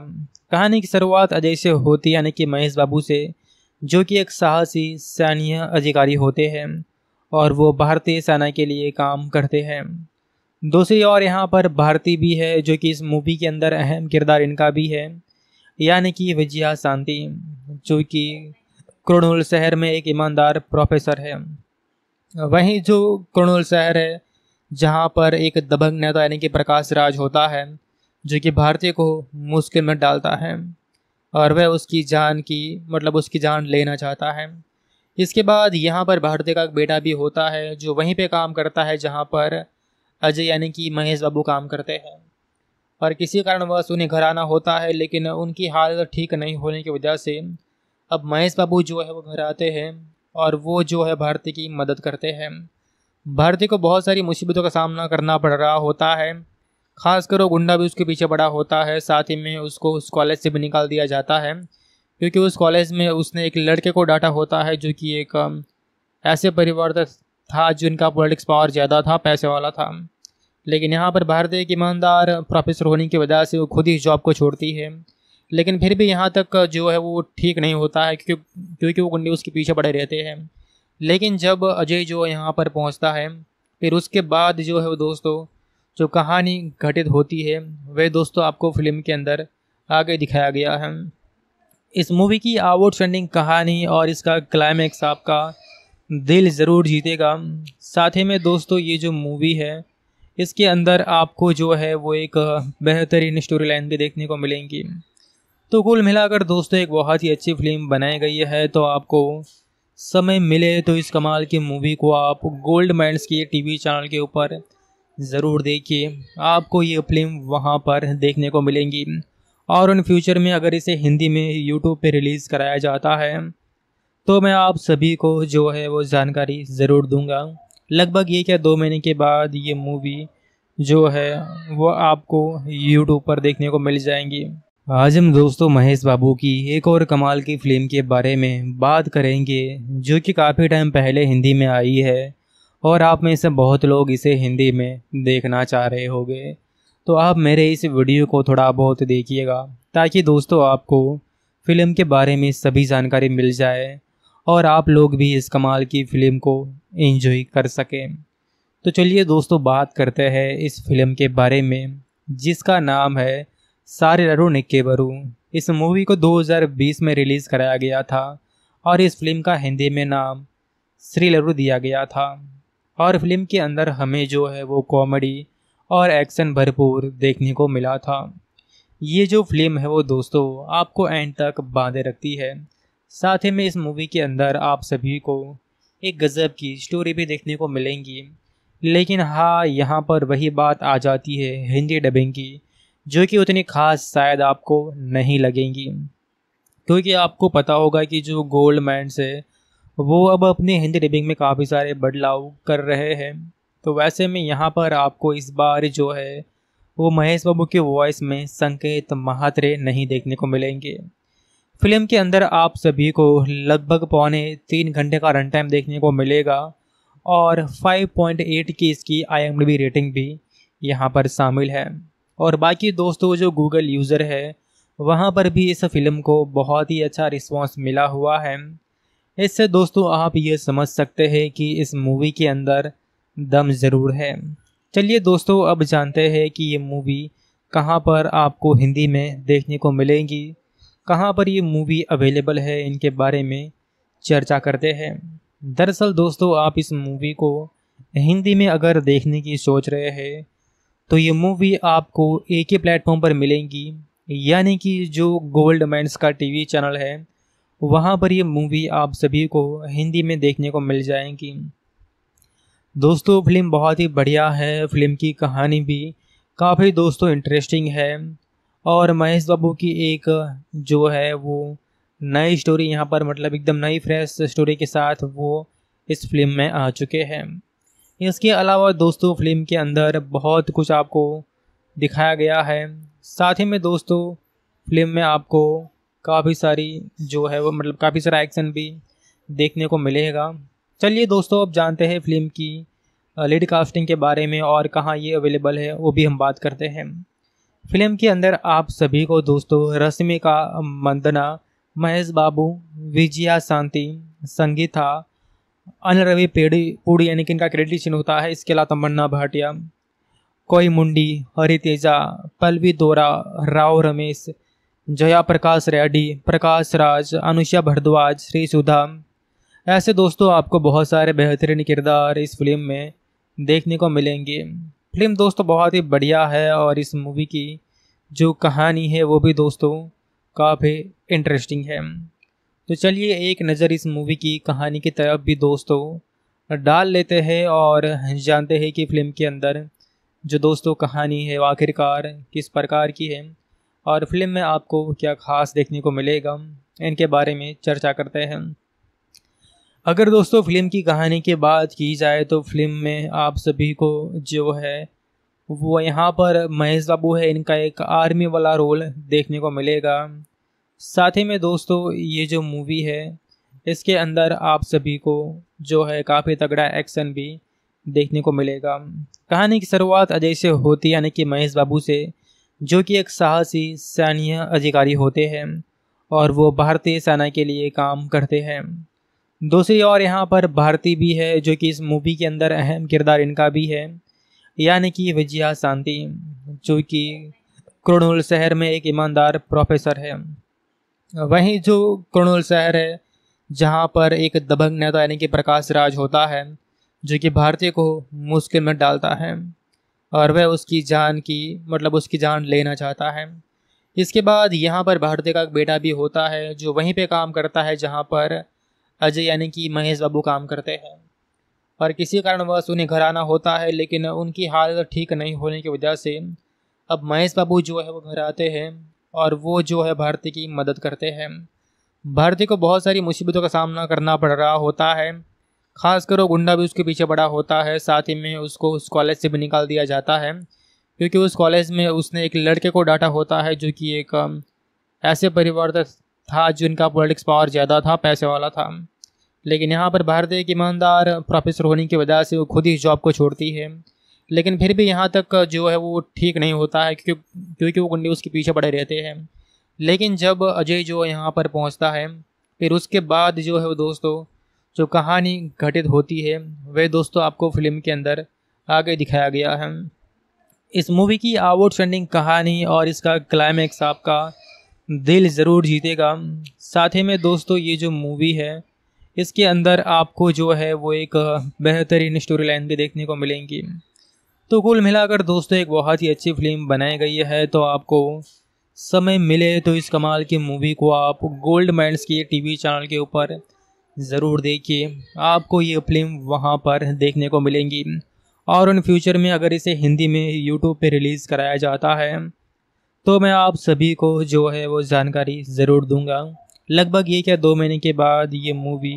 कहानी की शुरुआत अजय से होती यानी कि महेश बाबू से जो कि एक साहसी सैन्य अधिकारी होते हैं और वो भारतीय सेना के लिए काम करते हैं दूसरी और यहाँ पर भारती भी है जो कि इस मूवी के अंदर अहम किरदार इनका भी है यानी कि विजया शांति जो कि क्रोनुल शहर में एक ईमानदार प्रोफेसर है वहीं जो कर्नूल शहर है जहाँ पर एक दबंग नेता यानी कि प्रकाश राज होता है जो कि भारतीय को मुश्किल में डालता है और वह उसकी जान की मतलब उसकी जान लेना चाहता है इसके बाद यहाँ पर भारतीय का एक बेटा भी होता है जो वहीं पे काम करता है जहाँ पर अजय यानी कि महेश बाबू काम करते हैं और किसी कारणवश उन्हें घर आना होता है लेकिन उनकी हालत ठीक नहीं होने की वजह से अब महेश बाबू जो है वो घर आते हैं और वो जो है भारतीय की मदद करते हैं भारतीय को बहुत सारी मुसीबतों का सामना करना पड़ रहा होता है खासकर वो गुंडा भी उसके पीछे पड़ा होता है साथ ही में उसको उस कॉलेज से भी निकाल दिया जाता है क्योंकि उस कॉलेज में उसने एक लड़के को डांटा होता है जो कि एक ऐसे परिवार था जिनका पॉलिटिक्स पावर ज़्यादा था पैसे वाला था लेकिन यहाँ पर भारतीय एक ईमानदार प्रोफेसर होने की वजह से वो खुद ही जॉब को छोड़ती है लेकिन फिर भी यहाँ तक जो है वो ठीक नहीं होता है क्योंकि क्योंकि वो गुंडे उसके पीछे पड़े रहते हैं लेकिन जब अजय जो यहाँ पर पहुँचता है फिर उसके बाद जो है वो दोस्तों जो कहानी घटित होती है वह दोस्तों आपको फिल्म के अंदर आगे दिखाया गया है इस मूवी की आउटस्टैंडिंग कहानी और इसका क्लाइमैक्स आपका दिल ज़रूर जीतेगा साथ ही में दोस्तों ये जो मूवी है इसके अंदर आपको जो है वो एक बेहतरीन स्टोरी लाइन भी देखने को मिलेंगी तो कुल मिलाकर दोस्तों एक बहुत ही अच्छी फिल्म बनाई गई है तो आपको समय मिले तो इस कमाल की मूवी को आप गोल्ड माइंड्स के टीवी चैनल के ऊपर ज़रूर देखिए आपको ये फिल्म वहाँ पर देखने को मिलेंगी और इन फ्यूचर में अगर इसे हिंदी में यूट्यूब पे रिलीज़ कराया जाता है तो मैं आप सभी को जो है वो जानकारी ज़रूर दूंगा लगभग ये क्या दो महीने के बाद ये मूवी जो है वो आपको यूट्यूब पर देखने को मिल जाएंगी आज हम दोस्तों महेश बाबू की एक और कमाल की फिल्म के बारे में बात करेंगे जो कि काफ़ी टाइम पहले हिंदी में आई है और आप में से बहुत लोग इसे हिंदी में देखना चाह रहे होंगे तो आप मेरे इस वीडियो को थोड़ा बहुत देखिएगा ताकि दोस्तों आपको फिल्म के बारे में सभी जानकारी मिल जाए और आप लोग भी इस कमाल की फिल्म को एंजॉय कर सकें तो चलिए दोस्तों बात करते हैं इस फिल्म के बारे में जिसका नाम है सारे निक्के बरू इस मूवी को 2020 में रिलीज़ कराया गया था और इस फिल्म का हिंदी में नाम श्री लरू दिया गया था और फिल्म के अंदर हमें जो है वो कॉमेडी और एक्शन भरपूर देखने को मिला था ये जो फिल्म है वो दोस्तों आपको एंड तक बांधे रखती है साथ ही में इस मूवी के अंदर आप सभी को एक गज़ब की स्टोरी भी देखने को मिलेंगी लेकिन हाँ यहाँ पर वही बात आ जाती है हिंदी डबिंग की जो कि उतनी खास शायद आपको नहीं लगेंगी क्योंकि आपको पता होगा कि जो गोल्ड मैं है वो अब अपने हिंदी डिबिंग में काफ़ी सारे बदलाव कर रहे हैं तो वैसे में यहाँ पर आपको इस बार जो है वो महेश बाबू के वॉइस में संकेत महात्रे नहीं देखने को मिलेंगे फिल्म के अंदर आप सभी को लगभग पौने तीन घंटे का रन टाइम देखने को मिलेगा और 5.8 की इसकी आई रेटिंग भी यहाँ पर शामिल है और बाकी दोस्तों जो गूगल यूज़र है वहाँ पर भी इस फिल्म को बहुत ही अच्छा रिस्पांस मिला हुआ है इससे दोस्तों आप ये समझ सकते हैं कि इस मूवी के अंदर दम ज़रूर है चलिए दोस्तों अब जानते हैं कि ये मूवी कहाँ पर आपको हिंदी में देखने को मिलेंगी कहाँ पर ये मूवी अवेलेबल है इनके बारे में चर्चा करते हैं दरअसल दोस्तों आप इस मूवी को हिंदी में अगर देखने की सोच रहे हैं तो ये मूवी आपको एक ही प्लेटफॉर्म पर मिलेंगी यानी कि जो गोल्ड मैंस का टीवी चैनल है वहाँ पर ये मूवी आप सभी को हिंदी में देखने को मिल जाएगी दोस्तों फिल्म बहुत ही बढ़िया है फिल्म की कहानी भी काफ़ी दोस्तों इंटरेस्टिंग है और महेश बाबू की एक जो है वो नई स्टोरी यहाँ पर मतलब एकदम नई फ्रेश स्टोरी के साथ वो इस फिल्म में आ चुके हैं इसके अलावा दोस्तों फिल्म के अंदर बहुत कुछ आपको दिखाया गया है साथ ही में दोस्तों फिल्म में आपको काफ़ी सारी जो है वो मतलब काफ़ी सारा एक्शन भी देखने को मिलेगा चलिए दोस्तों अब जानते हैं फिल्म की लीड कास्टिंग के बारे में और कहाँ ये अवेलेबल है वो भी हम बात करते हैं फिल्म के अंदर आप सभी को दोस्तों रश्मिका मंदना महेश बाबू विजया शांति संगीता अन रवि पेड़ी पूड़ी यानी कि इनका क्रेडिट चिन्ह होता है इसके अलावा तमन्ना भाटिया कोई मुंडी हरि तेजा पलवी दोरा राव रमेश जया प्रकाश रेड्डी प्रकाश राज अनुषा भरद्वाज श्री सुधा ऐसे दोस्तों आपको बहुत सारे बेहतरीन किरदार इस फिल्म में देखने को मिलेंगे फिल्म दोस्तों बहुत ही बढ़िया है और इस मूवी की जो कहानी है वो भी दोस्तों काफ़ी इंटरेस्टिंग है तो चलिए एक नज़र इस मूवी की कहानी की तरफ भी दोस्तों डाल लेते हैं और जानते हैं कि फिल्म के अंदर जो दोस्तों कहानी है आखिरकार किस प्रकार की है और फिल्म में आपको क्या खास देखने को मिलेगा इनके बारे में चर्चा करते हैं अगर दोस्तों फिल्म की कहानी की बात की जाए तो फिल्म में आप सभी को जो है वो यहाँ पर महेश बाबू है इनका एक आर्मी वाला रोल देखने को मिलेगा साथ ही में दोस्तों ये जो मूवी है इसके अंदर आप सभी को जो है काफ़ी तगड़ा एक्शन भी देखने को मिलेगा कहानी की शुरुआत अजय से होती यानी कि महेश बाबू से जो कि एक साहसी सैन्य अधिकारी होते हैं और वो भारतीय सेना के लिए काम करते हैं दूसरी और यहाँ पर भारती भी है जो कि इस मूवी के अंदर अहम किरदार इनका भी है यानी कि विजया शांति जो कि क्रोनुल शहर में एक ईमानदार प्रोफेसर है वहीं जो कर्नूल शहर है जहाँ पर एक दबंग नेता यानी कि प्रकाश राज होता है जो कि भारतीय को मुश्किल में डालता है और वह उसकी जान की मतलब उसकी जान लेना चाहता है इसके बाद यहाँ पर भारतीय का एक बेटा भी होता है जो वहीं पे काम करता है जहाँ पर अजय यानी कि महेश बाबू काम करते हैं और किसी कारणवश उन्हें घर आना होता है लेकिन उनकी हालत ठीक नहीं होने की वजह से अब महेश बाबू जो है वो घर आते हैं और वो जो है भारतीय की मदद करते हैं भारतीय को बहुत सारी मुसीबतों का सामना करना पड़ रहा होता है खासकर वो गुंडा भी उसके पीछे पड़ा होता है साथ ही में उसको उस कॉलेज से भी निकाल दिया जाता है क्योंकि उस कॉलेज में उसने एक लड़के को डांटा होता है जो कि एक ऐसे परिवार था जिनका पॉलिटिक्स पावर ज़्यादा था पैसे वाला था लेकिन यहाँ पर भारतीय एक ईमानदार प्रोफेसर होने की वजह से वो खुद ही जॉब को छोड़ती है लेकिन फिर भी यहाँ तक जो है वो ठीक नहीं होता है क्योंकि क्योंकि वो गुंडे उसके पीछे पड़े रहते हैं लेकिन जब अजय जो यहाँ पर पहुँचता है फिर उसके बाद जो है वो दोस्तों जो कहानी घटित होती है वह दोस्तों आपको फिल्म के अंदर आगे दिखाया गया है इस मूवी की आउटस्टैंडिंग कहानी और इसका क्लाइमैक्स आपका दिल ज़रूर जीतेगा साथ ही में दोस्तों ये जो मूवी है इसके अंदर आपको जो है वो एक बेहतरीन स्टोरी लाइन भी देखने को मिलेंगी तो कुल मिलाकर दोस्तों एक बहुत ही अच्छी फिल्म बनाई गई है तो आपको समय मिले तो इस कमाल की मूवी को आप गोल्ड माइंड के टीवी चैनल के ऊपर ज़रूर देखिए आपको ये फिल्म वहाँ पर देखने को मिलेंगी और इन फ्यूचर में अगर इसे हिंदी में यूट्यूब पे रिलीज़ कराया जाता है तो मैं आप सभी को जो है वो जानकारी ज़रूर दूंगा लगभग ये क्या दो महीने के बाद ये मूवी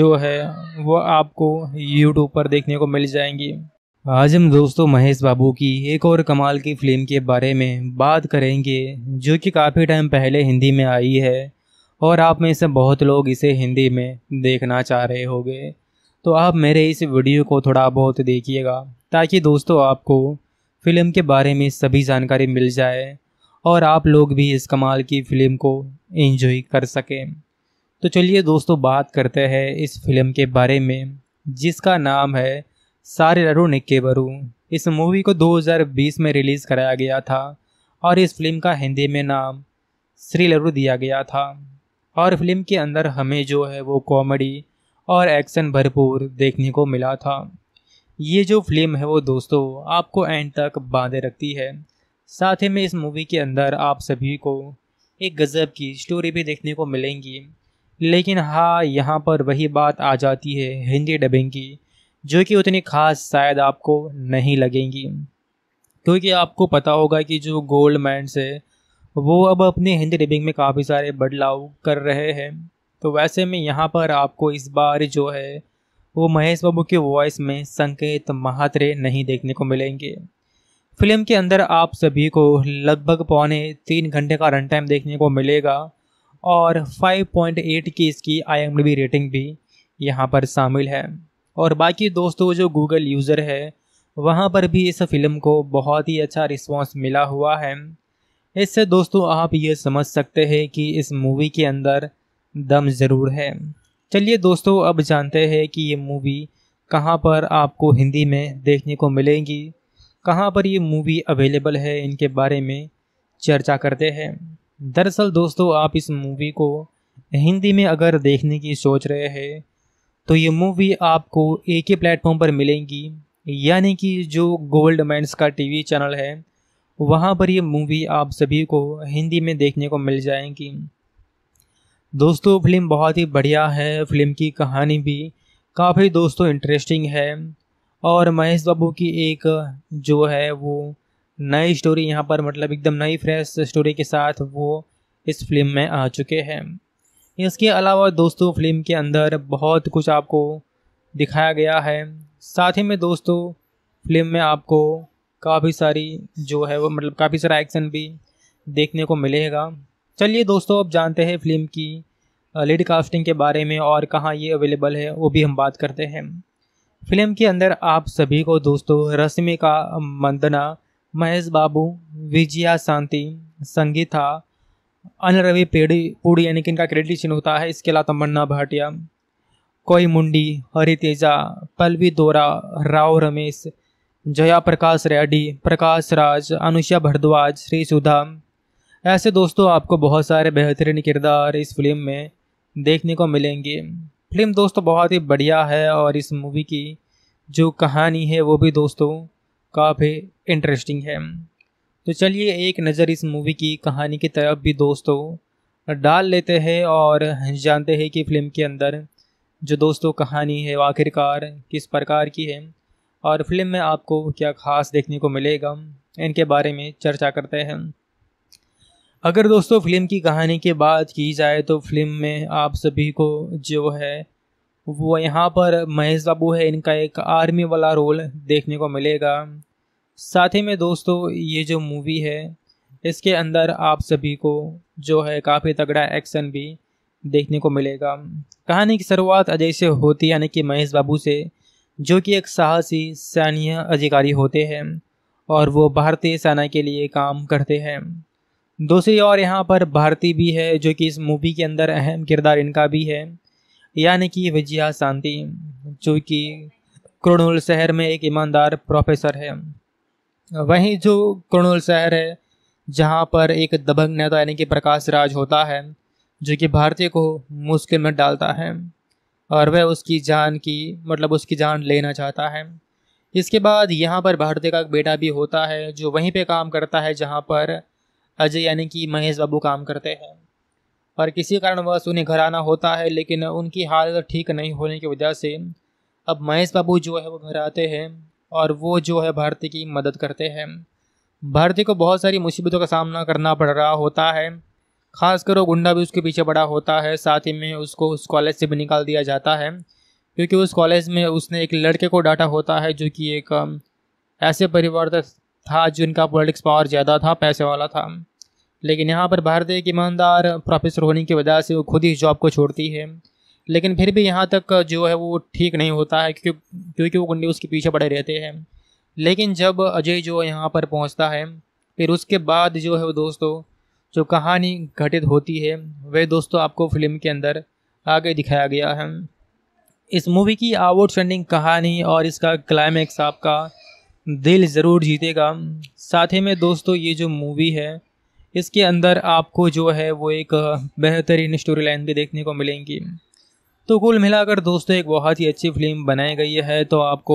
जो है वो आपको यूट्यूब पर देखने को मिल जाएंगी आज हम दोस्तों महेश बाबू की एक और कमाल की फिल्म के बारे में बात करेंगे जो कि काफ़ी टाइम पहले हिंदी में आई है और आप में से बहुत लोग इसे हिंदी में देखना चाह रहे होंगे तो आप मेरे इस वीडियो को थोड़ा बहुत देखिएगा ताकि दोस्तों आपको फिल्म के बारे में सभी जानकारी मिल जाए और आप लोग भी इस कमाल की फिल्म को एंजॉय कर सकें तो चलिए दोस्तों बात करते हैं इस फिल्म के बारे में जिसका नाम है सारे रो निक्के बरू इस मूवी को 2020 में रिलीज़ कराया गया था और इस फिल्म का हिंदी में नाम श्री लरू दिया गया था और फिल्म के अंदर हमें जो है वो कॉमेडी और एक्शन भरपूर देखने को मिला था ये जो फिल्म है वो दोस्तों आपको एंड तक बांधे रखती है साथ ही में इस मूवी के अंदर आप सभी को एक गज़ब की स्टोरी भी देखने को मिलेंगी लेकिन हाँ यहाँ पर वही बात आ जाती है हिंदी डबिंग की जो कि उतनी खास शायद आपको नहीं लगेंगी क्योंकि आपको पता होगा कि जो गोल्ड मैंस है वो अब अपने हिंदी डिबिंग में काफ़ी सारे बदलाव कर रहे हैं तो वैसे में यहाँ पर आपको इस बार जो है वो महेश बाबू की वॉइस में संकेत महात्रे नहीं देखने को मिलेंगे फिल्म के अंदर आप सभी को लगभग पौने तीन घंटे का रन टाइम देखने को मिलेगा और 5.8 की इसकी आई रेटिंग भी यहाँ पर शामिल है और बाकी दोस्तों जो गूगल यूज़र है वहाँ पर भी इस फिल्म को बहुत ही अच्छा रिस्पांस मिला हुआ है इससे दोस्तों आप ये समझ सकते हैं कि इस मूवी के अंदर दम ज़रूर है चलिए दोस्तों अब जानते हैं कि ये मूवी कहाँ पर आपको हिंदी में देखने को मिलेगी कहाँ पर ये मूवी अवेलेबल है इनके बारे में चर्चा करते हैं दरअसल दोस्तों आप इस मूवी को हिंदी में अगर देखने की सोच रहे हैं तो ये मूवी आपको एक ही प्लेटफॉर्म पर मिलेंगी यानी कि जो गोल्ड मैंस का टीवी चैनल है वहाँ पर ये मूवी आप सभी को हिंदी में देखने को मिल जाएगी दोस्तों फिल्म बहुत ही बढ़िया है फिल्म की कहानी भी काफ़ी दोस्तों इंटरेस्टिंग है और महेश बाबू की एक जो है वो नई स्टोरी यहाँ पर मतलब एकदम नई फ्रेश स्टोरी के साथ वो इस फिल्म में आ चुके हैं इसके अलावा दोस्तों फिल्म के अंदर बहुत कुछ आपको दिखाया गया है साथ ही में दोस्तों फिल्म में आपको काफ़ी सारी जो है वो मतलब काफ़ी सारा एक्शन भी देखने को मिलेगा चलिए दोस्तों अब जानते हैं फिल्म की लेड कास्टिंग के बारे में और कहाँ ये अवेलेबल है वो भी हम बात करते हैं फिल्म के अंदर आप सभी को दोस्तों रश्मिका मंदना महेश बाबू विजया शांति संगीता अनिल रवि पेड़ी पूड़ी यानी कि इनका क्रेडिट चिन्ह होता है इसके अलावा तमन्ना भाटिया कोई मुंडी हरि तेजा पलवी दोरा राव रमेश जया प्रकाश रेड्डी प्रकाश राज अनुषा भरद्वाज श्री सुधा ऐसे दोस्तों आपको बहुत सारे बेहतरीन किरदार इस फिल्म में देखने को मिलेंगे फिल्म दोस्तों बहुत ही बढ़िया है और इस मूवी की जो कहानी है वो भी दोस्तों काफ़ी इंटरेस्टिंग है तो चलिए एक नज़र इस मूवी की कहानी की तरफ भी दोस्तों डाल लेते हैं और जानते हैं कि फिल्म के अंदर जो दोस्तों कहानी है आखिरकार किस प्रकार की है और फिल्म में आपको क्या खास देखने को मिलेगा इनके बारे में चर्चा करते हैं अगर दोस्तों फिल्म की कहानी की बात की जाए तो फिल्म में आप सभी को जो है वो यहाँ पर महेश बाबू है इनका एक आर्मी वाला रोल देखने को मिलेगा साथ ही में दोस्तों ये जो मूवी है इसके अंदर आप सभी को जो है काफ़ी तगड़ा एक्शन भी देखने को मिलेगा कहानी की शुरुआत अजय से होती यानी कि महेश बाबू से जो कि एक साहसी सैन्य अधिकारी होते हैं और वो भारतीय सेना के लिए काम करते हैं दूसरी ओर यहाँ पर भारती भी है जो कि इस मूवी के अंदर अहम किरदार इनका भी है यानी कि विजया शांति जो कि क्रोनुल शहर में एक ईमानदार प्रोफेसर है वहीं जो कर्नूल शहर है जहाँ पर एक दबंग नेता यानी कि प्रकाश राज होता है जो कि भारतीय को मुश्किल में डालता है और वह उसकी जान की मतलब उसकी जान लेना चाहता है इसके बाद यहाँ पर भारतीय का एक बेटा भी होता है जो वहीं पे काम करता है जहाँ पर अजय यानी कि महेश बाबू काम करते हैं और किसी कारणवश उन्हें घर आना होता है लेकिन उनकी हालत ठीक नहीं होने की वजह से अब महेश बाबू जो है वो घर आते हैं और वो जो है भारतीय की मदद करते हैं भारतीय को बहुत सारी मुसीबतों का सामना करना पड़ रहा होता है खासकर वो गुंडा भी उसके पीछे बड़ा होता है साथ ही में उसको उस कॉलेज से भी निकाल दिया जाता है क्योंकि उस कॉलेज में उसने एक लड़के को डांटा होता है जो कि एक ऐसे परिवार था जिनका पॉलिटिक्स पावर ज़्यादा था पैसे वाला था लेकिन यहाँ पर भारतीय एक ईमानदार प्रोफेसर होने की वजह से वो खुद ही जॉब को छोड़ती है लेकिन फिर भी यहाँ तक जो है वो ठीक नहीं होता है क्योंकि क्योंकि वो गुंडे उसके पीछे पड़े रहते हैं लेकिन जब अजय जो यहाँ पर पहुँचता है फिर उसके बाद जो है वो दोस्तों जो कहानी घटित होती है वह दोस्तों आपको फिल्म के अंदर आगे दिखाया गया है इस मूवी की आउटस्टैंडिंग कहानी और इसका क्लाइमैक्स आपका दिल ज़रूर जीतेगा साथ ही में दोस्तों ये जो मूवी है इसके अंदर आपको जो है वो एक बेहतरीन स्टोरी लाइन भी देखने को मिलेंगी तो कुल मिलाकर दोस्तों एक बहुत ही अच्छी फिल्म बनाई गई है तो आपको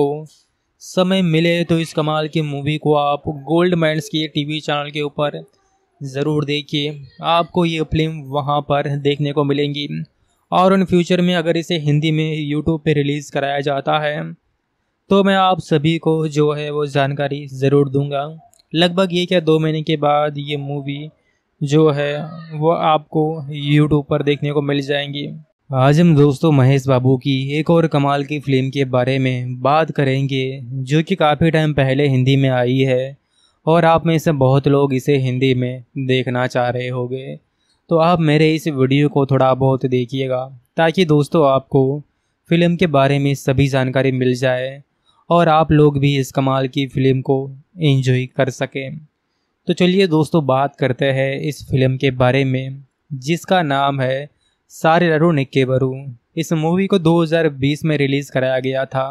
समय मिले तो इस कमाल की मूवी को आप गोल्ड माइंड के टीवी चैनल के ऊपर ज़रूर देखिए आपको ये फिल्म वहाँ पर देखने को मिलेंगी और इन फ्यूचर में अगर इसे हिंदी में यूट्यूब पे रिलीज़ कराया जाता है तो मैं आप सभी को जो है वो जानकारी ज़रूर दूंगा लगभग ये क्या दो महीने के बाद ये मूवी जो है वो आपको यूट्यूब पर देखने को मिल जाएंगी आज हम दोस्तों महेश बाबू की एक और कमाल की फिल्म के बारे में बात करेंगे जो कि काफ़ी टाइम पहले हिंदी में आई है और आप में से बहुत लोग इसे हिंदी में देखना चाह रहे होंगे तो आप मेरे इस वीडियो को थोड़ा बहुत देखिएगा ताकि दोस्तों आपको फिल्म के बारे में सभी जानकारी मिल जाए और आप लोग भी इस कमाल की फिल्म को एंजॉय कर सकें तो चलिए दोस्तों बात करते हैं इस फिल्म के बारे में जिसका नाम है सारे लडू निक्के बरू इस मूवी को 2020 में रिलीज़ कराया गया था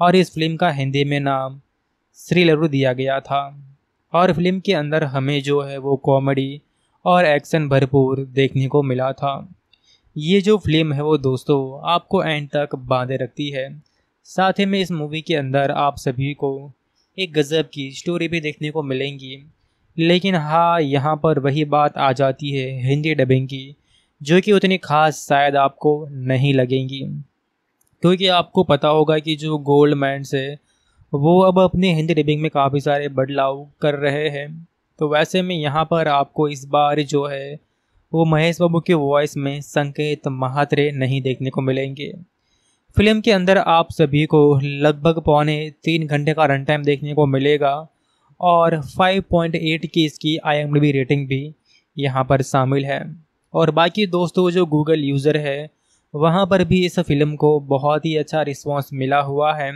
और इस फिल्म का हिंदी में नाम श्री लरू दिया गया था और फिल्म के अंदर हमें जो है वो कॉमेडी और एक्शन भरपूर देखने को मिला था ये जो फिल्म है वो दोस्तों आपको एंड तक बांधे रखती है साथ ही में इस मूवी के अंदर आप सभी को एक गज़ब की स्टोरी भी देखने को मिलेंगी लेकिन हाँ यहाँ पर वही बात आ जाती है हिंदी डबिंग की जो कि उतनी खास शायद आपको नहीं लगेंगी क्योंकि आपको पता होगा कि जो गोल्ड मैंड्स है वो अब अपने हिंदी डिबिंग में काफ़ी सारे बदलाव कर रहे हैं तो वैसे में यहाँ पर आपको इस बार जो है वो महेश बाबू की वॉइस में संकेत महात्रे नहीं देखने को मिलेंगे फिल्म के अंदर आप सभी को लगभग पौने तीन घंटे का रन टाइम देखने को मिलेगा और 5.8 की इसकी आई रेटिंग भी यहाँ पर शामिल है और बाकी दोस्तों जो गूगल यूज़र है वहाँ पर भी इस फिल्म को बहुत ही अच्छा रिस्पांस मिला हुआ है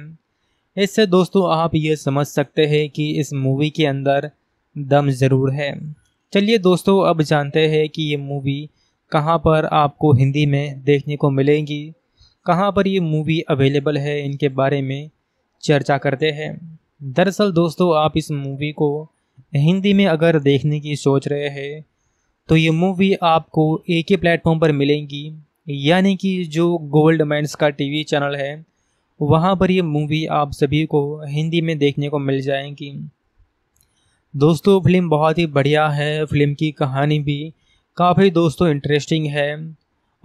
इससे दोस्तों आप ये समझ सकते हैं कि इस मूवी के अंदर दम ज़रूर है चलिए दोस्तों अब जानते हैं कि ये मूवी कहाँ पर आपको हिंदी में देखने को मिलेंगी कहाँ पर ये मूवी अवेलेबल है इनके बारे में चर्चा करते हैं दरअसल दोस्तों आप इस मूवी को हिंदी में अगर देखने की सोच रहे हैं तो ये मूवी आपको एक ही प्लेटफॉर्म पर मिलेंगी यानी कि जो गोल्ड माइंस का टीवी चैनल है वहाँ पर ये मूवी आप सभी को हिंदी में देखने को मिल जाएंगी दोस्तों फिल्म बहुत ही बढ़िया है फिल्म की कहानी भी काफ़ी दोस्तों इंटरेस्टिंग है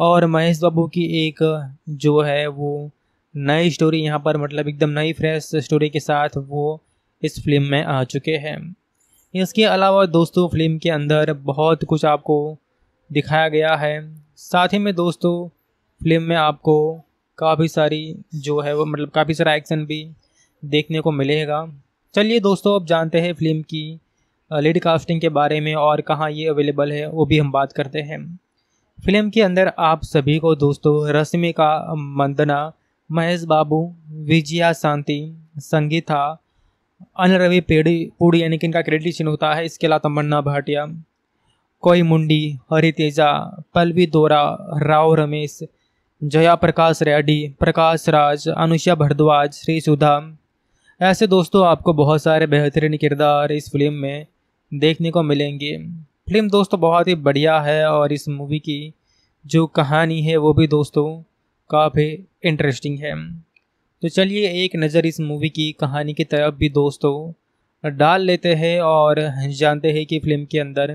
और महेश बाबू की एक जो है वो नई स्टोरी यहाँ पर मतलब एकदम नई फ्रेश स्टोरी के साथ वो इस फिल्म में आ चुके हैं इसके अलावा दोस्तों फिल्म के अंदर बहुत कुछ आपको दिखाया गया है साथ ही में दोस्तों फिल्म में आपको काफ़ी सारी जो है वो मतलब काफ़ी सारा एक्शन भी देखने को मिलेगा चलिए दोस्तों अब जानते हैं फिल्म की लीड कास्टिंग के बारे में और कहाँ ये अवेलेबल है वो भी हम बात करते हैं फिल्म के अंदर आप सभी को दोस्तों रश्मिका मंदना महेश बाबू विजया शांति संगीता अनिल रवि पेड़ी पूड़ी यानी कि इनका क्रेडिट सीन होता है इसके अलावा तमन्ना भाटिया कोई मुंडी हरि तेजा पलवी दोरा राव रमेश जया प्रकाश रेड्डी प्रकाश राज अनुषा भरद्वाज श्री सुधा ऐसे दोस्तों आपको बहुत सारे बेहतरीन किरदार इस फिल्म में देखने को मिलेंगे फिल्म दोस्तों बहुत ही बढ़िया है और इस मूवी की जो कहानी है वो भी दोस्तों काफ़ी इंटरेस्टिंग है तो चलिए एक नज़र इस मूवी की कहानी की तरफ भी दोस्तों डाल लेते हैं और जानते हैं कि फिल्म के अंदर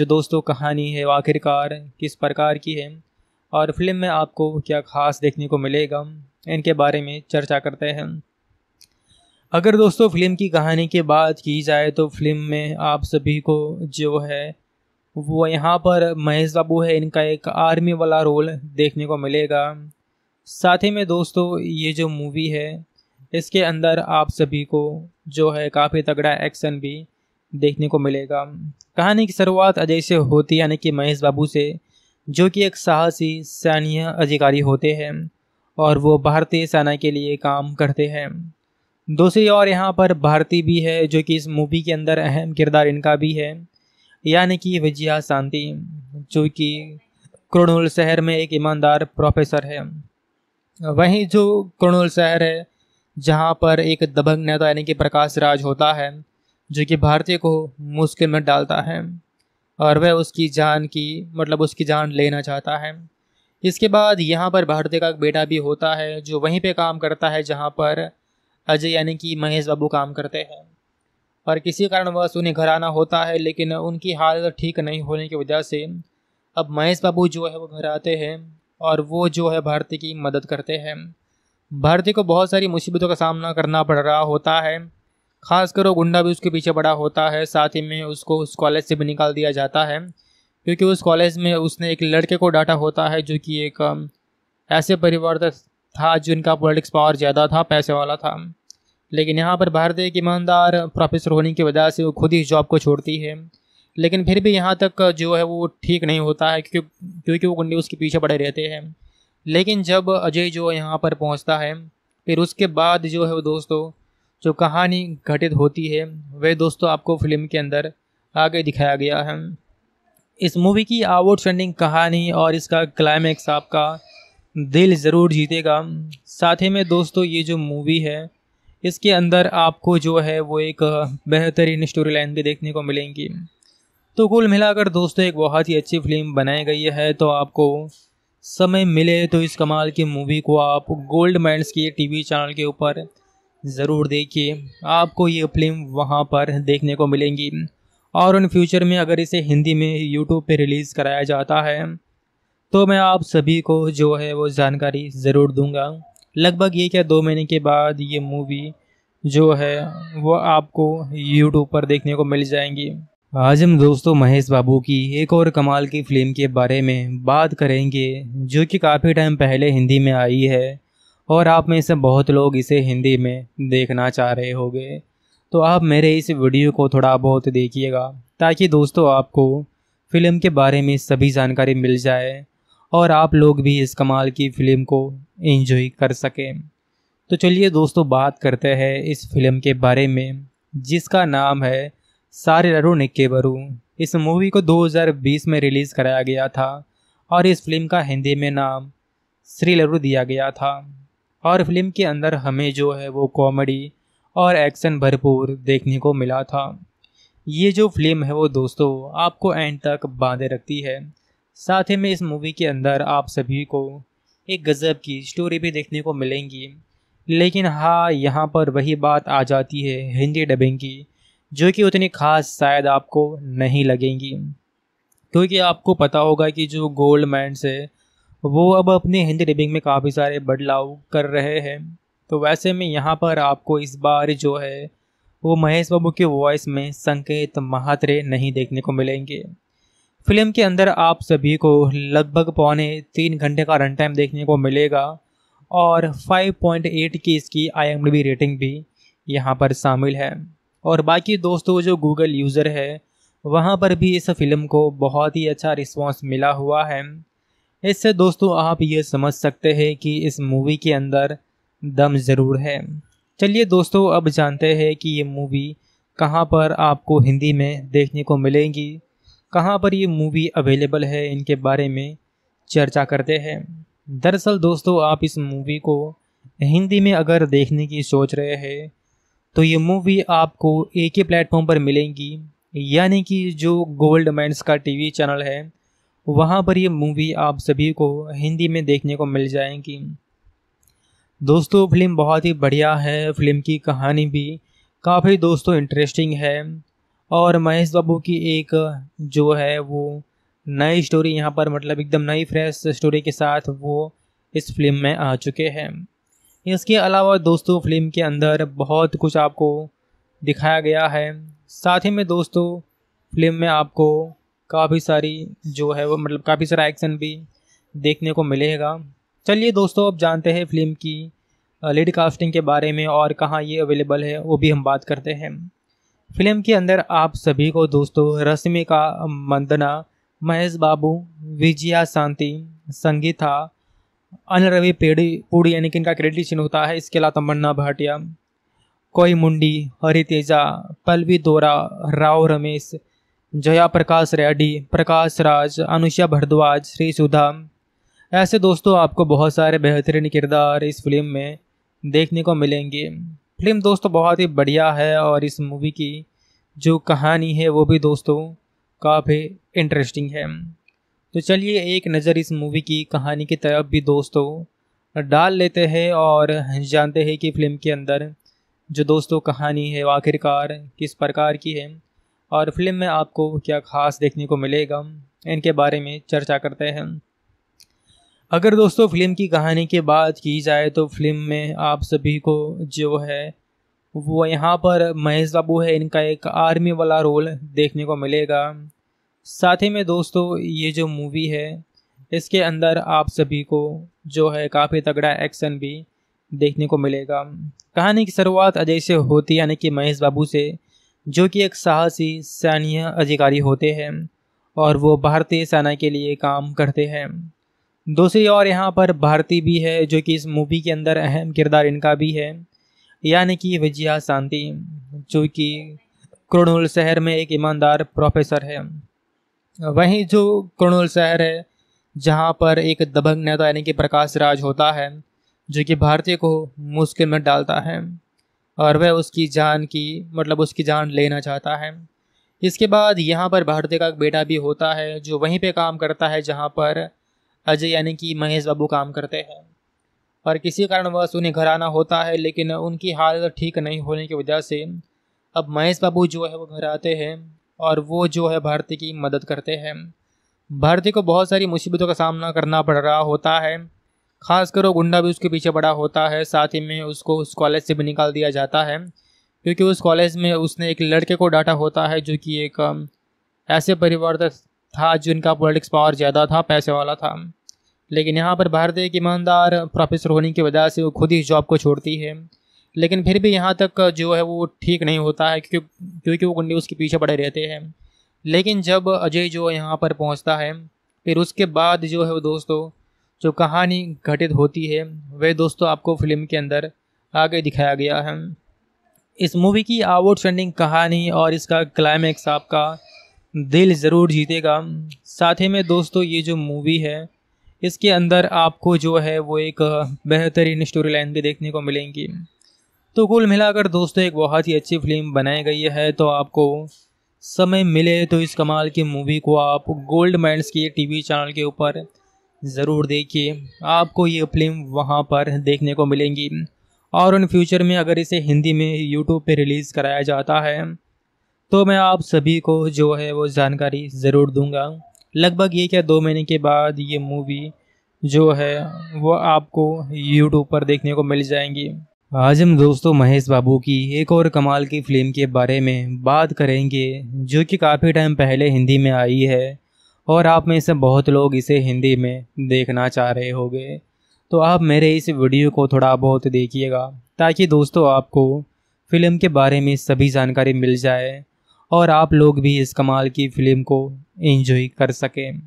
जो दोस्तों कहानी है आखिरकार किस प्रकार की है और फिल्म में आपको क्या खास देखने को मिलेगा इनके बारे में चर्चा करते हैं अगर दोस्तों फिल्म की कहानी की बात की जाए तो फिल्म में आप सभी को जो है वो यहाँ पर महेश बाबू है इनका एक आर्मी वाला रोल देखने को मिलेगा साथ ही में दोस्तों ये जो मूवी है इसके अंदर आप सभी को जो है काफ़ी तगड़ा एक्शन भी देखने को मिलेगा कहानी की शुरुआत अजय से होती यानी कि महेश बाबू से जो कि एक साहसी सैन्य अधिकारी होते हैं और वो भारतीय सेना के लिए काम करते हैं दूसरी ओर यहाँ पर भारती भी है जो कि इस मूवी के अंदर अहम किरदार इनका भी है यानी कि विजया शांति जो कि क्रोनुल शहर में एक ईमानदार प्रोफेसर है वहीं जो कर्नूल शहर है जहाँ पर एक दबंग नेता यानी कि प्रकाश राज होता है जो कि भारतीय को मुश्किल में डालता है और वह उसकी जान की मतलब उसकी जान लेना चाहता है इसके बाद यहाँ पर भारतीय का एक बेटा भी होता है जो वहीं पे काम करता है जहाँ पर अजय यानी कि महेश बाबू काम करते हैं और किसी कारणवश उन्हें घर आना होता है लेकिन उनकी हालत ठीक नहीं होने की वजह से अब महेश बाबू जो है वो घर आते हैं और वो जो है भारतीय की मदद करते हैं भारतीय को बहुत सारी मुसीबतों का सामना करना पड़ रहा होता है खासकर वो गुंडा भी उसके पीछे पड़ा होता है साथ ही में उसको उस कॉलेज से भी निकाल दिया जाता है क्योंकि उस कॉलेज में उसने एक लड़के को डांटा होता है जो कि एक ऐसे परिवार था जिनका पॉलिटिक्स पावर ज़्यादा था पैसे वाला था लेकिन यहाँ पर भारतीय एक ईमानदार प्रोफेसर होने की वजह से वो खुद ही जॉब को छोड़ती है लेकिन फिर भी यहाँ तक जो है वो ठीक नहीं होता है क्योंकि क्योंकि वो गुंडे उसके पीछे पड़े रहते हैं लेकिन जब अजय जो यहाँ पर पहुँचता है फिर उसके बाद जो है वो दोस्तों जो कहानी घटित होती है वह दोस्तों आपको फिल्म के अंदर आगे दिखाया गया है इस मूवी की आउटस्टैंडिंग कहानी और इसका क्लाइमैक्स आपका दिल ज़रूर जीतेगा साथ ही में दोस्तों ये जो मूवी है इसके अंदर आपको जो है वो एक बेहतरीन स्टोरी लाइन भी देखने को मिलेंगी तो कुल मिलाकर दोस्तों एक बहुत ही अच्छी फिल्म बनाई गई है तो आपको समय मिले तो इस कमाल की मूवी को आप गोल्ड माइंड्स के टीवी चैनल के ऊपर ज़रूर देखिए आपको ये फिल्म वहाँ पर देखने को मिलेंगी और इन फ्यूचर में अगर इसे हिंदी में यूट्यूब पे रिलीज़ कराया जाता है तो मैं आप सभी को जो है वो जानकारी ज़रूर दूंगा लगभग ये क्या दो महीने के बाद ये मूवी जो है वो आपको यूट्यूब पर देखने को मिल जाएंगी आज हम दोस्तों महेश बाबू की एक और कमाल की फिल्म के बारे में बात करेंगे जो कि काफ़ी टाइम पहले हिंदी में आई है और आप में से बहुत लोग इसे हिंदी में देखना चाह रहे होंगे तो आप मेरे इस वीडियो को थोड़ा बहुत देखिएगा ताकि दोस्तों आपको फिल्म के बारे में सभी जानकारी मिल जाए और आप लोग भी इस कमाल की फिल्म को एंजॉय कर सकें तो चलिए दोस्तों बात करते हैं इस फिल्म के बारे में जिसका नाम है सारे निक्के निक्केबरू इस मूवी को 2020 में रिलीज़ कराया गया था और इस फिल्म का हिंदी में नाम श्री लरू दिया गया था और फिल्म के अंदर हमें जो है वो कॉमेडी और एक्शन भरपूर देखने को मिला था ये जो फिल्म है वो दोस्तों आपको एंड तक बांधे रखती है साथ ही में इस मूवी के अंदर आप सभी को एक गज़ब की स्टोरी भी देखने को मिलेंगी लेकिन हाँ यहाँ पर वही बात आ जाती है हिंदी डबिंग की जो कि उतनी खास शायद आपको नहीं लगेंगी क्योंकि आपको पता होगा कि जो गोल्ड मैंड्स है वो अब अपने हिंदी डिबिंग में काफ़ी सारे बदलाव कर रहे हैं तो वैसे में यहाँ पर आपको इस बार जो है वो महेश बाबू की वॉइस में संकेत महात्रे नहीं देखने को मिलेंगे फिल्म के अंदर आप सभी को लगभग पौने तीन घंटे का रन टाइम देखने को मिलेगा और 5.8 की इसकी आई रेटिंग भी यहाँ पर शामिल है और बाकी दोस्तों जो गूगल यूज़र है वहाँ पर भी इस फिल्म को बहुत ही अच्छा रिस्पांस मिला हुआ है इससे दोस्तों आप ये समझ सकते हैं कि इस मूवी के अंदर दम ज़रूर है चलिए दोस्तों अब जानते हैं कि ये मूवी कहाँ पर आपको हिंदी में देखने को मिलेंगी कहाँ पर ये मूवी अवेलेबल है इनके बारे में चर्चा करते हैं दरअसल दोस्तों आप इस मूवी को हिंदी में अगर देखने की सोच रहे हैं तो ये मूवी आपको एक ही प्लेटफॉर्म पर मिलेंगी यानी कि जो गोल्ड माइंस का टीवी चैनल है वहाँ पर ये मूवी आप सभी को हिंदी में देखने को मिल जाएंगी दोस्तों फिल्म बहुत ही बढ़िया है फिल्म की कहानी भी काफ़ी दोस्तों इंटरेस्टिंग है और महेश बाबू की एक जो है वो नई स्टोरी यहाँ पर मतलब एकदम नई फ्रेश स्टोरी के साथ वो इस फिल्म में आ चुके हैं इसके अलावा दोस्तों फिल्म के अंदर बहुत कुछ आपको दिखाया गया है साथ ही में दोस्तों फिल्म में आपको काफ़ी सारी जो है वो मतलब काफ़ी सारा एक्शन भी देखने को मिलेगा चलिए दोस्तों अब जानते हैं फिल्म की लीड कास्टिंग के बारे में और कहाँ ये अवेलेबल है वो भी हम बात करते हैं फिल्म के अंदर आप सभी को दोस्तों रश्मि का मंदना महेश बाबू विजया शांति संगीता अन रवि पेड़ी पूड़ी यानी कि इनका क्रेडिट चिन्ह होता है इसके अलावा तमन्ना भाटिया कोई मुंडी हरितेजा पलवी दोरा राव रमेश जया प्रकाश रेड्डी प्रकाश राज अनुषा भरद्वाज श्री सुधा ऐसे दोस्तों आपको बहुत सारे बेहतरीन किरदार इस फिल्म में देखने को मिलेंगे फिल्म दोस्तों बहुत ही बढ़िया है और इस मूवी की जो कहानी है वो भी दोस्तों काफ़ी इंटरेस्टिंग है तो चलिए एक नज़र इस मूवी की कहानी की तरफ भी दोस्तों डाल लेते हैं और जानते हैं कि फिल्म के अंदर जो दोस्तों कहानी है आखिरकार किस प्रकार की है और फिल्म में आपको क्या खास देखने को मिलेगा इनके बारे में चर्चा करते हैं अगर दोस्तों फिल्म की कहानी की बात की जाए तो फिल्म में आप सभी को जो है वो यहाँ पर महेश बाबू है इनका एक आर्मी वाला रोल देखने को मिलेगा साथ ही में दोस्तों ये जो मूवी है इसके अंदर आप सभी को जो है काफ़ी तगड़ा एक्शन भी देखने को मिलेगा कहानी की शुरुआत अजय से होती यानी कि महेश बाबू से जो कि एक साहसी सैन्य अधिकारी होते हैं और वो भारतीय सेना के लिए काम करते हैं दूसरी ओर यहाँ पर भारती भी है जो कि इस मूवी के अंदर अहम किरदार इनका भी है यानी कि विजया शांति जो कि क्रोनुल शहर में एक ईमानदार प्रोफेसर है वहीं जो कर्नूल शहर है जहाँ पर एक दबंग नेता यानी कि प्रकाश राज होता है जो कि भारतीय को मुश्किल में डालता है और वह उसकी जान की मतलब उसकी जान लेना चाहता है इसके बाद यहाँ पर भारतीय का एक बेटा भी होता है जो वहीं पे काम करता है जहाँ पर अजय यानी कि महेश बाबू काम करते हैं और किसी कारणवश उन्हें घर आना होता है लेकिन उनकी हालत ठीक नहीं होने की वजह से अब महेश बाबू जो है वो घर आते हैं और वो जो है भारतीय की मदद करते हैं भारतीय को बहुत सारी मुसीबतों का सामना करना पड़ रहा होता है खासकर वो गुंडा भी उसके पीछे पड़ा होता है साथ ही में उसको उस कॉलेज से भी निकाल दिया जाता है क्योंकि उस कॉलेज में उसने एक लड़के को डांटा होता है जो कि एक ऐसे परिवार था जिनका पॉलिटिक्स पावर ज़्यादा था पैसे वाला था लेकिन यहाँ पर भारतीय एक ईमानदार प्रोफेसर होने की वजह से वो खुद ही जॉब को छोड़ती है लेकिन फिर भी यहाँ तक जो है वो ठीक नहीं होता है क्योंकि क्योंकि वो गुंडे उसके पीछे पड़े रहते हैं लेकिन जब अजय जो यहाँ पर पहुँचता है फिर उसके बाद जो है वो दोस्तों जो कहानी घटित होती है वह दोस्तों आपको फिल्म के अंदर आगे दिखाया गया है इस मूवी की ट्रेंडिंग कहानी और इसका क्लाइमैक्स आपका दिल ज़रूर जीतेगा साथ ही में दोस्तों ये जो मूवी है इसके अंदर आपको जो है वो एक बेहतरीन स्टोरी लाइन भी देखने को मिलेंगी तो कुल मिलाकर दोस्तों एक बहुत ही अच्छी फिल्म बनाई गई है तो आपको समय मिले तो इस कमाल की मूवी को आप गोल्ड माइंड्स के टीवी चैनल के ऊपर ज़रूर देखिए आपको ये फिल्म वहाँ पर देखने को मिलेंगी और इन फ्यूचर में अगर इसे हिंदी में यूट्यूब पे रिलीज़ कराया जाता है तो मैं आप सभी को जो है वो जानकारी ज़रूर दूंगा लगभग ये क्या दो महीने के बाद ये मूवी जो है वो आपको यूट्यूब पर देखने को मिल जाएंगी आज हम दोस्तों महेश बाबू की एक और कमाल की फिल्म के बारे में बात करेंगे जो कि काफ़ी टाइम पहले हिंदी में आई है और आप में से बहुत लोग इसे हिंदी में देखना चाह रहे होंगे तो आप मेरे इस वीडियो को थोड़ा बहुत देखिएगा ताकि दोस्तों आपको फिल्म के बारे में सभी जानकारी मिल जाए और आप लोग भी इस कमाल की फिल्म को एंजॉय कर सकें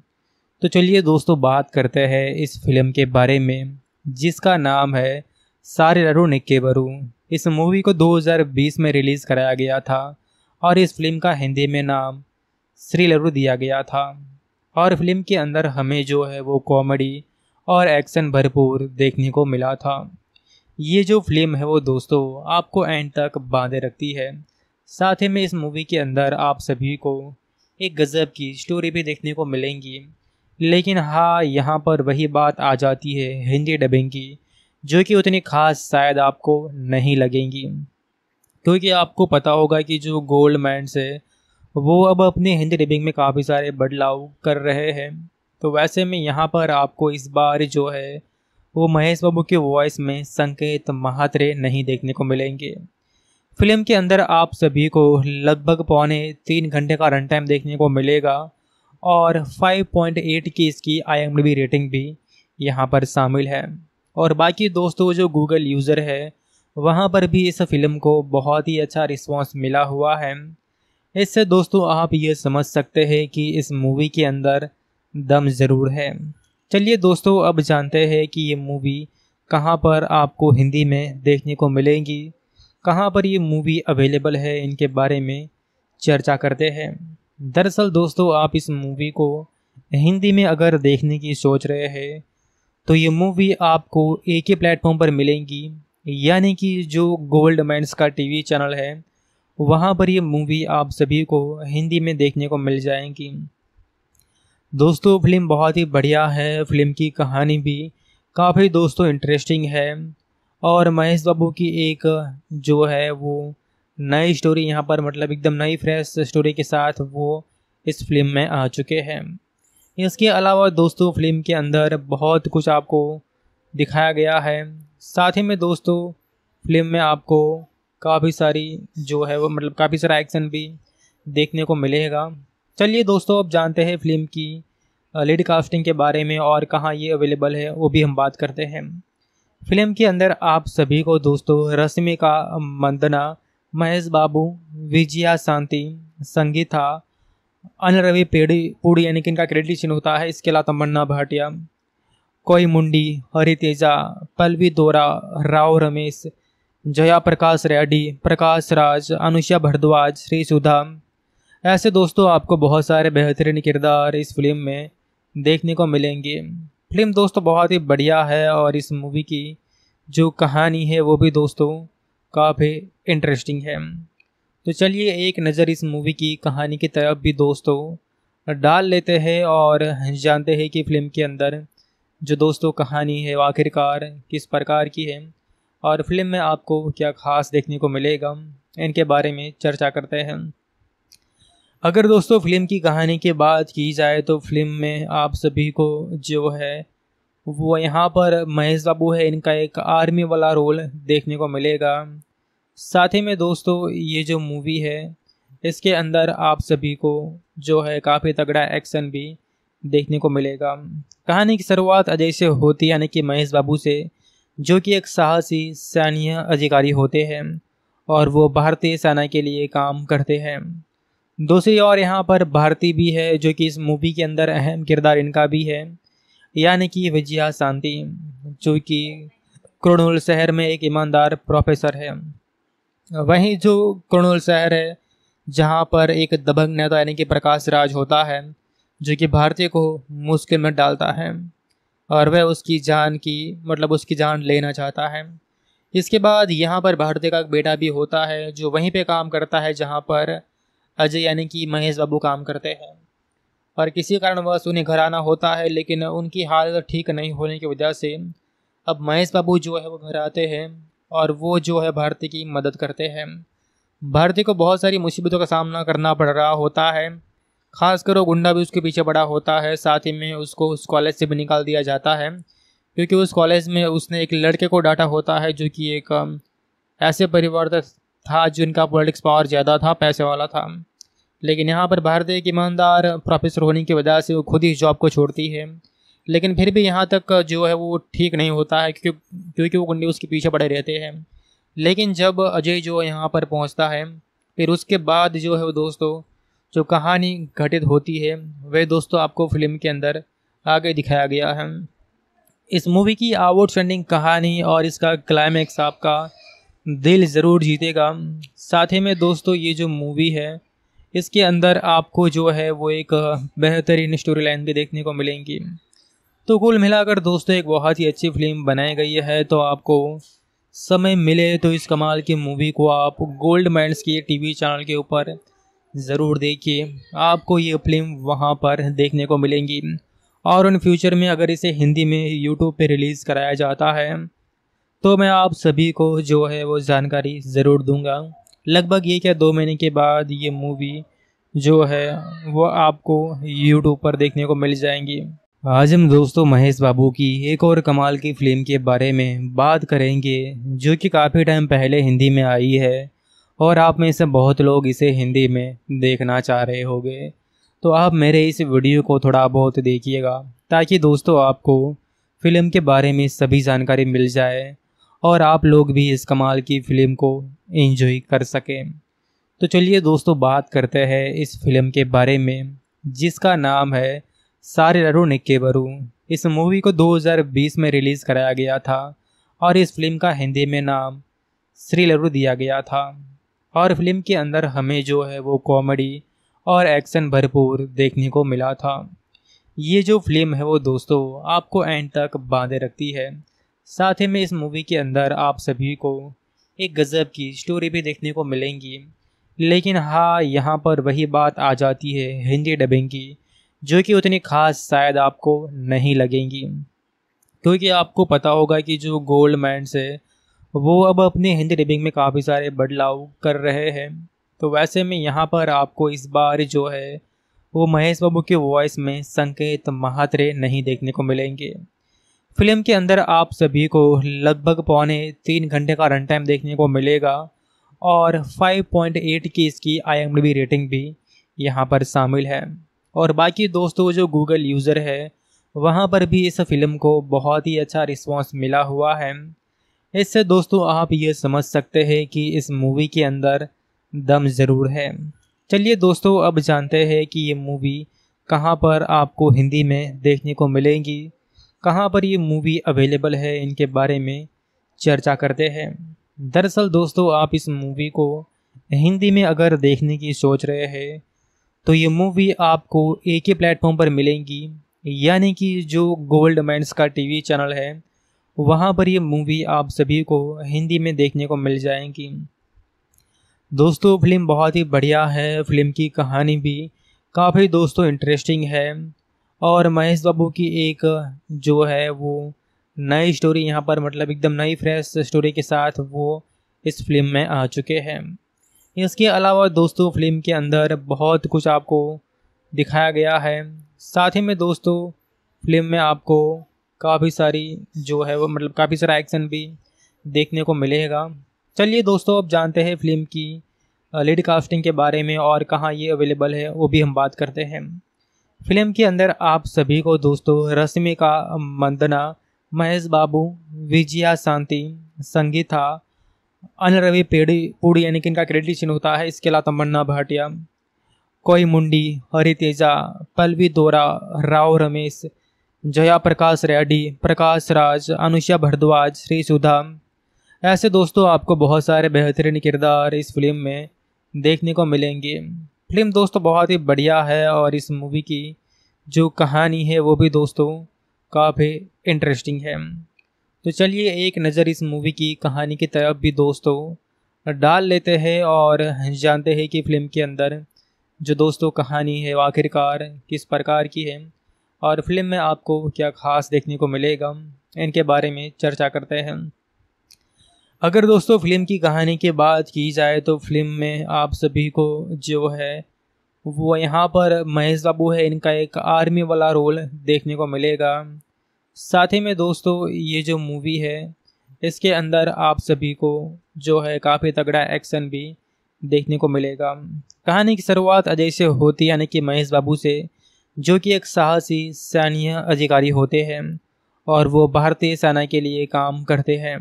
तो चलिए दोस्तों बात करते हैं इस फिल्म के बारे में जिसका नाम है सारे निक्के बरू इस मूवी को 2020 में रिलीज़ कराया गया था और इस फिल्म का हिंदी में नाम श्री लरू दिया गया था और फिल्म के अंदर हमें जो है वो कॉमेडी और एक्शन भरपूर देखने को मिला था ये जो फिल्म है वो दोस्तों आपको एंड तक बांधे रखती है साथ ही में इस मूवी के अंदर आप सभी को एक गज़ब की स्टोरी भी देखने को मिलेंगी लेकिन हाँ यहाँ पर वही बात आ जाती है हिंदी डबिंग की जो कि उतनी खास शायद आपको नहीं लगेंगी क्योंकि आपको पता होगा कि जो गोल्ड मैंड्स है वो अब अपने हिंदी डिबिंग में काफ़ी सारे बदलाव कर रहे हैं तो वैसे में यहाँ पर आपको इस बार जो है वो महेश बाबू के वॉइस में संकेत महात्रे नहीं देखने को मिलेंगे फिल्म के अंदर आप सभी को लगभग पौने तीन घंटे का रन टाइम देखने को मिलेगा और 5.8 की इसकी आई रेटिंग भी यहाँ पर शामिल है और बाकी दोस्तों जो गूगल यूज़र है वहाँ पर भी इस फिल्म को बहुत ही अच्छा रिस्पांस मिला हुआ है इससे दोस्तों आप ये समझ सकते हैं कि इस मूवी के अंदर दम ज़रूर है चलिए दोस्तों अब जानते हैं कि ये मूवी कहाँ पर आपको हिंदी में देखने को मिलेंगी कहाँ पर ये मूवी अवेलेबल है इनके बारे में चर्चा करते हैं दरअसल दोस्तों आप इस मूवी को हिंदी में अगर देखने की सोच रहे हैं तो ये मूवी आपको एक ही प्लेटफॉर्म पर मिलेंगी यानी कि जो गोल्ड मैंस का टीवी चैनल है वहाँ पर ये मूवी आप सभी को हिंदी में देखने को मिल जाएंगी दोस्तों फिल्म बहुत ही बढ़िया है फिल्म की कहानी भी काफ़ी दोस्तों इंटरेस्टिंग है और महेश बाबू की एक जो है वो नई स्टोरी यहाँ पर मतलब एकदम नई फ्रेश स्टोरी के साथ वो इस फिल्म में आ चुके हैं इसके अलावा दोस्तों फिल्म के अंदर बहुत कुछ आपको दिखाया गया है साथ ही में दोस्तों फिल्म में आपको काफ़ी सारी जो है वो मतलब काफ़ी सारा एक्शन भी देखने को मिलेगा चलिए दोस्तों अब जानते हैं फिल्म की लीड कास्टिंग के बारे में और कहाँ ये अवेलेबल है वो भी हम बात करते हैं फिल्म के अंदर आप सभी को दोस्तों रश्मि का मंदना महेश बाबू विजया शांति संगीता अनिल रवि पेड़ी पूड़ी यानी कि इनका क्रेडिट चिन्ह होता है इसके अलावा तमन्ना भाटिया कोई मुंडी हरि तेजा पलवी दोरा राव रमेश जया प्रकाश रेड्डी प्रकाश राज अनुषा भरद्वाज श्री सुधा ऐसे दोस्तों आपको बहुत सारे बेहतरीन किरदार इस फिल्म में देखने को मिलेंगे फिल्म दोस्तों बहुत ही बढ़िया है और इस मूवी की जो कहानी है वो भी दोस्तों काफ़ी इंटरेस्टिंग है तो चलिए एक नज़र इस मूवी की कहानी की तरफ भी दोस्तों डाल लेते हैं और जानते हैं कि फिल्म के अंदर जो दोस्तों कहानी है आखिरकार किस प्रकार की है और फिल्म में आपको क्या खास देखने को मिलेगा इनके बारे में चर्चा करते हैं अगर दोस्तों फिल्म की कहानी की बात की जाए तो फिल्म में आप सभी को जो है वो यहाँ पर महेश बाबू है इनका एक आर्मी वाला रोल देखने को मिलेगा साथ ही में दोस्तों ये जो मूवी है इसके अंदर आप सभी को जो है काफ़ी तगड़ा एक्शन भी देखने को मिलेगा कहानी की शुरुआत अजय से होती यानी कि महेश बाबू से जो कि एक साहसी सैन्य अधिकारी होते हैं और वो भारतीय सेना के लिए काम करते हैं दूसरी ओर यहाँ पर भारती भी है जो कि इस मूवी के अंदर अहम किरदार इनका भी है यानी कि विजया शांति जो कि क्रोनुल शहर में एक ईमानदार प्रोफेसर है वहीं जो कुरनूल शहर है जहाँ पर एक दबंग नेता यानी कि प्रकाश राज होता है जो कि भारतीय को मुश्किल में डालता है और वह उसकी जान की मतलब उसकी जान लेना चाहता है इसके बाद यहाँ पर भारतीय का एक बेटा भी होता है जो वहीं पे काम करता है जहाँ पर अजय यानी कि महेश बाबू काम करते हैं और किसी कारणवश उन्हें घर आना होता है लेकिन उनकी हालत ठीक नहीं होने की वजह से अब महेश बाबू जो है वो घर आते हैं और वो जो है भारतीय की मदद करते हैं भारतीय को बहुत सारी मुसीबतों का सामना करना पड़ रहा होता है खासकर वो गुंडा भी उसके पीछे पड़ा होता है साथ ही में उसको उस कॉलेज से भी निकाल दिया जाता है क्योंकि उस कॉलेज में उसने एक लड़के को डांटा होता है जो कि एक ऐसे परिवार था जिनका पॉलिटिक्स पावर ज़्यादा था पैसे वाला था लेकिन यहाँ पर भारतीय एक ईमानदार प्रोफेसर होने की वजह से वो खुद ही जॉब को छोड़ती है लेकिन फिर भी यहाँ तक जो है वो ठीक नहीं होता है क्योंकि क्योंकि वो गुंडे उसके पीछे पड़े रहते हैं लेकिन जब अजय जो यहाँ पर पहुँचता है फिर उसके बाद जो है वो दोस्तों जो कहानी घटित होती है वह दोस्तों आपको फिल्म के अंदर आगे दिखाया गया है इस मूवी की ट्रेंडिंग कहानी और इसका क्लाइमैक्स आपका दिल ज़रूर जीतेगा साथ ही में दोस्तों ये जो मूवी है इसके अंदर आपको जो है वो एक बेहतरीन स्टोरी लाइन भी देखने को मिलेंगी तो कुल मिलाकर दोस्तों एक बहुत ही अच्छी फिल्म बनाई गई है तो आपको समय मिले तो इस कमाल की मूवी को आप गोल्ड मैंड्स के टीवी चैनल के ऊपर ज़रूर देखिए आपको ये फिल्म वहाँ पर देखने को मिलेंगी और इन फ्यूचर में अगर इसे हिंदी में यूट्यूब पे रिलीज़ कराया जाता है तो मैं आप सभी को जो है वो जानकारी ज़रूर दूंगा लगभग ये क्या दो महीने के बाद ये मूवी जो है वो आपको यूट्यूब पर देखने को मिल जाएंगी आज हम दोस्तों महेश बाबू की एक और कमाल की फिल्म के बारे में बात करेंगे जो कि काफ़ी टाइम पहले हिंदी में आई है और आप में से बहुत लोग इसे हिंदी में देखना चाह रहे होंगे तो आप मेरे इस वीडियो को थोड़ा बहुत देखिएगा ताकि दोस्तों आपको फिल्म के बारे में सभी जानकारी मिल जाए और आप लोग भी इस कमाल की फिल्म को एंजॉय कर सकें तो चलिए दोस्तों बात करते हैं इस फिल्म के बारे में जिसका नाम है सारे निक्के बरू इस मूवी को 2020 में रिलीज़ कराया गया था और इस फिल्म का हिंदी में नाम श्री लरू दिया गया था और फिल्म के अंदर हमें जो है वो कॉमेडी और एक्शन भरपूर देखने को मिला था ये जो फिल्म है वो दोस्तों आपको एंड तक बांधे रखती है साथ ही में इस मूवी के अंदर आप सभी को एक गज़ब की स्टोरी भी देखने को मिलेंगी लेकिन हाँ यहाँ पर वही बात आ जाती है हिंदी डबिंग की जो कि उतनी खास शायद आपको नहीं लगेंगी क्योंकि आपको पता होगा कि जो गोल्ड माइंस है वो अब अपने हिंदी डबिंग में काफ़ी सारे बदलाव कर रहे हैं तो वैसे में यहाँ पर आपको इस बार जो है वो महेश बाबू के वॉइस में संकेत महात्रे नहीं देखने को मिलेंगे फिल्म के अंदर आप सभी को लगभग पौने तीन घंटे का रन टाइम देखने को मिलेगा और 5.8 की इसकी आई रेटिंग भी यहाँ पर शामिल है और बाकी दोस्तों जो गूगल यूज़र है वहाँ पर भी इस फिल्म को बहुत ही अच्छा रिस्पॉन्स मिला हुआ है इससे दोस्तों आप ये समझ सकते हैं कि इस मूवी के अंदर दम ज़रूर है चलिए दोस्तों अब जानते हैं कि ये मूवी कहाँ पर आपको हिंदी में देखने को मिलेंगी कहाँ पर ये मूवी अवेलेबल है इनके बारे में चर्चा करते हैं दरअसल दोस्तों आप इस मूवी को हिंदी में अगर देखने की सोच रहे हैं तो ये मूवी आपको एक ही प्लेटफॉर्म पर मिलेंगी यानी कि जो गोल्ड मैंस का टीवी चैनल है वहाँ पर ये मूवी आप सभी को हिंदी में देखने को मिल जाएंगी दोस्तों फिल्म बहुत ही बढ़िया है फिल्म की कहानी भी काफ़ी दोस्तों इंटरेस्टिंग है और महेश बाबू की एक जो है वो नई स्टोरी यहाँ पर मतलब एकदम नई फ्रेश स्टोरी के साथ वो इस फिल्म में आ चुके हैं इसके अलावा दोस्तों फिल्म के अंदर बहुत कुछ आपको दिखाया गया है साथ ही में दोस्तों फिल्म में आपको काफ़ी सारी जो है वो मतलब काफ़ी सारा एक्शन भी देखने को मिलेगा चलिए दोस्तों अब जानते हैं फिल्म की लीड कास्टिंग के बारे में और कहाँ ये अवेलेबल है वो भी हम बात करते हैं फिल्म के अंदर आप सभी को दोस्तों रश्मि का मंदना महेश बाबू विजया शांति संगीता अनिल रवि पेड़ी पूड़ी यानी कि इनका क्रेडिट चिन्ह होता है इसके अलावा तमन्ना भाटिया कोई मुंडी हरि तेजा पलवी दोरा राव रमेश जया प्रकाश रेड्डी प्रकाश राज अनुषा भरद्वाज श्री सुधा ऐसे दोस्तों आपको बहुत सारे बेहतरीन किरदार इस फिल्म में देखने को मिलेंगे फिल्म दोस्तों बहुत ही बढ़िया है और इस मूवी की जो कहानी है वो भी दोस्तों काफ़ी इंटरेस्टिंग है तो चलिए एक नज़र इस मूवी की कहानी की तरफ भी दोस्तों डाल लेते हैं और जानते हैं कि फिल्म के अंदर जो दोस्तों कहानी है आखिरकार किस प्रकार की है और फिल्म में आपको क्या खास देखने को मिलेगा इनके बारे में चर्चा करते हैं अगर दोस्तों फिल्म की कहानी की बात की जाए तो फिल्म में आप सभी को जो है वो यहाँ पर महेश बाबू है इनका एक आर्मी वाला रोल देखने को मिलेगा साथ ही में दोस्तों ये जो मूवी है इसके अंदर आप सभी को जो है काफ़ी तगड़ा एक्शन भी देखने को मिलेगा कहानी की शुरुआत अजय से होती है यानी कि महेश बाबू से जो कि एक साहसी सैन्य अधिकारी होते हैं और वो भारतीय सेना के लिए काम करते हैं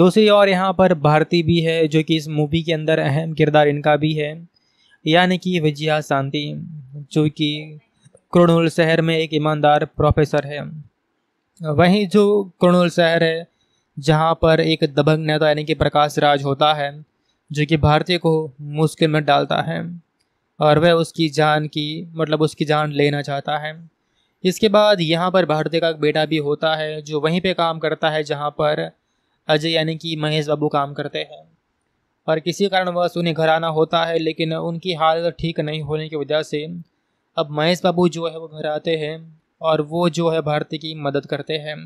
दूसरी ओर यहाँ पर भारती भी है जो कि इस मूवी के अंदर अहम किरदार इनका भी है यानी कि विजया शांति जो कि क्रोनूल शहर में एक ईमानदार प्रोफेसर है वहीं जो कर्नूल शहर है जहाँ पर एक दबंग नेता यानी कि प्रकाश राज होता है जो कि भारतीय को मुश्किल में डालता है और वह उसकी जान की मतलब उसकी जान लेना चाहता है इसके बाद यहाँ पर भारतीय का एक बेटा भी होता है जो वहीं पे काम करता है जहाँ पर अजय यानी कि महेश बाबू काम करते हैं और किसी कारणवश उन्हें घर आना होता है लेकिन उनकी हालत ठीक नहीं होने की वजह से अब महेश बाबू जो है वो घर आते हैं और वो जो है भारती की मदद करते हैं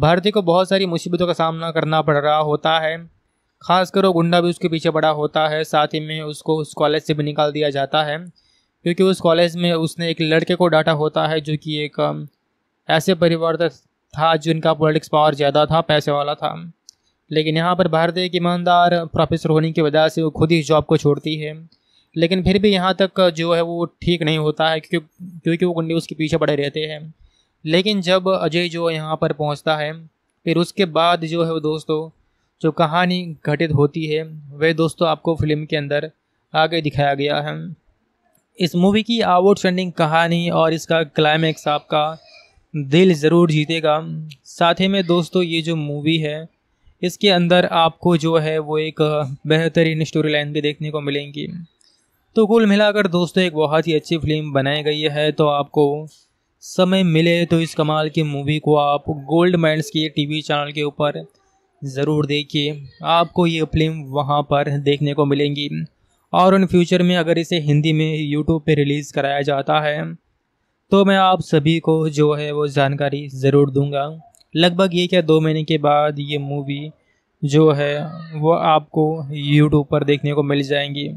भारतीय को बहुत सारी मुसीबतों का सामना करना पड़ रहा होता है खासकर वो गुंडा भी उसके पीछे पड़ा होता है साथ ही में उसको उस कॉलेज से भी निकाल दिया जाता है क्योंकि उस कॉलेज में उसने एक लड़के को डांटा होता है जो कि एक ऐसे परिवार था जिनका पॉलिटिक्स पावर ज़्यादा था पैसे वाला था लेकिन यहाँ पर भारतीय एक ईमानदार प्रोफेसर होने की वजह से वो खुद ही जॉब को छोड़ती है लेकिन फिर भी यहाँ तक जो है वो ठीक नहीं होता है क्योंकि क्योंकि वो गुंडे उसके पीछे पड़े रहते हैं लेकिन जब अजय जो यहाँ पर पहुँचता है फिर उसके बाद जो है वो दोस्तों जो कहानी घटित होती है वह दोस्तों आपको फिल्म के अंदर आगे दिखाया गया है इस मूवी की आउटस्टैंडिंग कहानी और इसका क्लाइमैक्स आपका दिल ज़रूर जीतेगा साथ ही में दोस्तों ये जो मूवी है इसके अंदर आपको जो है वो एक बेहतरीन स्टोरी लाइन भी देखने को मिलेंगी तो कुल मिलाकर दोस्तों एक बहुत ही अच्छी फिल्म बनाई गई है तो आपको समय मिले तो इस कमाल की मूवी को आप गोल्ड मैंड्स के टीवी चैनल के ऊपर ज़रूर देखिए आपको ये फिल्म वहाँ पर देखने को मिलेंगी और इन फ्यूचर में अगर इसे हिंदी में यूट्यूब पे रिलीज़ कराया जाता है तो मैं आप सभी को जो है वो जानकारी ज़रूर दूंगा लगभग ये क्या दो महीने के बाद ये मूवी जो है वो आपको यूट्यूब पर देखने को मिल जाएंगी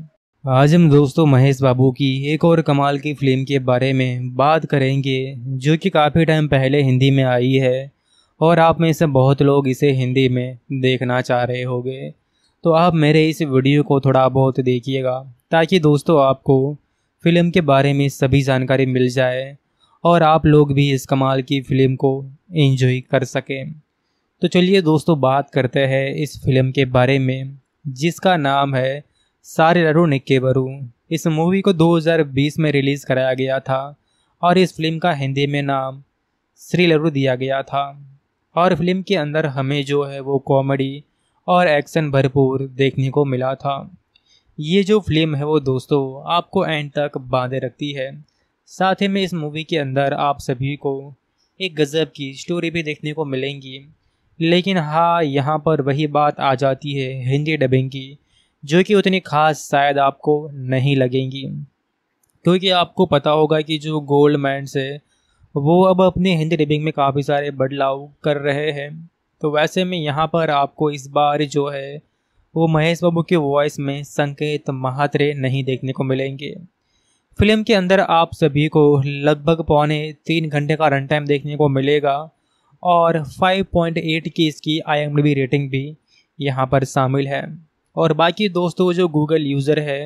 आज हम दोस्तों महेश बाबू की एक और कमाल की फिल्म के बारे में बात करेंगे जो कि काफ़ी टाइम पहले हिंदी में आई है और आप में से बहुत लोग इसे हिंदी में देखना चाह रहे होंगे तो आप मेरे इस वीडियो को थोड़ा बहुत देखिएगा ताकि दोस्तों आपको फिल्म के बारे में सभी जानकारी मिल जाए और आप लोग भी इस कमाल की फिल्म को एंजॉय कर सकें तो चलिए दोस्तों बात करते हैं इस फिल्म के बारे में जिसका नाम है सारे निक्के बरू इस मूवी को 2020 में रिलीज़ कराया गया था और इस फिल्म का हिंदी में नाम श्री लरू दिया गया था और फिल्म के अंदर हमें जो है वो कॉमेडी और एक्शन भरपूर देखने को मिला था ये जो फिल्म है वो दोस्तों आपको एंड तक बांधे रखती है साथ ही में इस मूवी के अंदर आप सभी को एक गज़ब की स्टोरी भी देखने को मिलेंगी लेकिन हाँ यहाँ पर वही बात आ जाती है हिंदी डबिंग की जो कि उतनी खास शायद आपको नहीं लगेंगी क्योंकि आपको पता होगा कि जो गोल्ड मैं है वो अब अपने हिंदी डबिंग में काफ़ी सारे बदलाव कर रहे हैं तो वैसे में यहाँ पर आपको इस बार जो है वो महेश बाबू के वॉइस में संकेत महात्रे नहीं देखने को मिलेंगे फिल्म के अंदर आप सभी को लगभग पौने तीन घंटे का रन टाइम देखने को मिलेगा और 5.8 की इसकी आई रेटिंग भी यहाँ पर शामिल है और बाकी दोस्तों जो गूगल यूज़र है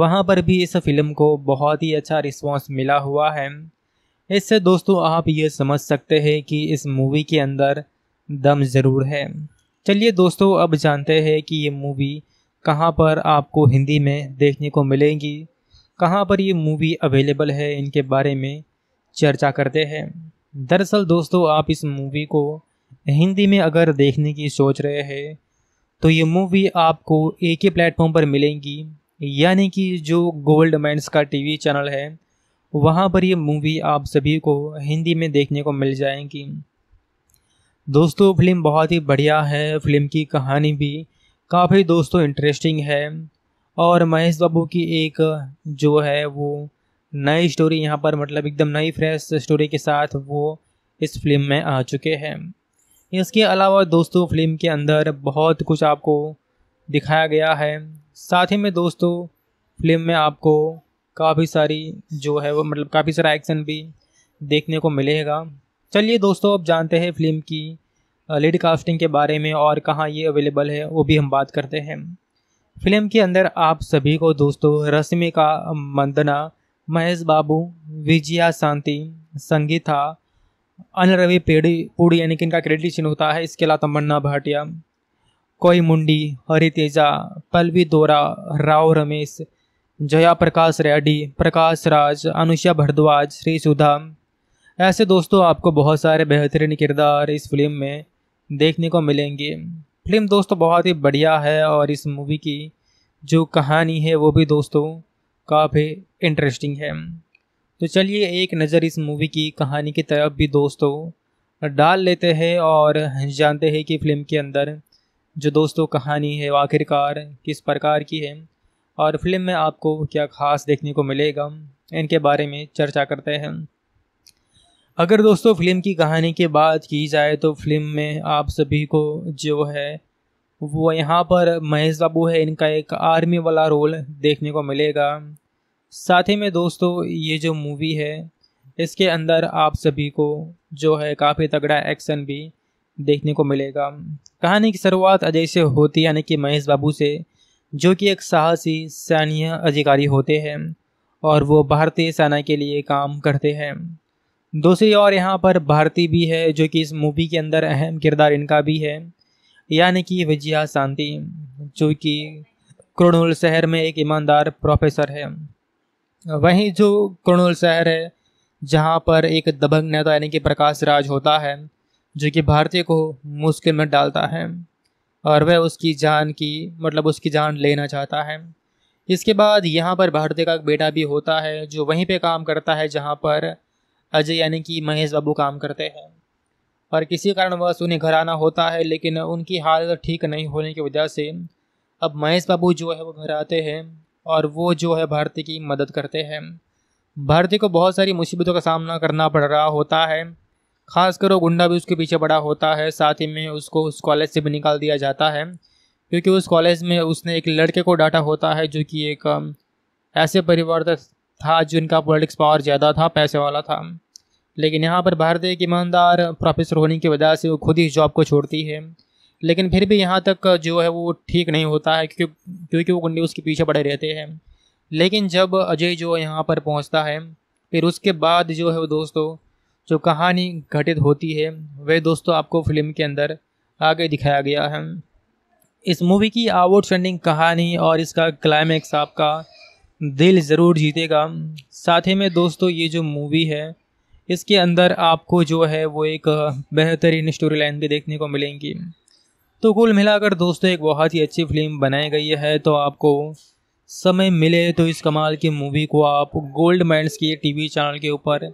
वहाँ पर भी इस फिल्म को बहुत ही अच्छा रिस्पॉन्स मिला हुआ है इससे दोस्तों आप ये समझ सकते हैं कि इस मूवी के अंदर दम ज़रूर है चलिए दोस्तों अब जानते हैं कि ये मूवी कहाँ पर आपको हिंदी में देखने को मिलेंगी कहाँ पर ये मूवी अवेलेबल है इनके बारे में चर्चा करते हैं दरअसल दोस्तों आप इस मूवी को हिंदी में अगर देखने की सोच रहे हैं तो ये मूवी आपको एक ही प्लेटफॉर्म पर मिलेंगी यानी कि जो गोल्ड माइंस का टीवी चैनल है वहाँ पर ये मूवी आप सभी को हिंदी में देखने को मिल जाएंगी दोस्तों फिल्म बहुत ही बढ़िया है फिल्म की कहानी भी काफ़ी दोस्तों इंटरेस्टिंग है और महेश बाबू की एक जो है वो नई स्टोरी यहाँ पर मतलब एकदम नई फ्रेश स्टोरी के साथ वो इस फिल्म में आ चुके हैं इसके अलावा दोस्तों फिल्म के अंदर बहुत कुछ आपको दिखाया गया है साथ ही में दोस्तों फिल्म में आपको काफ़ी सारी जो है वो मतलब काफ़ी सारा एक्शन भी देखने को मिलेगा चलिए दोस्तों अब जानते हैं फिल्म की लेड कास्टिंग के बारे में और कहाँ ये अवेलेबल है वो भी हम बात करते हैं फिल्म के अंदर आप सभी को दोस्तों रश्मि का मंदना महेश बाबू विजया शांति संगीता अन रवि पेड़ी पूड़ी यानी कि इनका क्रेडिट चिन्ह होता है इसके अलावा तमन्ना भाटिया कोई मुंडी हरि तेजा पल्लवी दोरा राव रमेश जया प्रकाश रेड्डी प्रकाश राज अनुषा भरद्वाज श्री सुधा ऐसे दोस्तों आपको बहुत सारे बेहतरीन किरदार इस फिल्म में देखने को मिलेंगे फिल्म दोस्तों बहुत ही बढ़िया है और इस मूवी की जो कहानी है वो भी दोस्तों काफ़ी इंटरेस्टिंग है तो चलिए एक नज़र इस मूवी की कहानी की तरफ भी दोस्तों डाल लेते हैं और जानते हैं कि फिल्म के अंदर जो दोस्तों कहानी है आखिरकार किस प्रकार की है और फिल्म में आपको क्या ख़ास देखने को मिलेगा इनके बारे में चर्चा करते हैं अगर दोस्तों फिल्म की कहानी की बात की जाए तो फिल्म में आप सभी को जो है वो यहाँ पर महेश बाबू है इनका एक आर्मी वाला रोल देखने को मिलेगा साथ ही में दोस्तों ये जो मूवी है इसके अंदर आप सभी को जो है काफ़ी तगड़ा एक्शन भी देखने को मिलेगा कहानी की शुरुआत अजय से होती है यानी कि महेश बाबू से जो कि एक साहसी सैन्य अधिकारी होते हैं और वो भारतीय सेना के लिए काम करते हैं दूसरी ओर यहाँ पर भारती भी है जो कि इस मूवी के अंदर अहम किरदार इनका भी है यानी कि विजया शांति जो कि क्रोनुल शहर में एक ईमानदार प्रोफेसर है वहीं जो कुरनूल शहर है जहाँ पर एक दबंग नेता यानी कि प्रकाश राज होता है जो कि भारतीय को मुश्किल में डालता है और वह उसकी जान की मतलब उसकी जान लेना चाहता है इसके बाद यहाँ पर भारतीय का एक बेटा भी होता है जो वहीं पे काम करता है जहाँ पर अजय यानी कि महेश बाबू काम करते हैं और किसी कारणवश उन्हें घर आना होता है लेकिन उनकी हालत ठीक नहीं होने की वजह से अब महेश बाबू जो है वो घर आते हैं और वो जो है भारती की मदद करते हैं भारतीय को बहुत सारी मुसीबतों का सामना करना पड़ रहा होता है खासकर वो गुंडा भी उसके पीछे पड़ा होता है साथ ही में उसको उस कॉलेज से भी निकाल दिया जाता है क्योंकि उस कॉलेज में उसने एक लड़के को डांटा होता है जो कि एक ऐसे परिवार था जिनका पॉलिटिक्स पावर ज़्यादा था पैसे वाला था लेकिन यहाँ पर भारतीय एक ईमानदार प्रोफेसर होने की वजह से वो खुद ही जॉब को छोड़ती है लेकिन फिर भी यहाँ तक जो है वो ठीक नहीं होता है क्योंकि क्योंकि वो गुंडे उसके पीछे पड़े रहते हैं लेकिन जब अजय जो यहाँ पर पहुँचता है फिर उसके बाद जो है वो दोस्तों जो कहानी घटित होती है वह दोस्तों आपको फिल्म के अंदर आगे दिखाया गया है इस मूवी की आउटस्टैंडिंग कहानी और इसका क्लाइमैक्स आपका दिल ज़रूर जीतेगा साथ ही में दोस्तों ये जो मूवी है इसके अंदर आपको जो है वो एक बेहतरीन स्टोरी लाइन भी देखने को मिलेंगी तो कुल मिलाकर दोस्तों एक बहुत ही अच्छी फिल्म बनाई गई है तो आपको समय मिले तो इस कमाल की मूवी को आप गोल्ड मैंड्स के टीवी चैनल के ऊपर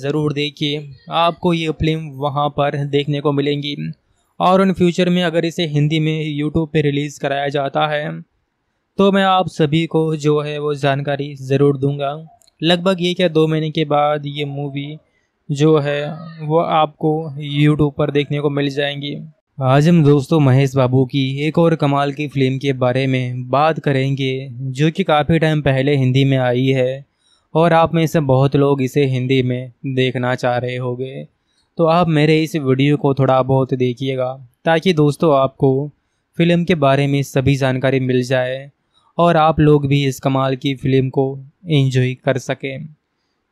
ज़रूर देखिए आपको ये फिल्म वहाँ पर देखने को मिलेंगी और इन फ्यूचर में अगर इसे हिंदी में यूट्यूब पे रिलीज़ कराया जाता है तो मैं आप सभी को जो है वो जानकारी ज़रूर दूंगा लगभग ये क्या दो महीने के बाद ये मूवी जो है वो आपको यूट्यूब पर देखने को मिल जाएंगी आज हम दोस्तों महेश बाबू की एक और कमाल की फिल्म के बारे में बात करेंगे जो कि काफ़ी टाइम पहले हिंदी में आई है और आप में से बहुत लोग इसे हिंदी में देखना चाह रहे होंगे तो आप मेरे इस वीडियो को थोड़ा बहुत देखिएगा ताकि दोस्तों आपको फिल्म के बारे में सभी जानकारी मिल जाए और आप लोग भी इस कमाल की फिल्म को एंजॉय कर सकें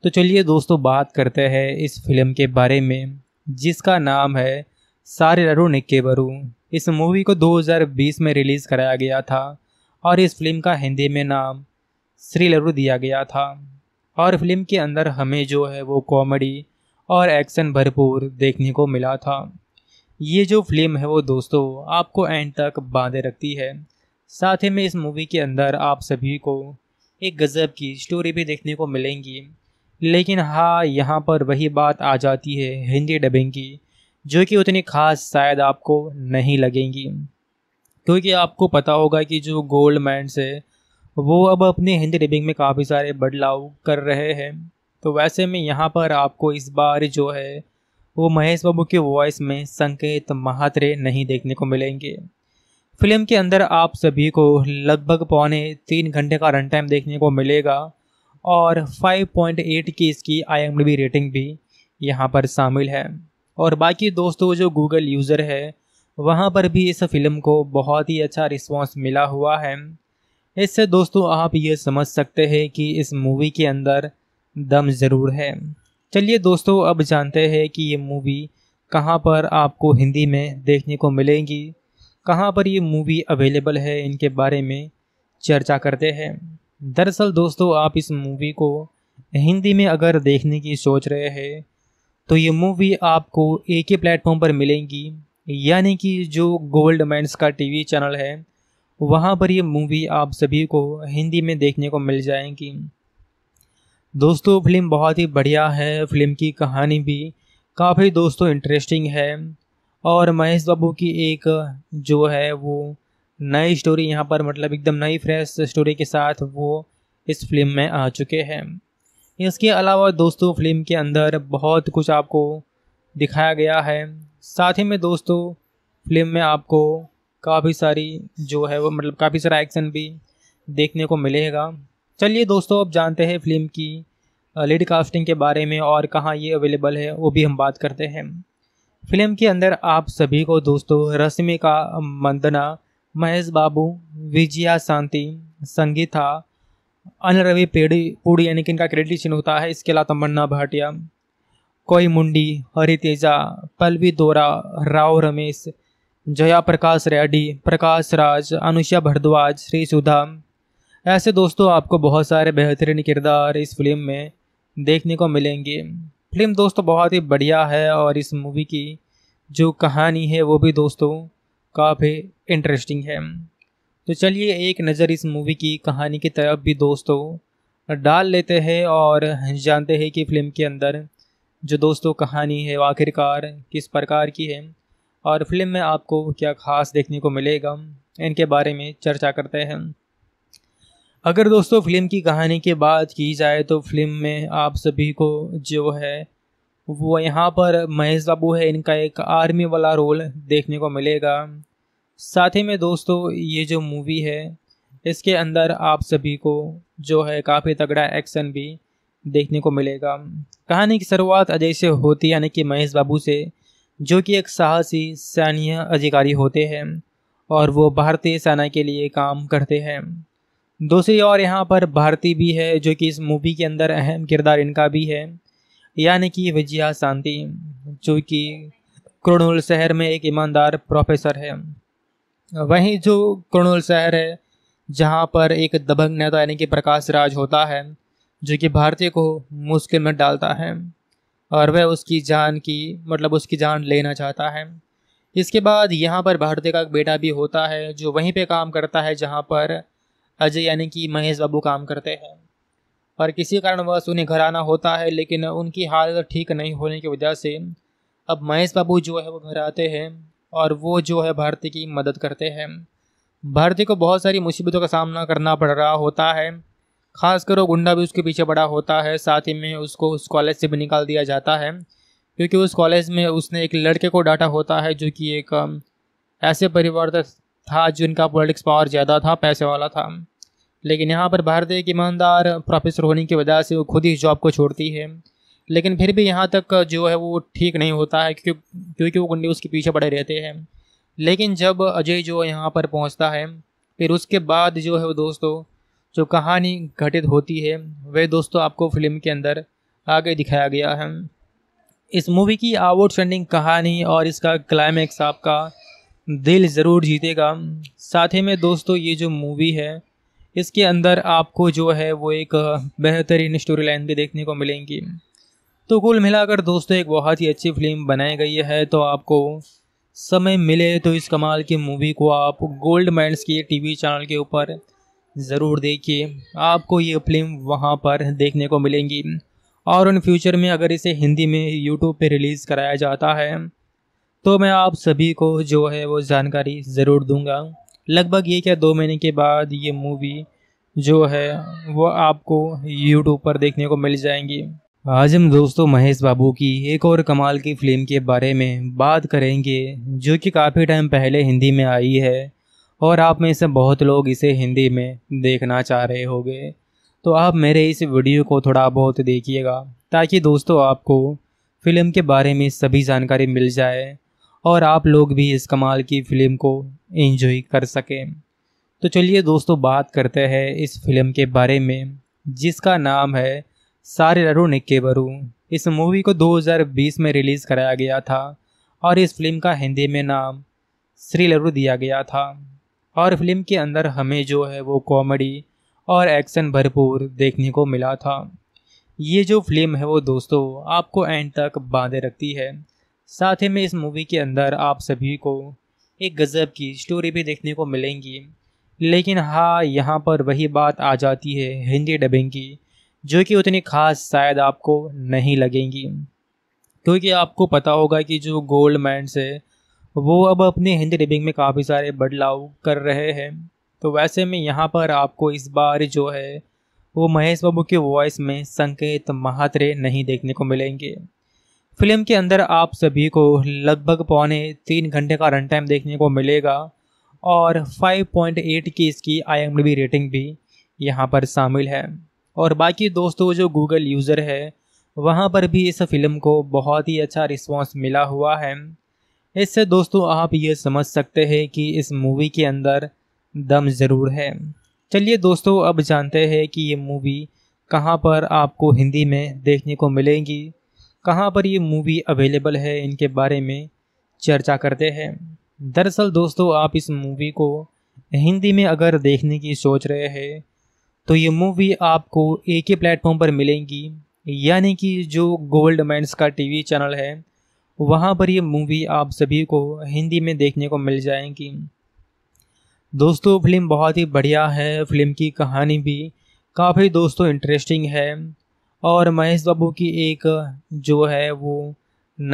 तो चलिए दोस्तों बात करते हैं इस फिल्म के बारे में जिसका नाम है सारे निक्के बरू इस मूवी को 2020 में रिलीज़ कराया गया था और इस फिल्म का हिंदी में नाम श्री लरू दिया गया था और फिल्म के अंदर हमें जो है वो कॉमेडी और एक्शन भरपूर देखने को मिला था ये जो फिल्म है वो दोस्तों आपको एंड तक बांधे रखती है साथ ही में इस मूवी के अंदर आप सभी को एक गज़ब की स्टोरी भी देखने को मिलेंगी लेकिन हाँ यहाँ पर वही बात आ जाती है हिंदी डबिंग की जो कि उतनी खास शायद आपको नहीं लगेंगी क्योंकि आपको पता होगा कि जो गोल्ड मैं है वो अब अपने हिंदी डबिंग में काफ़ी सारे बदलाव कर रहे हैं तो वैसे में यहाँ पर आपको इस बार जो है वो महेश बाबू के वॉइस में संकेत महात्रे नहीं देखने को मिलेंगे फिल्म के अंदर आप सभी को लगभग पौने तीन घंटे का रन टाइम देखने को मिलेगा और 5.8 की इसकी आई रेटिंग भी यहाँ पर शामिल है और बाकी दोस्तों जो गूगल यूज़र है वहाँ पर भी इस फिल्म को बहुत ही अच्छा रिस्पांस मिला हुआ है इससे दोस्तों आप ये समझ सकते हैं कि इस मूवी के अंदर दम ज़रूर है चलिए दोस्तों अब जानते हैं कि ये मूवी कहाँ पर आपको हिंदी में देखने को मिलेंगी कहाँ पर ये मूवी अवेलेबल है इनके बारे में चर्चा करते हैं दरअसल दोस्तों आप इस मूवी को हिंदी में अगर देखने की सोच रहे हैं तो ये मूवी आपको एक ही प्लेटफॉर्म पर मिलेंगी यानी कि जो गोल्ड मैंस का टीवी चैनल है वहाँ पर ये मूवी आप सभी को हिंदी में देखने को मिल जाएगी दोस्तों फिल्म बहुत ही बढ़िया है फिल्म की कहानी भी काफ़ी दोस्तों इंटरेस्टिंग है और महेश बाबू की एक जो है वो नई स्टोरी यहाँ पर मतलब एकदम नई फ्रेश स्टोरी के साथ वो इस फिल्म में आ चुके हैं इसके अलावा दोस्तों फिल्म के अंदर बहुत कुछ आपको दिखाया गया है साथ ही में दोस्तों फिल्म में आपको काफ़ी सारी जो है वो मतलब काफ़ी सारा एक्शन भी देखने को मिलेगा चलिए दोस्तों अब जानते हैं फिल्म की लीड कास्टिंग के बारे में और कहाँ ये अवेलेबल है वो भी हम बात करते हैं फिल्म के अंदर आप सभी को दोस्तों रश्मिका मंदना महेश बाबू विजया शांति संगीता अन रवि पेड़ी पूड़ी यानी कि इनका क्रेडिट चिन्ह होता है इसके अलावा तमन्ना भाटिया कोई मुंडी हरि तेजा पलवी दोरा राव रमेश जया प्रकाश रेड्डी प्रकाश राज अनुषा भरद्वाज श्री सुधा ऐसे दोस्तों आपको बहुत सारे बेहतरीन किरदार इस फिल्म में देखने को मिलेंगे फिल्म दोस्तों बहुत ही बढ़िया है और इस मूवी की जो कहानी है वो भी दोस्तों काफ़ी इंटरेस्टिंग है तो चलिए एक नज़र इस मूवी की कहानी की तरफ भी दोस्तों डाल लेते हैं और जानते हैं कि फिल्म के अंदर जो दोस्तों कहानी है आखिरकार किस प्रकार की है और फिल्म में आपको क्या ख़ास देखने को मिलेगा इनके बारे में चर्चा करते हैं अगर दोस्तों फिल्म की कहानी की बात की जाए तो फिल्म में आप सभी को जो है वो यहाँ पर महेश बाबू है इनका एक आर्मी वाला रोल देखने को मिलेगा साथ ही में दोस्तों ये जो मूवी है इसके अंदर आप सभी को जो है काफ़ी तगड़ा एक्शन भी देखने को मिलेगा कहानी की शुरुआत अजय से होती यानी कि महेश बाबू से जो कि एक साहसी सैन्य अधिकारी होते हैं और वो भारतीय सेना के लिए काम करते हैं दूसरी ओर यहाँ पर भारती भी है जो कि इस मूवी के अंदर अहम किरदार इनका भी है यानी कि विजया शांति जो कि क्रोनुल शहर में एक ईमानदार प्रोफेसर है वहीं जो कर्नूल शहर है जहाँ पर एक दबंग नेता यानी कि प्रकाश राज होता है जो कि भारतीय को मुश्किल में डालता है और वह उसकी जान की मतलब उसकी जान लेना चाहता है इसके बाद यहाँ पर भारतीय का एक बेटा भी होता है जो वहीं पे काम करता है जहाँ पर अजय यानी कि महेश बाबू काम करते हैं और किसी कारणवश उन्हें घर आना होता है लेकिन उनकी हालत ठीक नहीं होने की वजह से अब महेश बाबू जो है वो घर आते हैं और वो जो है भारतीय की मदद करते हैं भारतीय को बहुत सारी मुसीबतों का सामना करना पड़ रहा होता है खासकर वो गुंडा भी उसके पीछे बड़ा होता है साथ ही में उसको उस कॉलेज से भी निकाल दिया जाता है क्योंकि उस कॉलेज में उसने एक लड़के को डांटा होता है जो कि एक ऐसे परिवार था जिनका पॉलिटिक्स पावर ज़्यादा था पैसे वाला था लेकिन यहाँ पर भारतीय एक ईमानदार प्रोफेसर होने की वजह से वो खुद ही जॉब को छोड़ती है लेकिन फिर भी यहाँ तक जो है वो ठीक नहीं होता है क्योंकि क्योंकि वो गुंडे उसके पीछे पड़े रहते हैं लेकिन जब अजय जो यहाँ पर पहुँचता है फिर उसके बाद जो है वो दोस्तों जो कहानी घटित होती है वह दोस्तों आपको फिल्म के अंदर आगे दिखाया गया है इस मूवी की आउटस्टैंडिंग कहानी और इसका क्लाइमैक्स आपका दिल ज़रूर जीतेगा साथ ही में दोस्तों ये जो मूवी है इसके अंदर आपको जो है वो एक बेहतरीन स्टोरी लाइन भी देखने को मिलेंगी तो कुल मिलाकर दोस्तों एक बहुत ही अच्छी फिल्म बनाई गई है तो आपको समय मिले तो इस कमाल की मूवी को आप गोल्ड मेडल्स के टीवी चैनल के ऊपर ज़रूर देखिए आपको ये फिल्म वहाँ पर देखने को मिलेंगी और इन फ्यूचर में अगर इसे हिंदी में यूट्यूब पे रिलीज़ कराया जाता है तो मैं आप सभी को जो है वो जानकारी ज़रूर दूंगा लगभग ये क्या दो महीने के बाद ये मूवी जो है वो आपको यूट्यूब पर देखने को मिल जाएंगी आज हम दोस्तों महेश बाबू की एक और कमाल की फिल्म के बारे में बात करेंगे जो कि काफ़ी टाइम पहले हिंदी में आई है और आप में से बहुत लोग इसे हिंदी में देखना चाह रहे होंगे तो आप मेरे इस वीडियो को थोड़ा बहुत देखिएगा ताकि दोस्तों आपको फिल्म के बारे में सभी जानकारी मिल जाए और आप लोग भी इस कमाल की फिल्म को एंजॉय कर सकें तो चलिए दोस्तों बात करते हैं इस फिल्म के बारे में जिसका नाम है सारे निक्के बरू इस मूवी को 2020 में रिलीज़ कराया गया था और इस फिल्म का हिंदी में नाम श्री लरू दिया गया था और फिल्म के अंदर हमें जो है वो कॉमेडी और एक्शन भरपूर देखने को मिला था ये जो फिल्म है वो दोस्तों आपको एंड तक बांधे रखती है साथ ही में इस मूवी के अंदर आप सभी को एक गज़ब की स्टोरी भी देखने को मिलेंगी लेकिन हाँ यहाँ पर वही बात आ जाती है हिंदी डबिंग की जो कि उतनी खास शायद आपको नहीं लगेंगी क्योंकि आपको पता होगा कि जो गोल्ड मैं है वो अब अपने हिंदी डिबिंग में काफ़ी सारे बदलाव कर रहे हैं तो वैसे में यहाँ पर आपको इस बार जो है वो महेश बाबू की वॉइस में संकेत महात्रे नहीं देखने को मिलेंगे फिल्म के अंदर आप सभी को लगभग पौने तीन घंटे का रन टाइम देखने को मिलेगा और 5.8 की इसकी आई रेटिंग भी यहाँ पर शामिल है और बाकी दोस्तों जो गूगल यूज़र है वहाँ पर भी इस फिल्म को बहुत ही अच्छा रिस्पांस मिला हुआ है इससे दोस्तों आप ये समझ सकते हैं कि इस मूवी के अंदर दम ज़रूर है चलिए दोस्तों अब जानते हैं कि ये मूवी कहाँ पर आपको हिंदी में देखने को मिलेंगी कहाँ पर ये मूवी अवेलेबल है इनके बारे में चर्चा करते हैं दरअसल दोस्तों आप इस मूवी को हिंदी में अगर देखने की सोच रहे हैं तो ये मूवी आपको एक ही प्लेटफॉर्म पर मिलेंगी यानी कि जो गोल्ड मैंस का टीवी चैनल है वहाँ पर ये मूवी आप सभी को हिंदी में देखने को मिल जाएंगी दोस्तों फिल्म बहुत ही बढ़िया है फिल्म की कहानी भी काफ़ी दोस्तों इंटरेस्टिंग है और महेश बाबू की एक जो है वो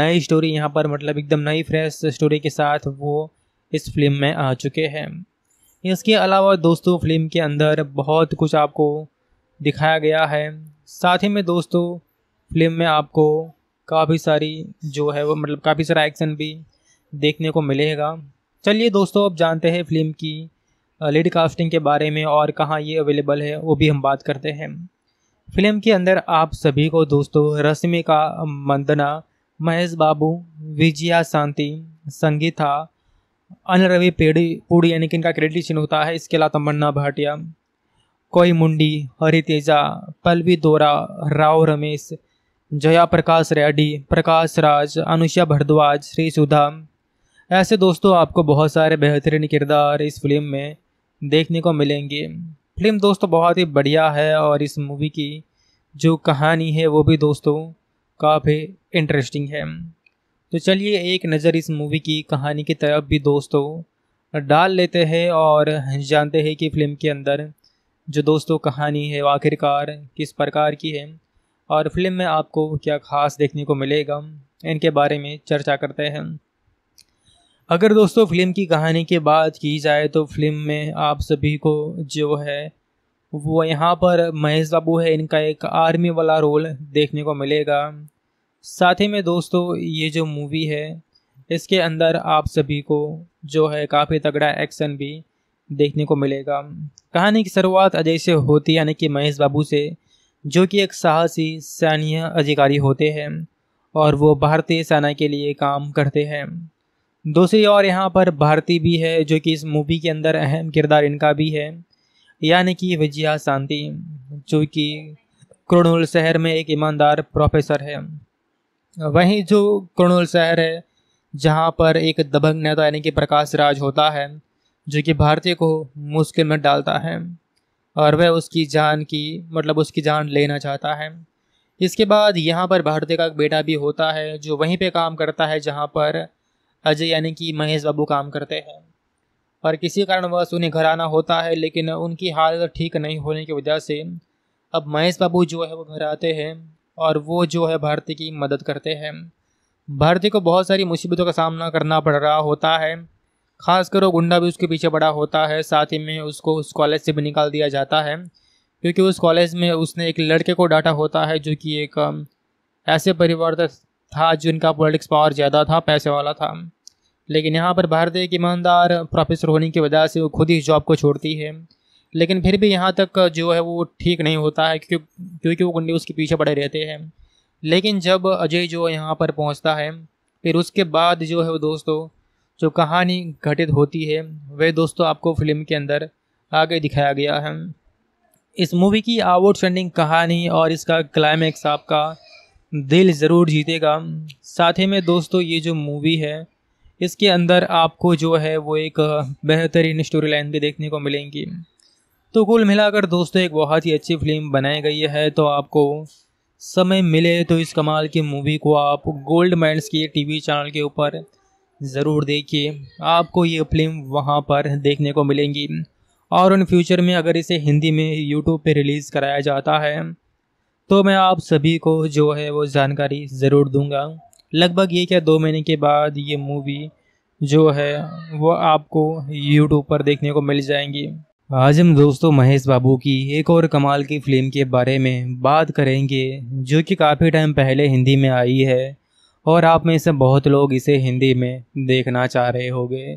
नई स्टोरी यहाँ पर मतलब एकदम नई फ्रेश स्टोरी के साथ वो इस फिल्म में आ चुके हैं इसके अलावा दोस्तों फिल्म के अंदर बहुत कुछ आपको दिखाया गया है साथ ही में दोस्तों फिल्म में आपको काफ़ी सारी जो है वो मतलब काफ़ी सारा एक्शन भी देखने को मिलेगा चलिए दोस्तों अब जानते हैं फिल्म की लीड कास्टिंग के बारे में और कहाँ ये अवेलेबल है वो भी हम बात करते हैं फिल्म के अंदर आप सभी को दोस्तों रश्मिका मंदना महेश बाबू विजया शांति संगीता अनिल रवि पेड़ी पूड़ी यानी कि इनका क्रेडिट चिन्ह होता है इसके अलावा तमन्ना भाटिया कोई मुंडी हरि तेजा पलवी दोरा राव रमेश जया प्रकाश रेड्डी प्रकाश राज अनुषा भरद्वाज श्री सुधा ऐसे दोस्तों आपको बहुत सारे बेहतरीन किरदार इस फिल्म में देखने को मिलेंगे फिल्म दोस्तों बहुत ही बढ़िया है और इस मूवी की जो कहानी है वो भी दोस्तों काफ़ी इंटरेस्टिंग है तो चलिए एक नज़र इस मूवी की कहानी की तरफ भी दोस्तों डाल लेते हैं और जानते हैं कि फिल्म के अंदर जो दोस्तों कहानी है आखिरकार किस प्रकार की है और फिल्म में आपको क्या खास देखने को मिलेगा इनके बारे में चर्चा करते हैं अगर दोस्तों फिल्म की कहानी की बात की जाए तो फिल्म में आप सभी को जो है वो यहाँ पर महेश बाबू है इनका एक आर्मी वाला रोल देखने को मिलेगा साथ ही में दोस्तों ये जो मूवी है इसके अंदर आप सभी को जो है काफ़ी तगड़ा एक्शन भी देखने को मिलेगा कहानी की शुरुआत अजय से होती यानी कि महेश बाबू से जो कि एक साहसी सैन्य अधिकारी होते हैं और वो भारतीय सेना के लिए काम करते हैं दूसरी और यहाँ पर भारती भी है जो कि इस मूवी के अंदर अहम किरदार इनका भी है यानी कि विजया शांति जो कि क्रोनुल शहर में एक ईमानदार प्रोफेसर है वहीं जो कर्नूल शहर है जहाँ पर एक दबंग नेता यानी कि प्रकाश राज होता है जो कि भारतीय को मुश्किल में डालता है और वह उसकी जान की मतलब उसकी जान लेना चाहता है इसके बाद यहाँ पर भारतीय का एक बेटा भी होता है जो वहीं पे काम करता है जहाँ पर अजय यानी कि महेश बाबू काम करते हैं और किसी कारणवश उन्हें घर आना होता है लेकिन उनकी हालत ठीक नहीं होने की वजह से अब महेश बाबू जो है वो घर आते हैं और वो जो है भारतीय की मदद करते हैं भारतीय को बहुत सारी मुसीबतों का सामना करना पड़ रहा होता है खासकर वो गुंडा भी उसके पीछे पड़ा होता है साथ ही में उसको उस कॉलेज से भी निकाल दिया जाता है क्योंकि उस कॉलेज में उसने एक लड़के को डांटा होता है जो कि एक ऐसे परिवार था जिनका पॉलिटिक्स पावर ज़्यादा था पैसे वाला था लेकिन यहाँ पर भारतीय एक ईमानदार प्रोफेसर होने की वजह से वो खुद ही जॉब को छोड़ती है लेकिन फिर भी यहाँ तक जो है वो ठीक नहीं होता है क्योंकि क्योंकि वो गुंडे उसके पीछे पड़े रहते हैं लेकिन जब अजय जो यहाँ पर पहुँचता है फिर उसके बाद जो है वो दोस्तों जो कहानी घटित होती है वह दोस्तों आपको फिल्म के अंदर आगे दिखाया गया है इस मूवी की आउटस्टैंडिंग कहानी और इसका क्लाइमैक्स आपका दिल ज़रूर जीतेगा साथ ही में दोस्तों ये जो मूवी है इसके अंदर आपको जो है वो एक बेहतरीन स्टोरी लाइन भी देखने को मिलेंगी तो कुल मिलाकर दोस्तों एक बहुत ही अच्छी फिल्म बनाई गई है तो आपको समय मिले तो इस कमाल की मूवी को आप गोल्ड माइंड के टीवी चैनल के ऊपर ज़रूर देखिए आपको ये फिल्म वहाँ पर देखने को मिलेंगी और इन फ्यूचर में अगर इसे हिंदी में यूट्यूब पे रिलीज़ कराया जाता है तो मैं आप सभी को जो है वो जानकारी ज़रूर दूंगा लगभग ये क्या दो महीने के बाद ये मूवी जो है वो आपको यूट्यूब पर देखने को मिल जाएंगी आज हम दोस्तों महेश बाबू की एक और कमाल की फिल्म के बारे में बात करेंगे जो कि काफ़ी टाइम पहले हिंदी में आई है और आप में से बहुत लोग इसे हिंदी में देखना चाह रहे होंगे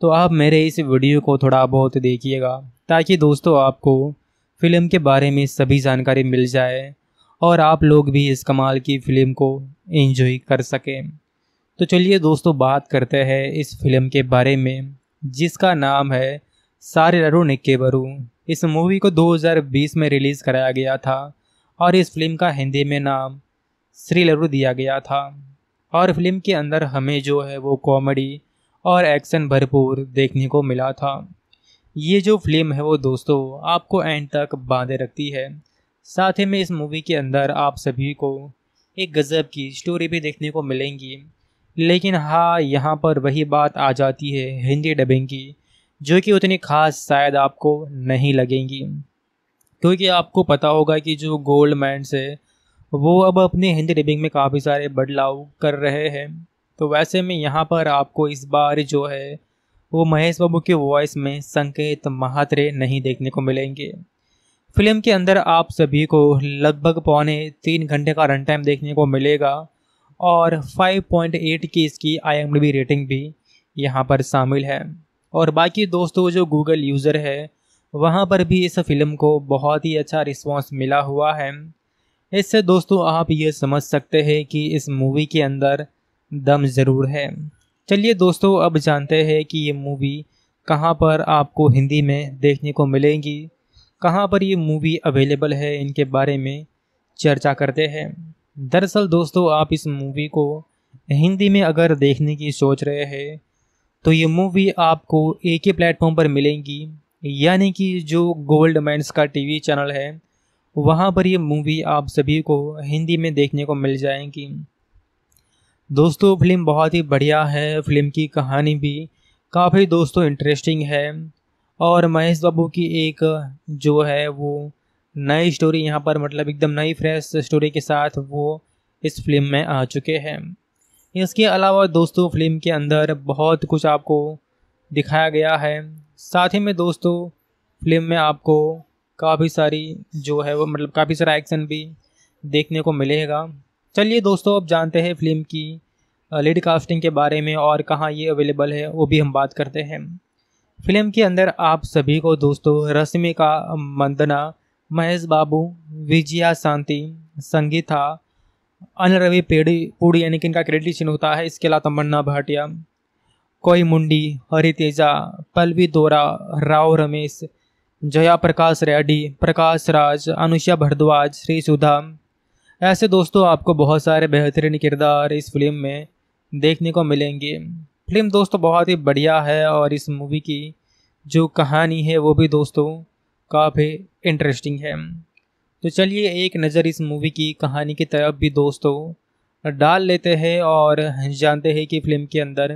तो आप मेरे इस वीडियो को थोड़ा बहुत देखिएगा ताकि दोस्तों आपको फिल्म के बारे में सभी जानकारी मिल जाए और आप लोग भी इस कमाल की फिल्म को एंजॉय कर सकें तो चलिए दोस्तों बात करते हैं इस फिल्म के बारे में जिसका नाम है सारे निक्के बरू इस मूवी को 2020 में रिलीज़ कराया गया था और इस फिल्म का हिंदी में नाम श्री लरू दिया गया था और फिल्म के अंदर हमें जो है वो कॉमेडी और एक्शन भरपूर देखने को मिला था ये जो फिल्म है वो दोस्तों आपको एंड तक बांधे रखती है साथ ही में इस मूवी के अंदर आप सभी को एक गज़ब की स्टोरी भी देखने को मिलेंगी लेकिन हाँ यहाँ पर वही बात आ जाती है हिंदी डबिंग की जो कि उतनी खास शायद आपको नहीं लगेंगी क्योंकि आपको पता होगा कि जो गोल्ड मैंस है वो अब अपने हिंदी डिबिंग में काफ़ी सारे बदलाव कर रहे हैं तो वैसे में यहाँ पर आपको इस बार जो है वो महेश बाबू के वॉइस में संकेत महात्रे नहीं देखने को मिलेंगे फिल्म के अंदर आप सभी को लगभग पौने तीन घंटे का रन टाइम देखने को मिलेगा और 5.8 की इसकी आई रेटिंग भी यहाँ पर शामिल है और बाकी दोस्तों जो गूगल यूज़र है वहाँ पर भी इस फिल्म को बहुत ही अच्छा रिस्पांस मिला हुआ है इससे दोस्तों आप ये समझ सकते हैं कि इस मूवी के अंदर दम ज़रूर है चलिए दोस्तों अब जानते हैं कि ये मूवी कहाँ पर आपको हिंदी में देखने को मिलेंगी कहाँ पर ये मूवी अवेलेबल है इनके बारे में चर्चा करते हैं दरअसल दोस्तों आप इस मूवी को हिंदी में अगर देखने की सोच रहे हैं तो ये मूवी आपको एक ही प्लेटफॉर्म पर मिलेंगी यानी कि जो गोल्ड मैंस का टीवी चैनल है वहाँ पर ये मूवी आप सभी को हिंदी में देखने को मिल जाएगी दोस्तों फिल्म बहुत ही बढ़िया है फिल्म की कहानी भी काफ़ी दोस्तों इंटरेस्टिंग है और महेश बाबू की एक जो है वो नई स्टोरी यहाँ पर मतलब एकदम नई फ्रेश स्टोरी के साथ वो इस फिल्म में आ चुके हैं इसके अलावा दोस्तों फिल्म के अंदर बहुत कुछ आपको दिखाया गया है साथ ही में दोस्तों फिल्म में आपको काफ़ी सारी जो है वो मतलब काफ़ी सारा एक्शन भी देखने को मिलेगा चलिए दोस्तों अब जानते हैं फिल्म की लीड कास्टिंग के बारे में और कहाँ ये अवेलेबल है वो भी हम बात करते हैं फिल्म के अंदर आप सभी को दोस्तों रश्मिका मंदना महेश बाबू विजया शांति संगीता अनिल रवि पेड़ी पूड़ी यानी कि इनका क्रेडिट सीन होता है इसके अलावा तमन्ना भाटिया कोई मुंडी हरि तेजा पलवी दोरा राव रमेश जया प्रकाश रेड्डी प्रकाश राज अनुषा भरद्वाज श्री सुधा ऐसे दोस्तों आपको बहुत सारे बेहतरीन किरदार इस फिल्म में देखने को मिलेंगे फिल्म दोस्तों बहुत ही बढ़िया है और इस मूवी की जो कहानी है वो भी दोस्तों काफ़ी इंटरेस्टिंग है तो चलिए एक नज़र इस मूवी की कहानी की तरफ भी दोस्तों डाल लेते हैं और जानते हैं कि फिल्म के अंदर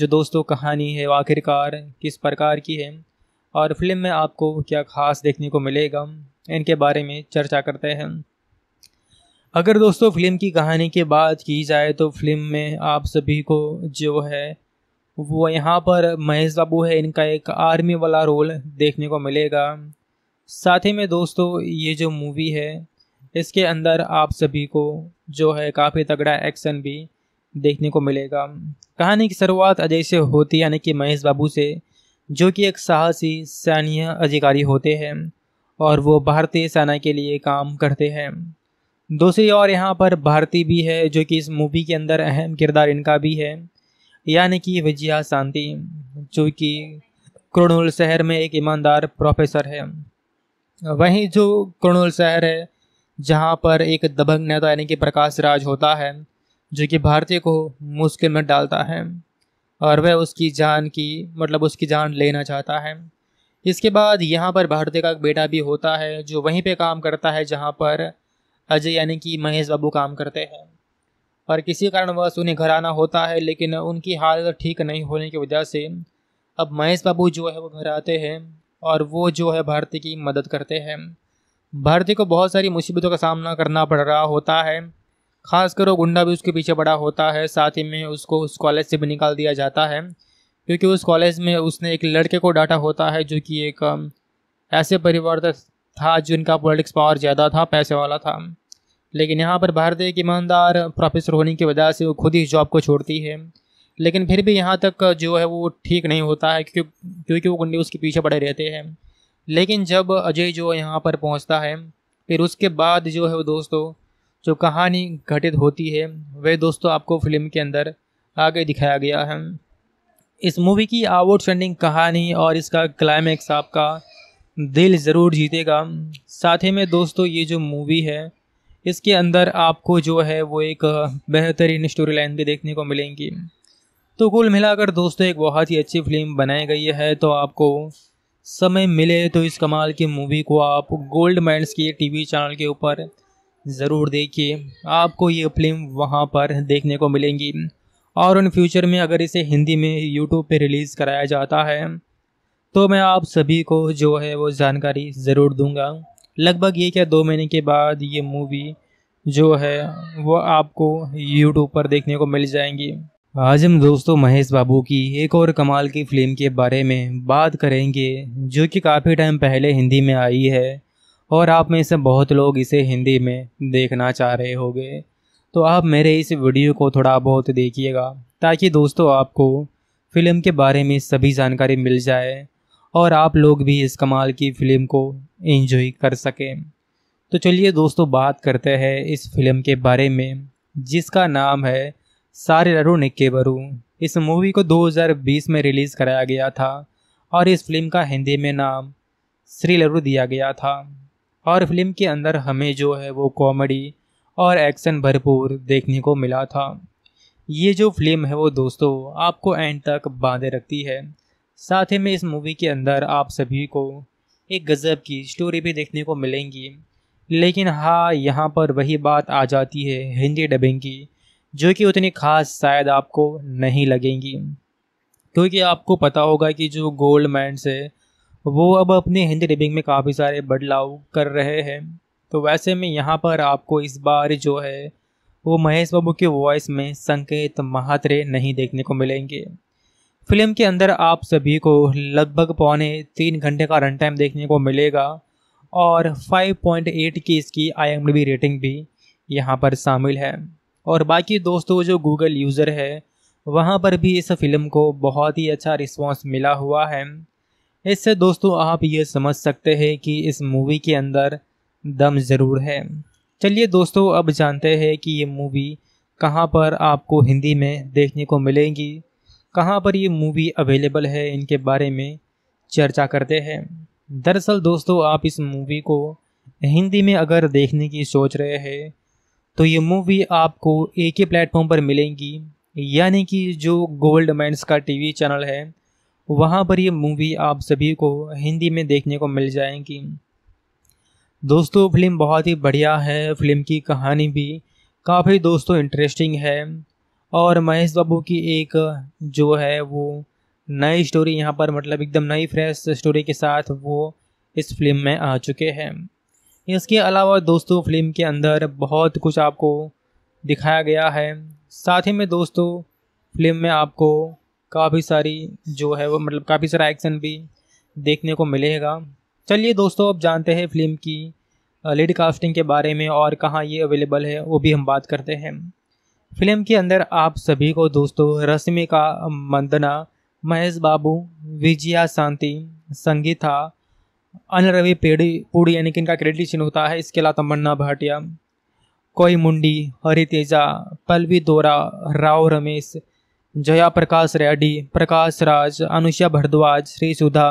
जो दोस्तों कहानी है आखिरकार किस प्रकार की है और फिल्म में आपको क्या खास देखने को मिलेगा इनके बारे में चर्चा करते हैं अगर दोस्तों फिल्म की कहानी की बात की जाए तो फिल्म में आप सभी को जो है वो यहाँ पर महेश बाबू है इनका एक आर्मी वाला रोल देखने को मिलेगा साथ ही में दोस्तों ये जो मूवी है इसके अंदर आप सभी को जो है काफ़ी तगड़ा एक्शन भी देखने को मिलेगा कहानी की शुरुआत अजय से होती यानी कि महेश बाबू से जो कि एक साहसी सैन्य अधिकारी होते हैं और वो भारतीय सेना के लिए काम करते हैं दूसरी और यहाँ पर भारती भी है जो कि इस मूवी के अंदर अहम किरदार इनका भी है यानी कि विजया शांति जो कि क्रोनुल शहर में एक ईमानदार प्रोफेसर है वहीं जो कर्नूल शहर है जहाँ पर एक दबंग नेता यानी कि प्रकाश राज होता है जो कि भारतीय को मुश्किल में डालता है और वह उसकी जान की मतलब उसकी जान लेना चाहता है इसके बाद यहाँ पर भारतीय का एक बेटा भी होता है जो वहीं पे काम करता है जहाँ पर अजय यानी कि महेश बाबू काम करते हैं और किसी कारणवश उन्हें घर आना होता है लेकिन उनकी हालत ठीक नहीं होने की वजह से अब महेश बाबू जो है वो घर आते हैं और वो जो है भारतीय की मदद करते हैं भारतीय को बहुत सारी मुसीबतों का सामना करना पड़ रहा होता है खासकर वो गुंडा भी उसके पीछे पड़ा होता है साथ ही में उसको उस कॉलेज से भी निकाल दिया जाता है क्योंकि उस कॉलेज में उसने एक लड़के को डांटा होता है जो कि एक ऐसे परिवार था जिनका पॉलिटिक्स पावर ज़्यादा था पैसे वाला था लेकिन यहाँ पर भारतीय एक ईमानदार प्रोफेसर होने की वजह से वो खुद ही जॉब को छोड़ती है लेकिन फिर भी यहाँ तक जो है वो ठीक नहीं होता है क्योंकि क्योंकि वो गुंडे उसके पीछे पड़े रहते हैं लेकिन जब अजय जो यहाँ पर पहुँचता है फिर उसके बाद जो है वो दोस्तों जो कहानी घटित होती है वह दोस्तों आपको फिल्म के अंदर आगे दिखाया गया है इस मूवी की आउटस्टैंडिंग कहानी और इसका क्लाइमैक्स आपका दिल ज़रूर जीतेगा साथ ही में दोस्तों ये जो मूवी है इसके अंदर आपको जो है वो एक बेहतरीन स्टोरी लाइन भी देखने को मिलेंगी तो कुल मिलाकर दोस्तों एक बहुत ही अच्छी फिल्म बनाई गई है तो आपको समय मिले तो इस कमाल की मूवी को आप गोल्ड माइंड के टीवी चैनल के ऊपर ज़रूर देखिए आपको ये फिल्म वहाँ पर देखने को मिलेंगी और इन फ्यूचर में अगर इसे हिंदी में यूट्यूब पे रिलीज़ कराया जाता है तो मैं आप सभी को जो है वो जानकारी ज़रूर दूंगा लगभग ये क्या दो महीने के बाद ये मूवी जो है वो आपको यूट्यूब पर देखने को मिल जाएंगी आज हम दोस्तों महेश बाबू की एक और कमाल की फिल्म के बारे में बात करेंगे जो कि काफ़ी टाइम पहले हिंदी में आई है और आप में से बहुत लोग इसे हिंदी में देखना चाह रहे होंगे तो आप मेरे इस वीडियो को थोड़ा बहुत देखिएगा ताकि दोस्तों आपको फिल्म के बारे में सभी जानकारी मिल जाए और आप लोग भी इस कमाल की फिल्म को एंजॉय कर सकें तो चलिए दोस्तों बात करते हैं इस फिल्म के बारे में जिसका नाम है निक्के निक्केबरू इस मूवी को 2020 में रिलीज़ कराया गया था और इस फिल्म का हिंदी में नाम श्री लडू दिया गया था और फिल्म के अंदर हमें जो है वो कॉमेडी और एक्शन भरपूर देखने को मिला था ये जो फिल्म है वो दोस्तों आपको एंड तक बांधे रखती है साथ ही में इस मूवी के अंदर आप सभी को एक गज़ब की स्टोरी भी देखने को मिलेंगी लेकिन हाँ यहाँ पर वही बात आ जाती है हिंदी डबिंग की जो कि उतनी खास शायद आपको नहीं लगेंगी क्योंकि आपको पता होगा कि जो गोल्ड मैंस है वो अब अपने हिंदी डिबिंग में काफ़ी सारे बदलाव कर रहे हैं तो वैसे में यहाँ पर आपको इस बार जो है वो महेश बाबू की वॉइस में संकेत महात्रे नहीं देखने को मिलेंगे फिल्म के अंदर आप सभी को लगभग पौने तीन घंटे का रन टाइम देखने को मिलेगा और 5.8 की इसकी आई रेटिंग भी यहाँ पर शामिल है और बाकी दोस्तों जो गूगल यूज़र है वहाँ पर भी इस फिल्म को बहुत ही अच्छा रिस्पांस मिला हुआ है इससे दोस्तों आप ये समझ सकते हैं कि इस मूवी के अंदर दम ज़रूर है चलिए दोस्तों अब जानते हैं कि ये मूवी कहाँ पर आपको हिंदी में देखने को मिलेंगी कहाँ पर ये मूवी अवेलेबल है इनके बारे में चर्चा करते हैं दरअसल दोस्तों आप इस मूवी को हिंदी में अगर देखने की सोच रहे हैं तो ये मूवी आपको एक ही प्लेटफॉर्म पर मिलेंगी यानी कि जो गोल्ड मैंस का टीवी चैनल है वहाँ पर ये मूवी आप सभी को हिंदी में देखने को मिल जाएंगी दोस्तों फिल्म बहुत ही बढ़िया है फिल्म की कहानी भी काफ़ी दोस्तों इंटरेस्टिंग है और महेश बाबू की एक जो है वो नई स्टोरी यहाँ पर मतलब एकदम नई फ्रेश स्टोरी के साथ वो इस फिल्म में आ चुके हैं इसके अलावा दोस्तों फिल्म के अंदर बहुत कुछ आपको दिखाया गया है साथ ही में दोस्तों फिल्म में आपको काफ़ी सारी जो है वो मतलब काफ़ी सारा एक्शन भी देखने को मिलेगा चलिए दोस्तों अब जानते हैं फिल्म की लीड कास्टिंग के बारे में और कहाँ ये अवेलेबल है वो भी हम बात करते हैं फिल्म के अंदर आप सभी को दोस्तों रश्मिका मंदना महेश बाबू विजया शांति संगीता अनिल रवि पेड़ी पूड़ी यानी कि इनका क्रेडिट चिन्ह होता है इसके अलावा तमन्ना भाटिया कोई मुंडी हरि तेजा पलवी दोरा राव रमेश जया प्रकाश रेड्डी प्रकाश राज अनुषा भरद्वाज श्री सुधा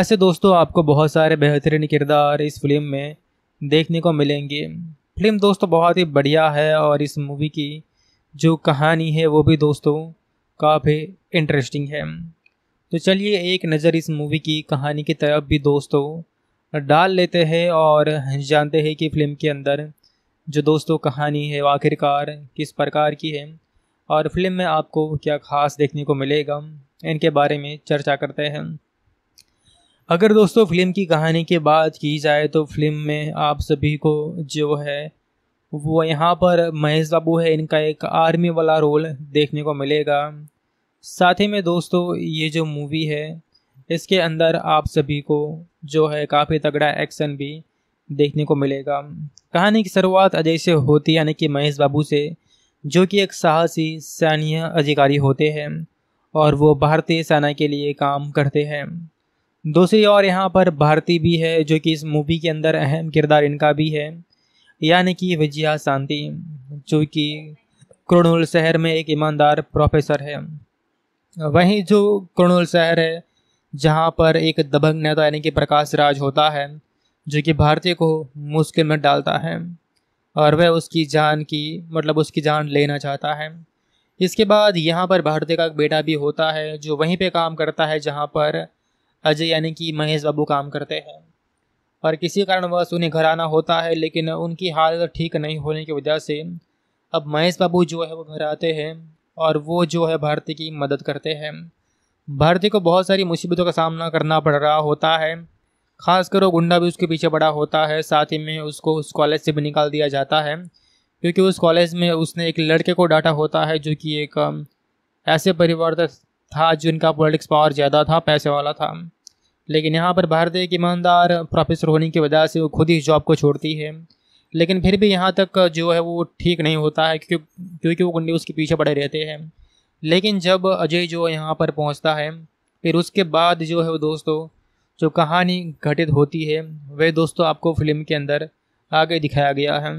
ऐसे दोस्तों आपको बहुत सारे बेहतरीन किरदार इस फिल्म में देखने को मिलेंगे फिल्म दोस्तों बहुत ही बढ़िया है और इस मूवी की जो कहानी है वो भी दोस्तों काफ़ी इंटरेस्टिंग है तो चलिए एक नज़र इस मूवी की कहानी की तरफ भी दोस्तों डाल लेते हैं और जानते हैं कि फिल्म के अंदर जो दोस्तों कहानी है आखिरकार किस प्रकार की है और फिल्म में आपको क्या खास देखने को मिलेगा इनके बारे में चर्चा करते हैं अगर दोस्तों फिल्म की कहानी की बात की जाए तो फिल्म में आप सभी को जो है वो यहाँ पर महेश बाबू है इनका एक आर्मी वाला रोल देखने को मिलेगा साथ ही में दोस्तों ये जो मूवी है इसके अंदर आप सभी को जो है काफ़ी तगड़ा एक्शन भी देखने को मिलेगा कहानी की शुरुआत अजय से होती यानी कि महेश बाबू से जो कि एक साहसी सैन्य अधिकारी होते हैं और वो भारतीय सेना के लिए काम करते हैं दूसरी ओर यहाँ पर भारती भी है जो कि इस मूवी के अंदर अहम किरदार इनका भी है यानी कि विजया शांति जो कि क्रोनुल शहर में एक ईमानदार प्रोफेसर है वहीं जो कर्नूल शहर है जहाँ पर एक दबंग नेता यानी कि प्रकाश राज होता है जो कि भारतीय को मुश्किल में डालता है और वह उसकी जान की मतलब उसकी जान लेना चाहता है इसके बाद यहाँ पर भारतीय का एक बेटा भी होता है जो वहीं पे काम करता है जहाँ पर अजय यानी कि महेश बाबू काम करते हैं और किसी कारणवश उन्हें घर आना होता है लेकिन उनकी हालत ठीक नहीं होने की वजह से अब महेश बाबू जो है वो घर आते हैं और वो जो है भारतीय की मदद करते हैं भारतीय को बहुत सारी मुसीबतों का सामना करना पड़ रहा होता है खासकर वो गुंडा भी उसके पीछे बड़ा होता है साथ ही में उसको उस कॉलेज से भी निकाल दिया जाता है क्योंकि उस कॉलेज में उसने एक लड़के को डांटा होता है जो कि एक ऐसे परिवार था जिनका पॉलिटिक्स पावर ज़्यादा था पैसे वाला था लेकिन यहाँ पर भारतीय एक ईमानदार प्रोफेसर होने की वजह से वो खुद ही जॉब को छोड़ती है लेकिन फिर भी यहाँ तक जो है वो ठीक नहीं होता है क्योंकि क्योंकि वो गुंडे उसके पीछे पड़े रहते हैं लेकिन जब अजय जो यहाँ पर पहुँचता है फिर उसके बाद जो है वो दोस्तों जो कहानी घटित होती है वह दोस्तों आपको फिल्म के अंदर आगे दिखाया गया है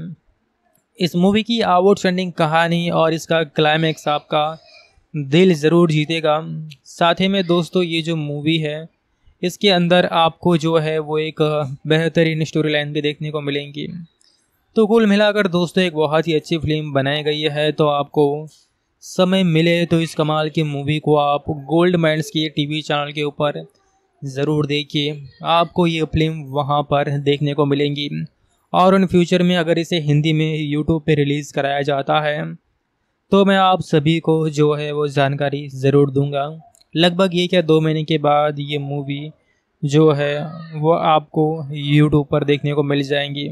इस मूवी की आउटस्टैंडिंग कहानी और इसका क्लाइमैक्स आपका दिल ज़रूर जीतेगा साथ ही में दोस्तों ये जो मूवी है इसके अंदर आपको जो है वो एक बेहतरीन स्टोरी लाइन भी देखने को मिलेंगी तो कुल मिलाकर दोस्तों एक बहुत ही अच्छी फिल्म बनाई गई है तो आपको समय मिले तो इस कमाल की मूवी को आप गोल्ड माइंड्स के टीवी चैनल के ऊपर ज़रूर देखिए आपको ये फिल्म वहाँ पर देखने को मिलेंगी और इन फ्यूचर में अगर इसे हिंदी में यूट्यूब पे रिलीज़ कराया जाता है तो मैं आप सभी को जो है वो जानकारी ज़रूर दूंगा लगभग ये क्या दो महीने के बाद ये मूवी जो है वो आपको यूट्यूब पर देखने को मिल जाएंगी